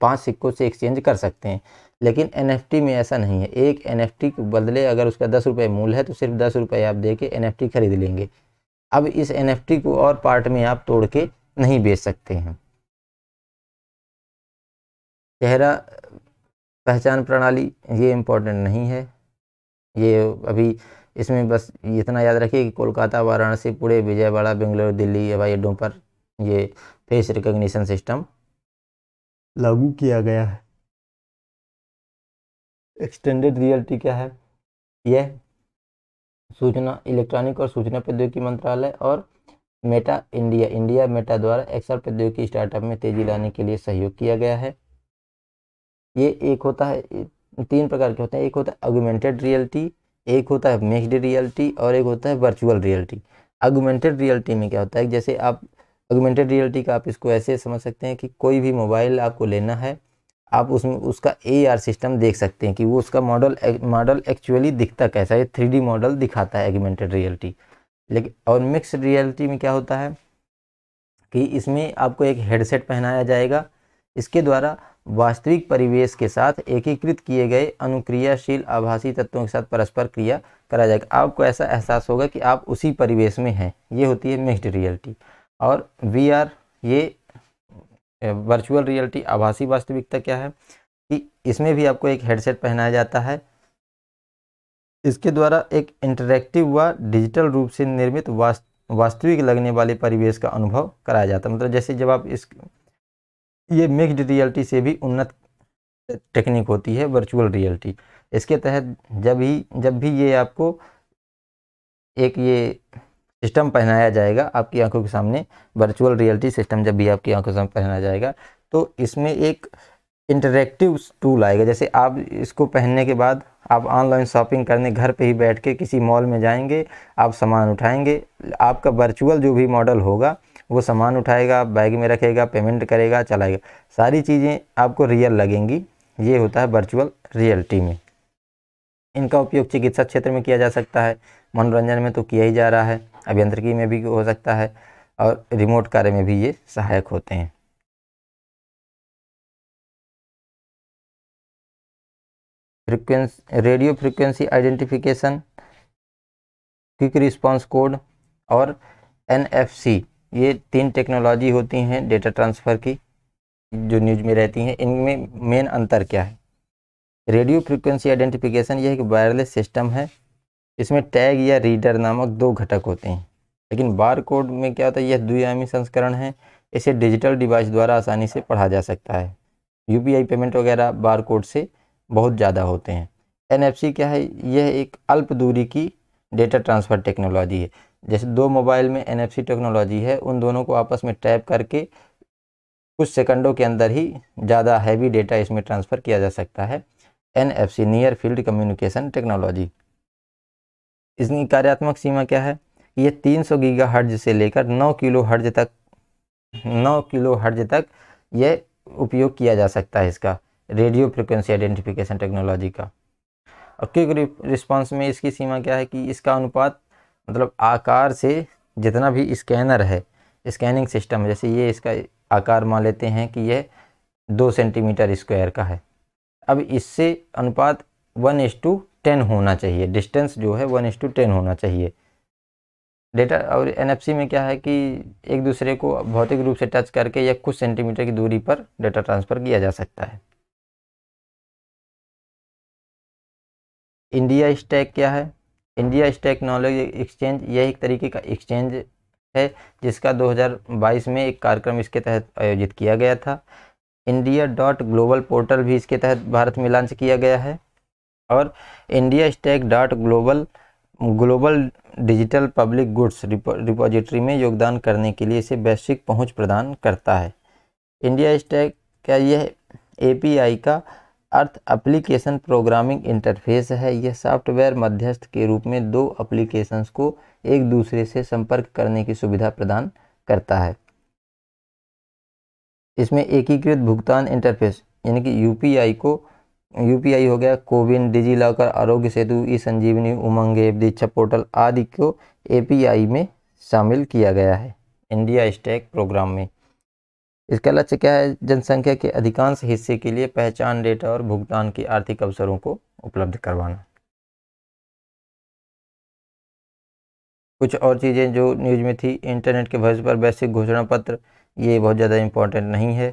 Speaker 1: पाँच सिक्कों से एक्सचेंज कर सकते हैं लेकिन एन में ऐसा नहीं है एक एन के बदले अगर उसका दस रुपये मूल है तो सिर्फ दस रुपये आप दे के एन खरीद लेंगे अब इस एन को और पार्ट में आप तोड़ के नहीं बेच सकते हैं
Speaker 2: चेहरा पहचान प्रणाली ये इम्पोर्टेंट नहीं है ये अभी इसमें बस इतना याद रखिए कि
Speaker 1: कोलकाता वाराणसी पुणे विजयवाड़ा बेंगलुरु दिल्ली हवाई अड्डों पर ये फेस रिकग्निशन
Speaker 2: सिस्टम लागू किया गया है एक्सटेंडेड रियलिटी क्या है यह सूचना इलेक्ट्रॉनिक और
Speaker 1: सूचना प्रौद्योगिकी मंत्रालय और मेटा इंडिया इंडिया मेटा द्वारा एक्सर प्रौद्योगिकी स्टार्टअप में तेजी लाने के लिए सहयोग किया गया है ये एक होता है तीन प्रकार के होते हैं एक होता है ऑगमेंटेड रियलिटी एक होता है मिक्सड रियलिटी और एक होता है वर्चुअल रियलिटी अगुमेंटेड रियलिटी में क्या होता है जैसे आप अगुमेंटेड रियलिटी का आप इसको ऐसे समझ सकते हैं कि कोई भी मोबाइल आपको लेना है आप उसमें उसका ए सिस्टम देख सकते हैं कि वो उसका मॉडल मॉडल एक्चुअली दिखता कैसा है थ्री मॉडल दिखाता है एगुमेंटेड रियलिटी लेकिन और मिक्स रियलिटी में क्या होता है कि इसमें आपको एक हेडसेट पहनाया जाएगा इसके द्वारा वास्तविक परिवेश के साथ एकीकृत किए गए अनुक्रियाशील आभासी तत्वों के साथ परस्पर क्रिया करा जाएगा आपको ऐसा एहसास होगा कि आप उसी परिवेश में हैं ये होती है मिक्सड रियलिटी और वी आर ये वर्चुअल रियलिटी आभासी वास्तविकता क्या है कि इसमें भी आपको एक हेडसेट पहनाया जाता है इसके द्वारा एक इंटरेक्टिव व डिजिटल रूप से निर्मित वास्तविक लगने वाले परिवेश का अनुभव कराया जाता है मतलब जैसे जब आप इस ये मिक्सड रियलिटी से भी उन्नत टेक्निक होती है वर्चुअल रियलिटी इसके तहत जब ही जब भी ये आपको एक ये सिस्टम पहनाया जाएगा आपकी आंखों के सामने वर्चुअल रियलिटी सिस्टम जब भी आपकी आंखों के सामने पहनाया जाएगा तो इसमें एक इंटरेक्टिव टूल आएगा जैसे आप इसको पहनने के बाद आप ऑनलाइन शॉपिंग करने घर पे ही बैठ के किसी मॉल में जाएंगे आप सामान उठाएंगे आपका वर्चुअल जो भी मॉडल होगा वो सामान उठाएगा बैग में रखेगा पेमेंट करेगा चलाएगा सारी चीज़ें आपको रियल लगेंगी ये होता है वर्चुअल रियलिटी में इनका उपयोग चिकित्सा क्षेत्र में किया जा सकता है मनोरंजन में तो किया ही जा रहा
Speaker 2: है अभियंत्रिकी में भी हो सकता है और रिमोट कार्य में भी ये सहायक होते हैं frequency radio frequency identification quick response
Speaker 1: code और एनएफसी ये तीन टेक्नोलॉजी होती हैं डेटा ट्रांसफ़र की जो न्यूज में रहती हैं इनमें मेन अंतर क्या है रेडियो फ्रिक्वेंसी आइडेंटिफिकेशन यह एक वायरलेस सिस्टम है इसमें टैग या रीडर नामक दो घटक होते हैं लेकिन बार कोड में क्या होता है यह द्विआयामी संस्करण है इसे डिजिटल डिवाइस द्वारा आसानी से पढ़ा जा सकता है यू पेमेंट वगैरह बार कोड से बहुत ज़्यादा होते हैं एन क्या है यह एक अल्प दूरी की डेटा ट्रांसफ़र टेक्नोलॉजी है जैसे दो मोबाइल में एन टेक्नोलॉजी है उन दोनों को आपस में टैप करके कुछ सेकंडों के अंदर ही ज़्यादा हैवी डेटा इसमें ट्रांसफ़र किया जा सकता है N F C near field communication technology इसकी कार्यात्मक सीमा क्या है ये 300 गीगा हर्ज से लेकर 9 किलो हर्ज तक 9 किलो हर्ज तक यह उपयोग किया जा सकता है इसका रेडियो फ्रिक्वेंसी आइडेंटिफिकेशन टेक्नोलॉजी का और क्विक रिस्पॉन्स में इसकी सीमा क्या है कि इसका अनुपात मतलब आकार से जितना भी स्कैनर है स्कैनिंग सिस्टम है जैसे ये इसका आकार मान लेते हैं कि यह दो सेंटीमीटर स्क्वायर का है अब इससे अनुपात वन एस टू टेन होना चाहिए डिस्टेंस जो है वन एस टू टेन होना चाहिए डेटा और एनएफसी में क्या है कि एक दूसरे को भौतिक रूप से टच करके या कुछ सेंटीमीटर
Speaker 2: की दूरी पर डेटा ट्रांसफ़र किया जा सकता है इंडिया स्टैक क्या है इंडिया टेक्नोलॉजी एक्सचेंज यह एक
Speaker 1: तरीके का एक्सचेंज है जिसका 2022 में एक कार्यक्रम इसके तहत आयोजित किया गया था इंडिया डॉट ग्लोबल पोर्टल भी इसके तहत भारत में लॉन्च किया गया है और India stack dot global global digital public goods repository में योगदान करने के लिए इसे वैश्विक पहुंच प्रदान करता है इंडिया स्टेक का यह एपीआई का अर्थ एप्लीकेशन प्रोग्रामिंग इंटरफेस है यह सॉफ्टवेयर मध्यस्थ के रूप में दो एप्लीकेशंस को एक दूसरे से संपर्क करने की सुविधा प्रदान करता है इसमें एकीकृत भुगतान इंटरफेस यानी कि यूपीआई को यूपीआई हो गया कोविन डिजी लॉकर आरोग्य सेतु ई संजीवनी उमंग एप दीक्षा पोर्टल आदि को एपीआई में शामिल किया गया है इंडिया स्टैक प्रोग्राम में इसका लक्ष्य
Speaker 2: क्या है जनसंख्या के
Speaker 1: अधिकांश हिस्से के लिए पहचान डेटा और भुगतान के आर्थिक अवसरों को उपलब्ध करवाना कुछ और चीज़ें जो न्यूज में थी इंटरनेट के भविष्य पर वैश्विक घोषणा पत्र ये बहुत ज़्यादा इम्पोर्टेंट नहीं है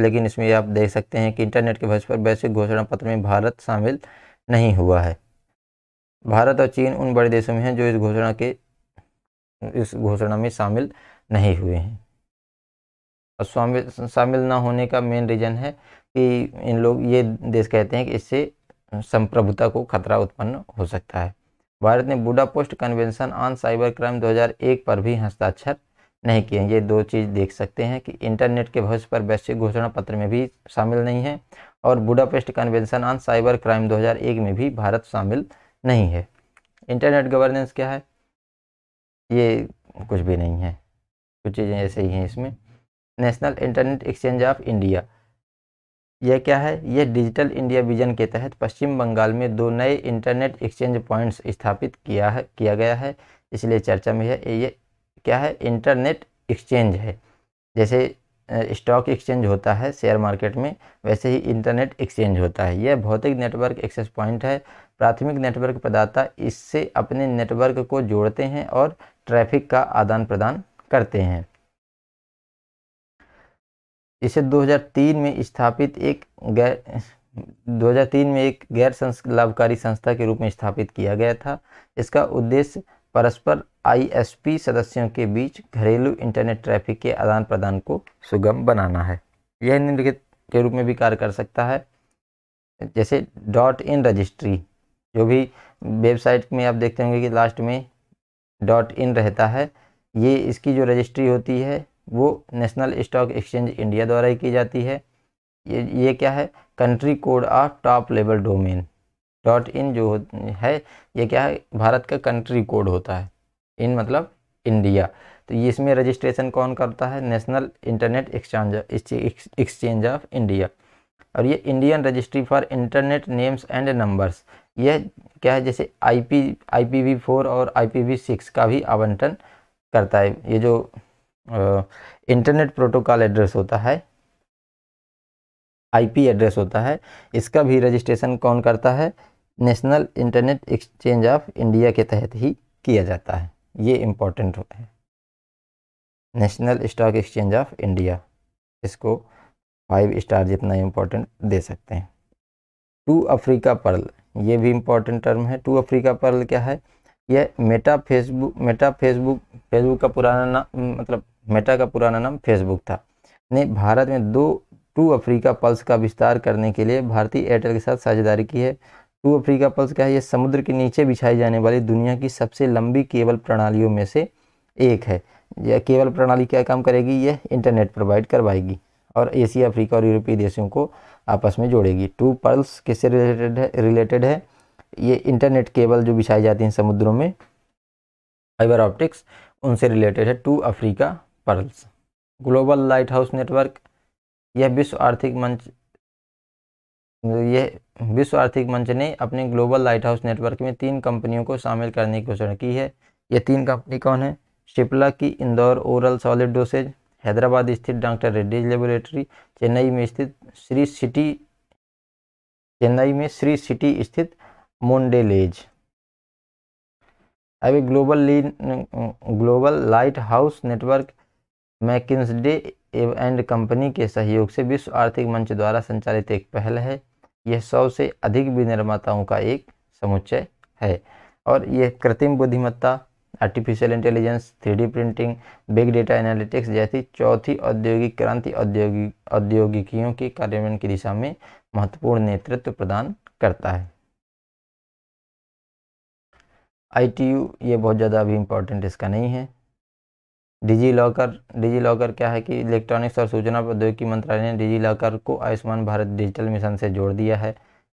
Speaker 1: लेकिन इसमें आप देख सकते हैं कि इंटरनेट के भविष्य पर वैश्विक घोषणा पत्र में भारत शामिल नहीं हुआ है भारत और चीन उन बड़े देशों में हैं जो इस घोषणा के इस घोषणा में शामिल नहीं हुए हैं और शामिल शामिल ना होने का मेन रीज़न है कि इन लोग ये देश कहते हैं कि इससे संप्रभुता को खतरा उत्पन्न हो सकता है भारत ने Budapest convention on cybercrime 2001 पर भी हस्ताक्षर नहीं किए ये दो चीज़ देख सकते हैं कि इंटरनेट के भविष्य पर वैश्विक घोषणा पत्र में भी शामिल नहीं है और post convention on cybercrime 2001 में भी भारत शामिल नहीं है इंटरनेट गवर्नेंस क्या है ये कुछ भी नहीं है कुछ चीज़ें ऐसे ही हैं इसमें national internet exchange of India यह क्या है यह डिजिटल इंडिया विजन के तहत पश्चिम बंगाल में दो नए इंटरनेट एक्सचेंज पॉइंट्स स्थापित किया है किया गया है इसलिए चर्चा में है ये क्या है इंटरनेट एक्सचेंज है जैसे स्टॉक एक्सचेंज होता है शेयर मार्केट में वैसे ही इंटरनेट एक्सचेंज होता है यह भौतिक नेटवर्क एक्सेस पॉइंट है प्राथमिक नेटवर्क प्रदाता इससे अपने नेटवर्क को जोड़ते हैं और ट्रैफिक का आदान प्रदान करते हैं इसे 2003 में स्थापित एक गैर 2003 में एक गैर लाभकारी संस्था के रूप में स्थापित किया गया था इसका उद्देश्य परस्पर आईएसपी सदस्यों के बीच घरेलू इंटरनेट ट्रैफिक के आदान प्रदान को सुगम बनाना है यह निम्नलिखित के रूप में भी कार्य कर सकता है जैसे डॉट इन रजिस्ट्री जो भी वेबसाइट में आप देखते होंगे कि लास्ट में डॉट इन रहता है ये इसकी जो रजिस्ट्री होती है वो नेशनल स्टॉक एक्सचेंज इंडिया द्वारा ही की जाती है ये ये क्या है country code of top level domain dot in जो है ये क्या है भारत का कंट्री कोड होता है इन मतलब इंडिया तो ये इसमें रजिस्ट्रेशन कौन करता है national internet exchange exchange of India और ये Indian registry for internet names and numbers ये क्या है जैसे I P I P V four और आई पी वी सिक्स का भी आवंटन करता है ये जो इंटरनेट प्रोटोकॉल एड्रेस होता है आईपी एड्रेस होता है इसका भी रजिस्ट्रेशन कौन करता है national internet exchange of India के तहत ही किया जाता है ये इम्पोर्टेंट है national stock exchange of India इसको फाइव स्टार जितना इम्पोर्टेंट दे सकते हैं टू अफ्रीका पर्ल ये भी इम्पोर्टेंट टर्म है टू अफ्रीका पर्ल क्या है ये Meta Facebook Meta Facebook Facebook का पुराना नाम मतलब मेटा का पुराना नाम फेसबुक था ने भारत में दो टू अफ्रीका पल्स का विस्तार करने के लिए भारतीय एयरटेल के साथ साझेदारी की है टू अफ्रीका पल्स क्या है ये समुद्र के नीचे बिछाई जाने वाली दुनिया की सबसे लंबी केबल प्रणालियों में से एक है यह केबल प्रणाली क्या काम करेगी यह इंटरनेट प्रोवाइड करवाएगी और एशिया अफ्रीका और यूरोपीय देशों को आपस में जोड़ेगी टू पल्स किससे रिलेटेड है रिलेटेड है ये इंटरनेट केबल जो बिछाई जाती हैं समुद्रों में फाइबर ऑप्टिक्स उनसे रिलेटेड है two Africa pearls global lighthouse network यह विश्व आर्थिक मंच यह विश्व आर्थिक मंच ने अपने ग्लोबल लाइट हाउस नेटवर्क में तीन कंपनियों को शामिल करने की घोषणा की है यह तीन कंपनी कौन है शिपला की Indore oral solid dosage Hyderabad स्थित डॉक्टर रेड्डीज लेबोरेटरी चेन्नई में स्थित श्री सिटी चेन्नई में श्री सिटी स्थित लेज अभी global global lighthouse network McKinsey and company के सहयोग से विश्व आर्थिक मंच द्वारा संचालित एक पहल है यह सौ से अधिक विनिर्माताओं का एक समुच्चय है और यह कृत्रिम बुद्धिमत्ता artificial intelligence three printing big data analytics जैसी चौथी औद्योगिक क्रांति औद्योगिक औद्योगिकियों के कार्यान्वयन की दिशा में महत्वपूर्ण नेतृत्व प्रदान करता है आई ये बहुत ज़्यादा अभी इम्पोर्टेंट इसका नहीं है डिजी लॉकर डिजी लॉकर क्या है कि इलेक्ट्रॉनिक्स और सूचना प्रौद्योगिकी मंत्रालय ने डिजी लॉकर को आयुष्मान भारत डिजिटल मिशन से जोड़ दिया है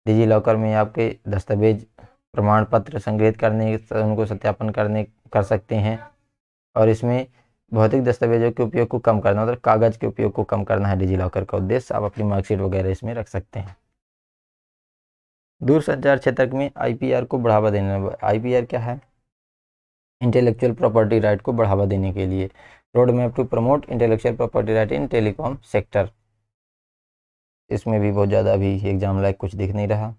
Speaker 1: डिजी लॉकर में आपके दस्तावेज प्रमाण पत्र संग्रहित करने उनको सत्यापन करने कर सकते हैं और इसमें भौतिक दस्तावेजों के उपयोग को कम करना मतलब कागज़ के उपयोग को कम करना है डिजी लॉकर का उद्देश्य आप अपनी मार्कशीट वगैरह इसमें रख सकते हैं दूरसंचार क्षेत्र में आईपीआर को बढ़ावा देना आईपीआर क्या है इंटेलेक्चुअल प्रॉपर्टी राइट को बढ़ावा देने के लिए roadmap to promote intellectual property right in telecom sector इसमें भी बहुत ज़्यादा अभी एग्जाम लायक कुछ दिख नहीं रहा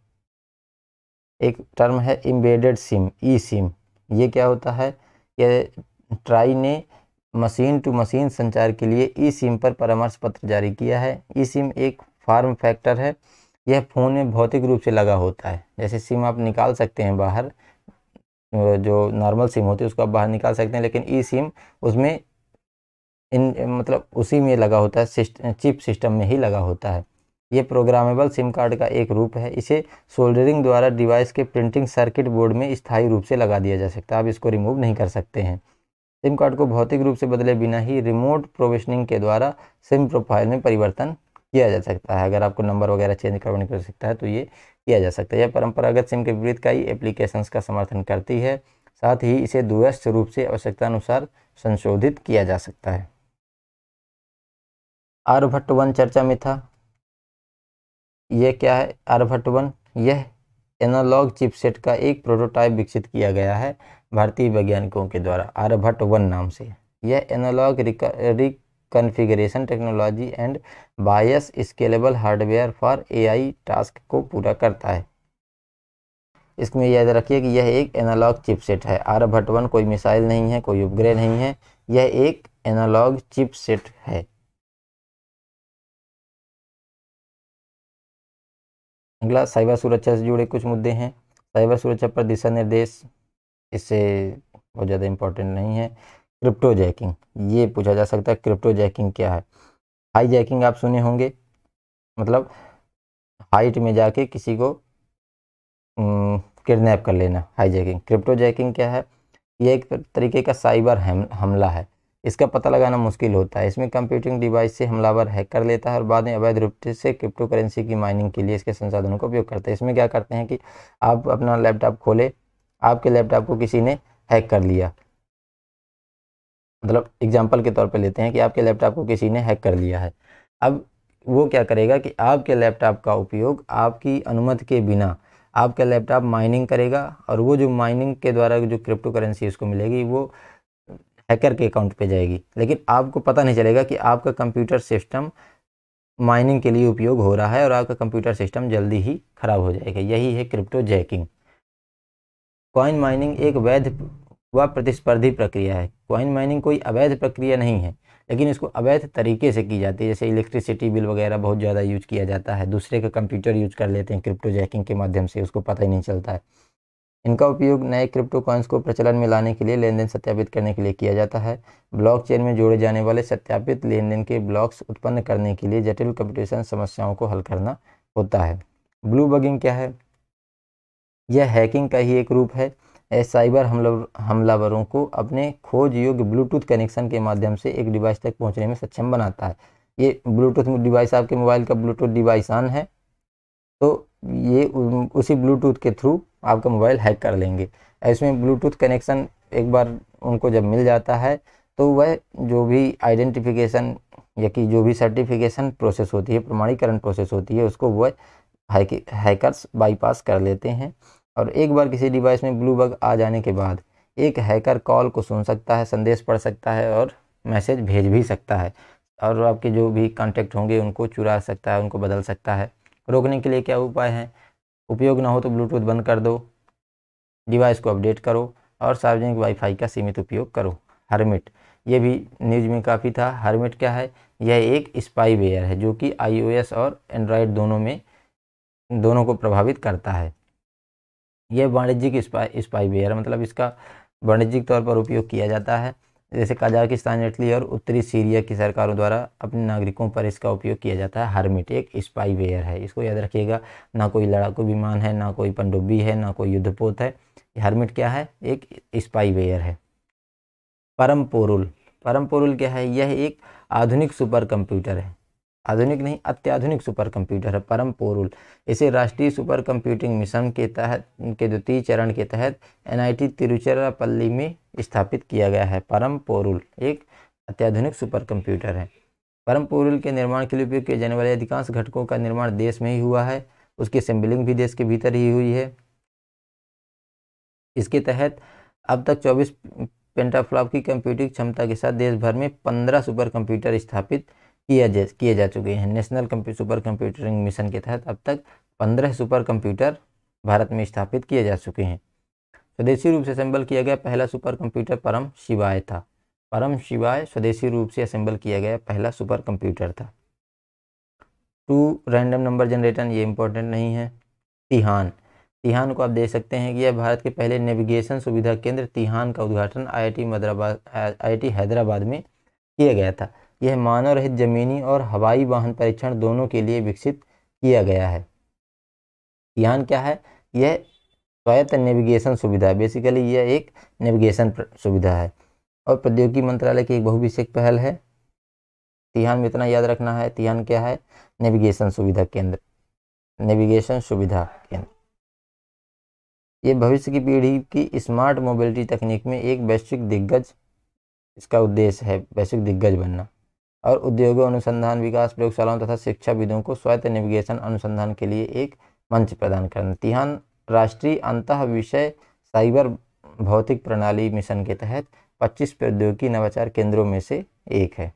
Speaker 1: एक टर्म है इम्बेडेड सिम ई सिम ये क्या होता है ये ट्राई ने मशीन टू मशीन संचार के लिए ई सिम पर परामर्श पत्र जारी किया है ई सिम एक फार्म फैक्टर है यह फ़ोन में भौतिक रूप से लगा होता है जैसे सिम आप निकाल सकते हैं बाहर जो नॉर्मल सिम होती है उसको आप बाहर निकाल सकते हैं लेकिन ई सिम उसमें इन मतलब उसी में लगा होता है सिस्ट, चिप सिस्टम में ही लगा होता है ये प्रोग्रामेबल सिम कार्ड का एक रूप है इसे सोल्डरिंग द्वारा डिवाइस के प्रिंटिंग सर्किट बोर्ड में स्थायी रूप से लगा दिया जा सकता है आप इसको रिमूव नहीं कर सकते हैं सिम कार्ड को भौतिक रूप से बदले बिना ही रिमोट प्रोविशनिंग के द्वारा सिम प्रोफाइल में परिवर्तन किया जा सकता है अगर आपको नंबर वगैरह चेंज करवाने की आवश्यकता है तो ये किया जा सकता है यह परंपरागत सिम के विपरीत कई एप्लीकेशन का समर्थन करती है साथ ही इसे दूरस्थ रूप से आवश्यकतानुसार
Speaker 2: संशोधित किया जा सकता है
Speaker 1: आर्यभट्ट वन चर्चा में था यह क्या है आर्यभट्ट वन यह एनालॉग चिपसेट का एक प्रोटोटाइप विकसित किया गया है भारतीय वैज्ञानिकों के द्वारा आर्यभट्ट वन नाम से यह analogue reconfiguration technology and bias scalable hardware for AI task को पूरा करता है इसमें याद रखिए कि यह एक एनालॉग चिपसेट है आर वन कोई मिसाइल नहीं है कोई
Speaker 2: उपग्रह नहीं है यह एक एनालॉग चिपसेट है अगला साइबर सुरक्षा से जुड़े कुछ मुद्दे हैं साइबर सुरक्षा पर दिशा निर्देश इससे बहुत ज़्यादा इम्पोर्टेंट नहीं है
Speaker 1: क्रिप्टो जैकिंग ये पूछा जा सकता है क्रिप्टो जैकिंग क्या है हाई जैकिंग आप सुने होंगे मतलब हाइट में जाके किसी को किडनैप कर लेना हाई जैकिंग क्रिप्टो जैकिंग क्या है ये एक तरीके का साइबर हमला है इसका पता लगाना मुश्किल होता है इसमें कंप्यूटिंग डिवाइस से हमलावर हैक कर लेता है और बाद में अवैध रूप से क्रिप्टो करेंसी की माइनिंग के लिए इसके संसाधनों का उपयोग करता है इसमें क्या करते हैं कि आप अपना लैपटॉप खोले आपके लैपटॉप को किसी ने हैक कर लिया मतलब एग्जाम्पल के तौर पर लेते हैं कि आपके लैपटॉप को किसी ने हैक कर लिया है अब वो क्या करेगा कि आपके लैपटॉप का उपयोग आपकी अनुमति के बिना आपका लैपटॉप माइनिंग करेगा और वो जो माइनिंग के द्वारा जो क्रिप्टो करेंसी उसको मिलेगी वो हैकर के अकाउंट पे जाएगी लेकिन आपको पता नहीं चलेगा कि आपका कंप्यूटर सिस्टम माइनिंग के लिए उपयोग हो रहा है और आपका कंप्यूटर सिस्टम जल्दी ही ख़राब हो जाएगा यही है क्रिप्टो जैकिंग कॉइन माइनिंग एक वैध व प्रतिस्पर्धी प्रक्रिया है कॉइन माइनिंग कोई अवैध प्रक्रिया नहीं है लेकिन इसको अवैध तरीके से की जाती है जैसे इलेक्ट्रिसिटी बिल वगैरह बहुत ज़्यादा यूज किया जाता है दूसरे का कंप्यूटर यूज कर लेते हैं क्रिप्टो जैकिंग के माध्यम से उसको पता ही नहीं चलता है इनका उपयोग नए क्रिप्टो कॉइन्स को प्रचलन में लाने के लिए लेन देन सत्यापित करने के लिए किया जाता है ब्लॉकचेन में जोड़े जाने वाले सत्यापित लेन देन के ब्लॉक्स उत्पन्न करने के लिए जटिल कंप्यूटेशन समस्याओं को हल करना होता है ब्लू बगिंग क्या है यह हैकिंग का ही एक रूप है साइबर हमला हमलावरों को अपने खोज योग्य ब्लूटूथ कनेक्शन के माध्यम से एक डिवाइस तक पहुंचने में सक्षम बनाता है ये ब्लूटूथ डिवाइस आपके मोबाइल का ब्लूटूथ डिवाइस ऑन है तो ये उसी ब्लूटूथ के थ्रू आपका मोबाइल हैक कर लेंगे इसमें ब्लूटूथ कनेक्शन एक बार उनको जब मिल जाता है तो वह जो भी आइडेंटिफिकेशन या कि जो भी सर्टिफिकेशन प्रोसेस होती है प्रमाणीकरण प्रोसेस होती है उसको वह हैकर्स बाईपास कर लेते हैं और एक बार किसी डिवाइस में ब्लू बग आ जाने के बाद एक हैकर कॉल को सुन सकता है संदेश पढ़ सकता है और मैसेज भेज भी सकता है और आपके जो भी कॉन्टैक्ट होंगे उनको चुरा सकता है उनको बदल सकता है रोकने के लिए क्या उपाय हैं उपयोग ना हो तो ब्लूटूथ बंद कर दो डिवाइस को अपडेट करो और सार्वजनिक वाईफाई का सीमित उपयोग करो हरमिट ये भी न्यूज में काफ़ी था हरमिट क्या है यह एक स्पाईवेयर है जो कि आईओएस और एंड्रॉयड दोनों में दोनों को प्रभावित करता है यह वाणिज्यिक स्पाई स्पाईवेयर मतलब इसका वाणिज्यिक तौर पर उपयोग किया जाता है जैसे कजाकिस्तान इटली और उत्तरी सीरिया की सरकारों द्वारा अपने नागरिकों पर इसका उपयोग किया जाता है हरमिट एक स्पाईवेयर है इसको याद रखिएगा ना कोई लड़ाकू विमान है ना कोई पनडुब्बी है ना कोई युद्धपोत है हरमिट क्या है एक स्पाईवेयर है परम पोरुल परम पोरुल क्या है यह एक आधुनिक सुपर कंप्यूटर है आधुनिक नहीं अत्याधुनिक सुपर कंप्यूटर है परम पोरुल इसे राष्ट्रीय सुपर कंप्यूटिंग मिशन के तहत के द्वितीय चरण के तहत एनआईटी तिरुचिरापल्ली में स्थापित किया गया है परम पोरुल एक अत्याधुनिक सुपर कंप्यूटर है परम पोरुल के निर्माण के लिए उपयोग किए जाने वाले अधिकांश घटकों का निर्माण देश में ही हुआ है उसकी असेंबलिंग भी देश के भीतर ही हुई है इसके तहत अब तक चौबीस पेंटाफ्लॉप की कंप्यूटिंग क्षमता के साथ देश भर में पंद्रह सुपर कंप्यूटर स्थापित किया जा किए जा चुके हैं national computer supercomputing mission के तहत अब तक पंद्रह सुपर कंप्यूटर भारत में स्थापित किए जा चुके हैं स्वदेशी रूप से असेंबल किया गया पहला सुपर कंप्यूटर परम शिवाय था परम शिवाय स्वदेशी रूप से असेंबल किया गया पहला सुपर कंप्यूटर था टू रैंडम नंबर जनरेटर ये इंपॉर्टेंट नहीं है तिहान तिहान को आप देख सकते हैं कि यह भारत के पहले नेविगेशन सुविधा केंद्र तिहान का उद्घाटन आई मद्राबाद टी हैदराबाद में किया गया था यह मानव रहित जमीनी और हवाई वाहन परीक्षण दोनों के लिए विकसित किया गया है यान क्या है यह स्वायत्त नेविगेशन सुविधा बेसिकली यह एक नेविगेशन सुविधा है और प्रौद्योगिकी मंत्रालय की एक बहुविषयक पहल है तिहान में इतना याद रखना है तिहान क्या है नेविगेशन सुविधा केंद्र नेविगेशन सुविधा केंद्र ये भविष्य की पीढ़ी की स्मार्ट मोबिलिटी तकनीक में एक वैश्विक दिग्गज इसका उद्देश्य है वैश्विक दिग्गज बनना और उद्योगों अनुसंधान विकास प्रयोगशालाओं तथा शिक्षाविदों को स्वायत्त नेविगेशन अनुसंधान के लिए एक मंच प्रदान करना तिहान राष्ट्रीय अंत विषय साइबर भौतिक प्रणाली मिशन के तहत 25 प्रौद्योगिकी नवाचार केंद्रों में से एक है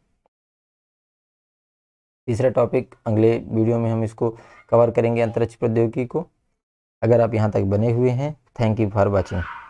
Speaker 1: तीसरा टॉपिक अगले वीडियो में हम इसको कवर करेंगे अंतरिक्ष प्रौद्योगिकी को अगर आप यहाँ तक
Speaker 2: बने हुए हैं थैंक यू फॉर वॉचिंग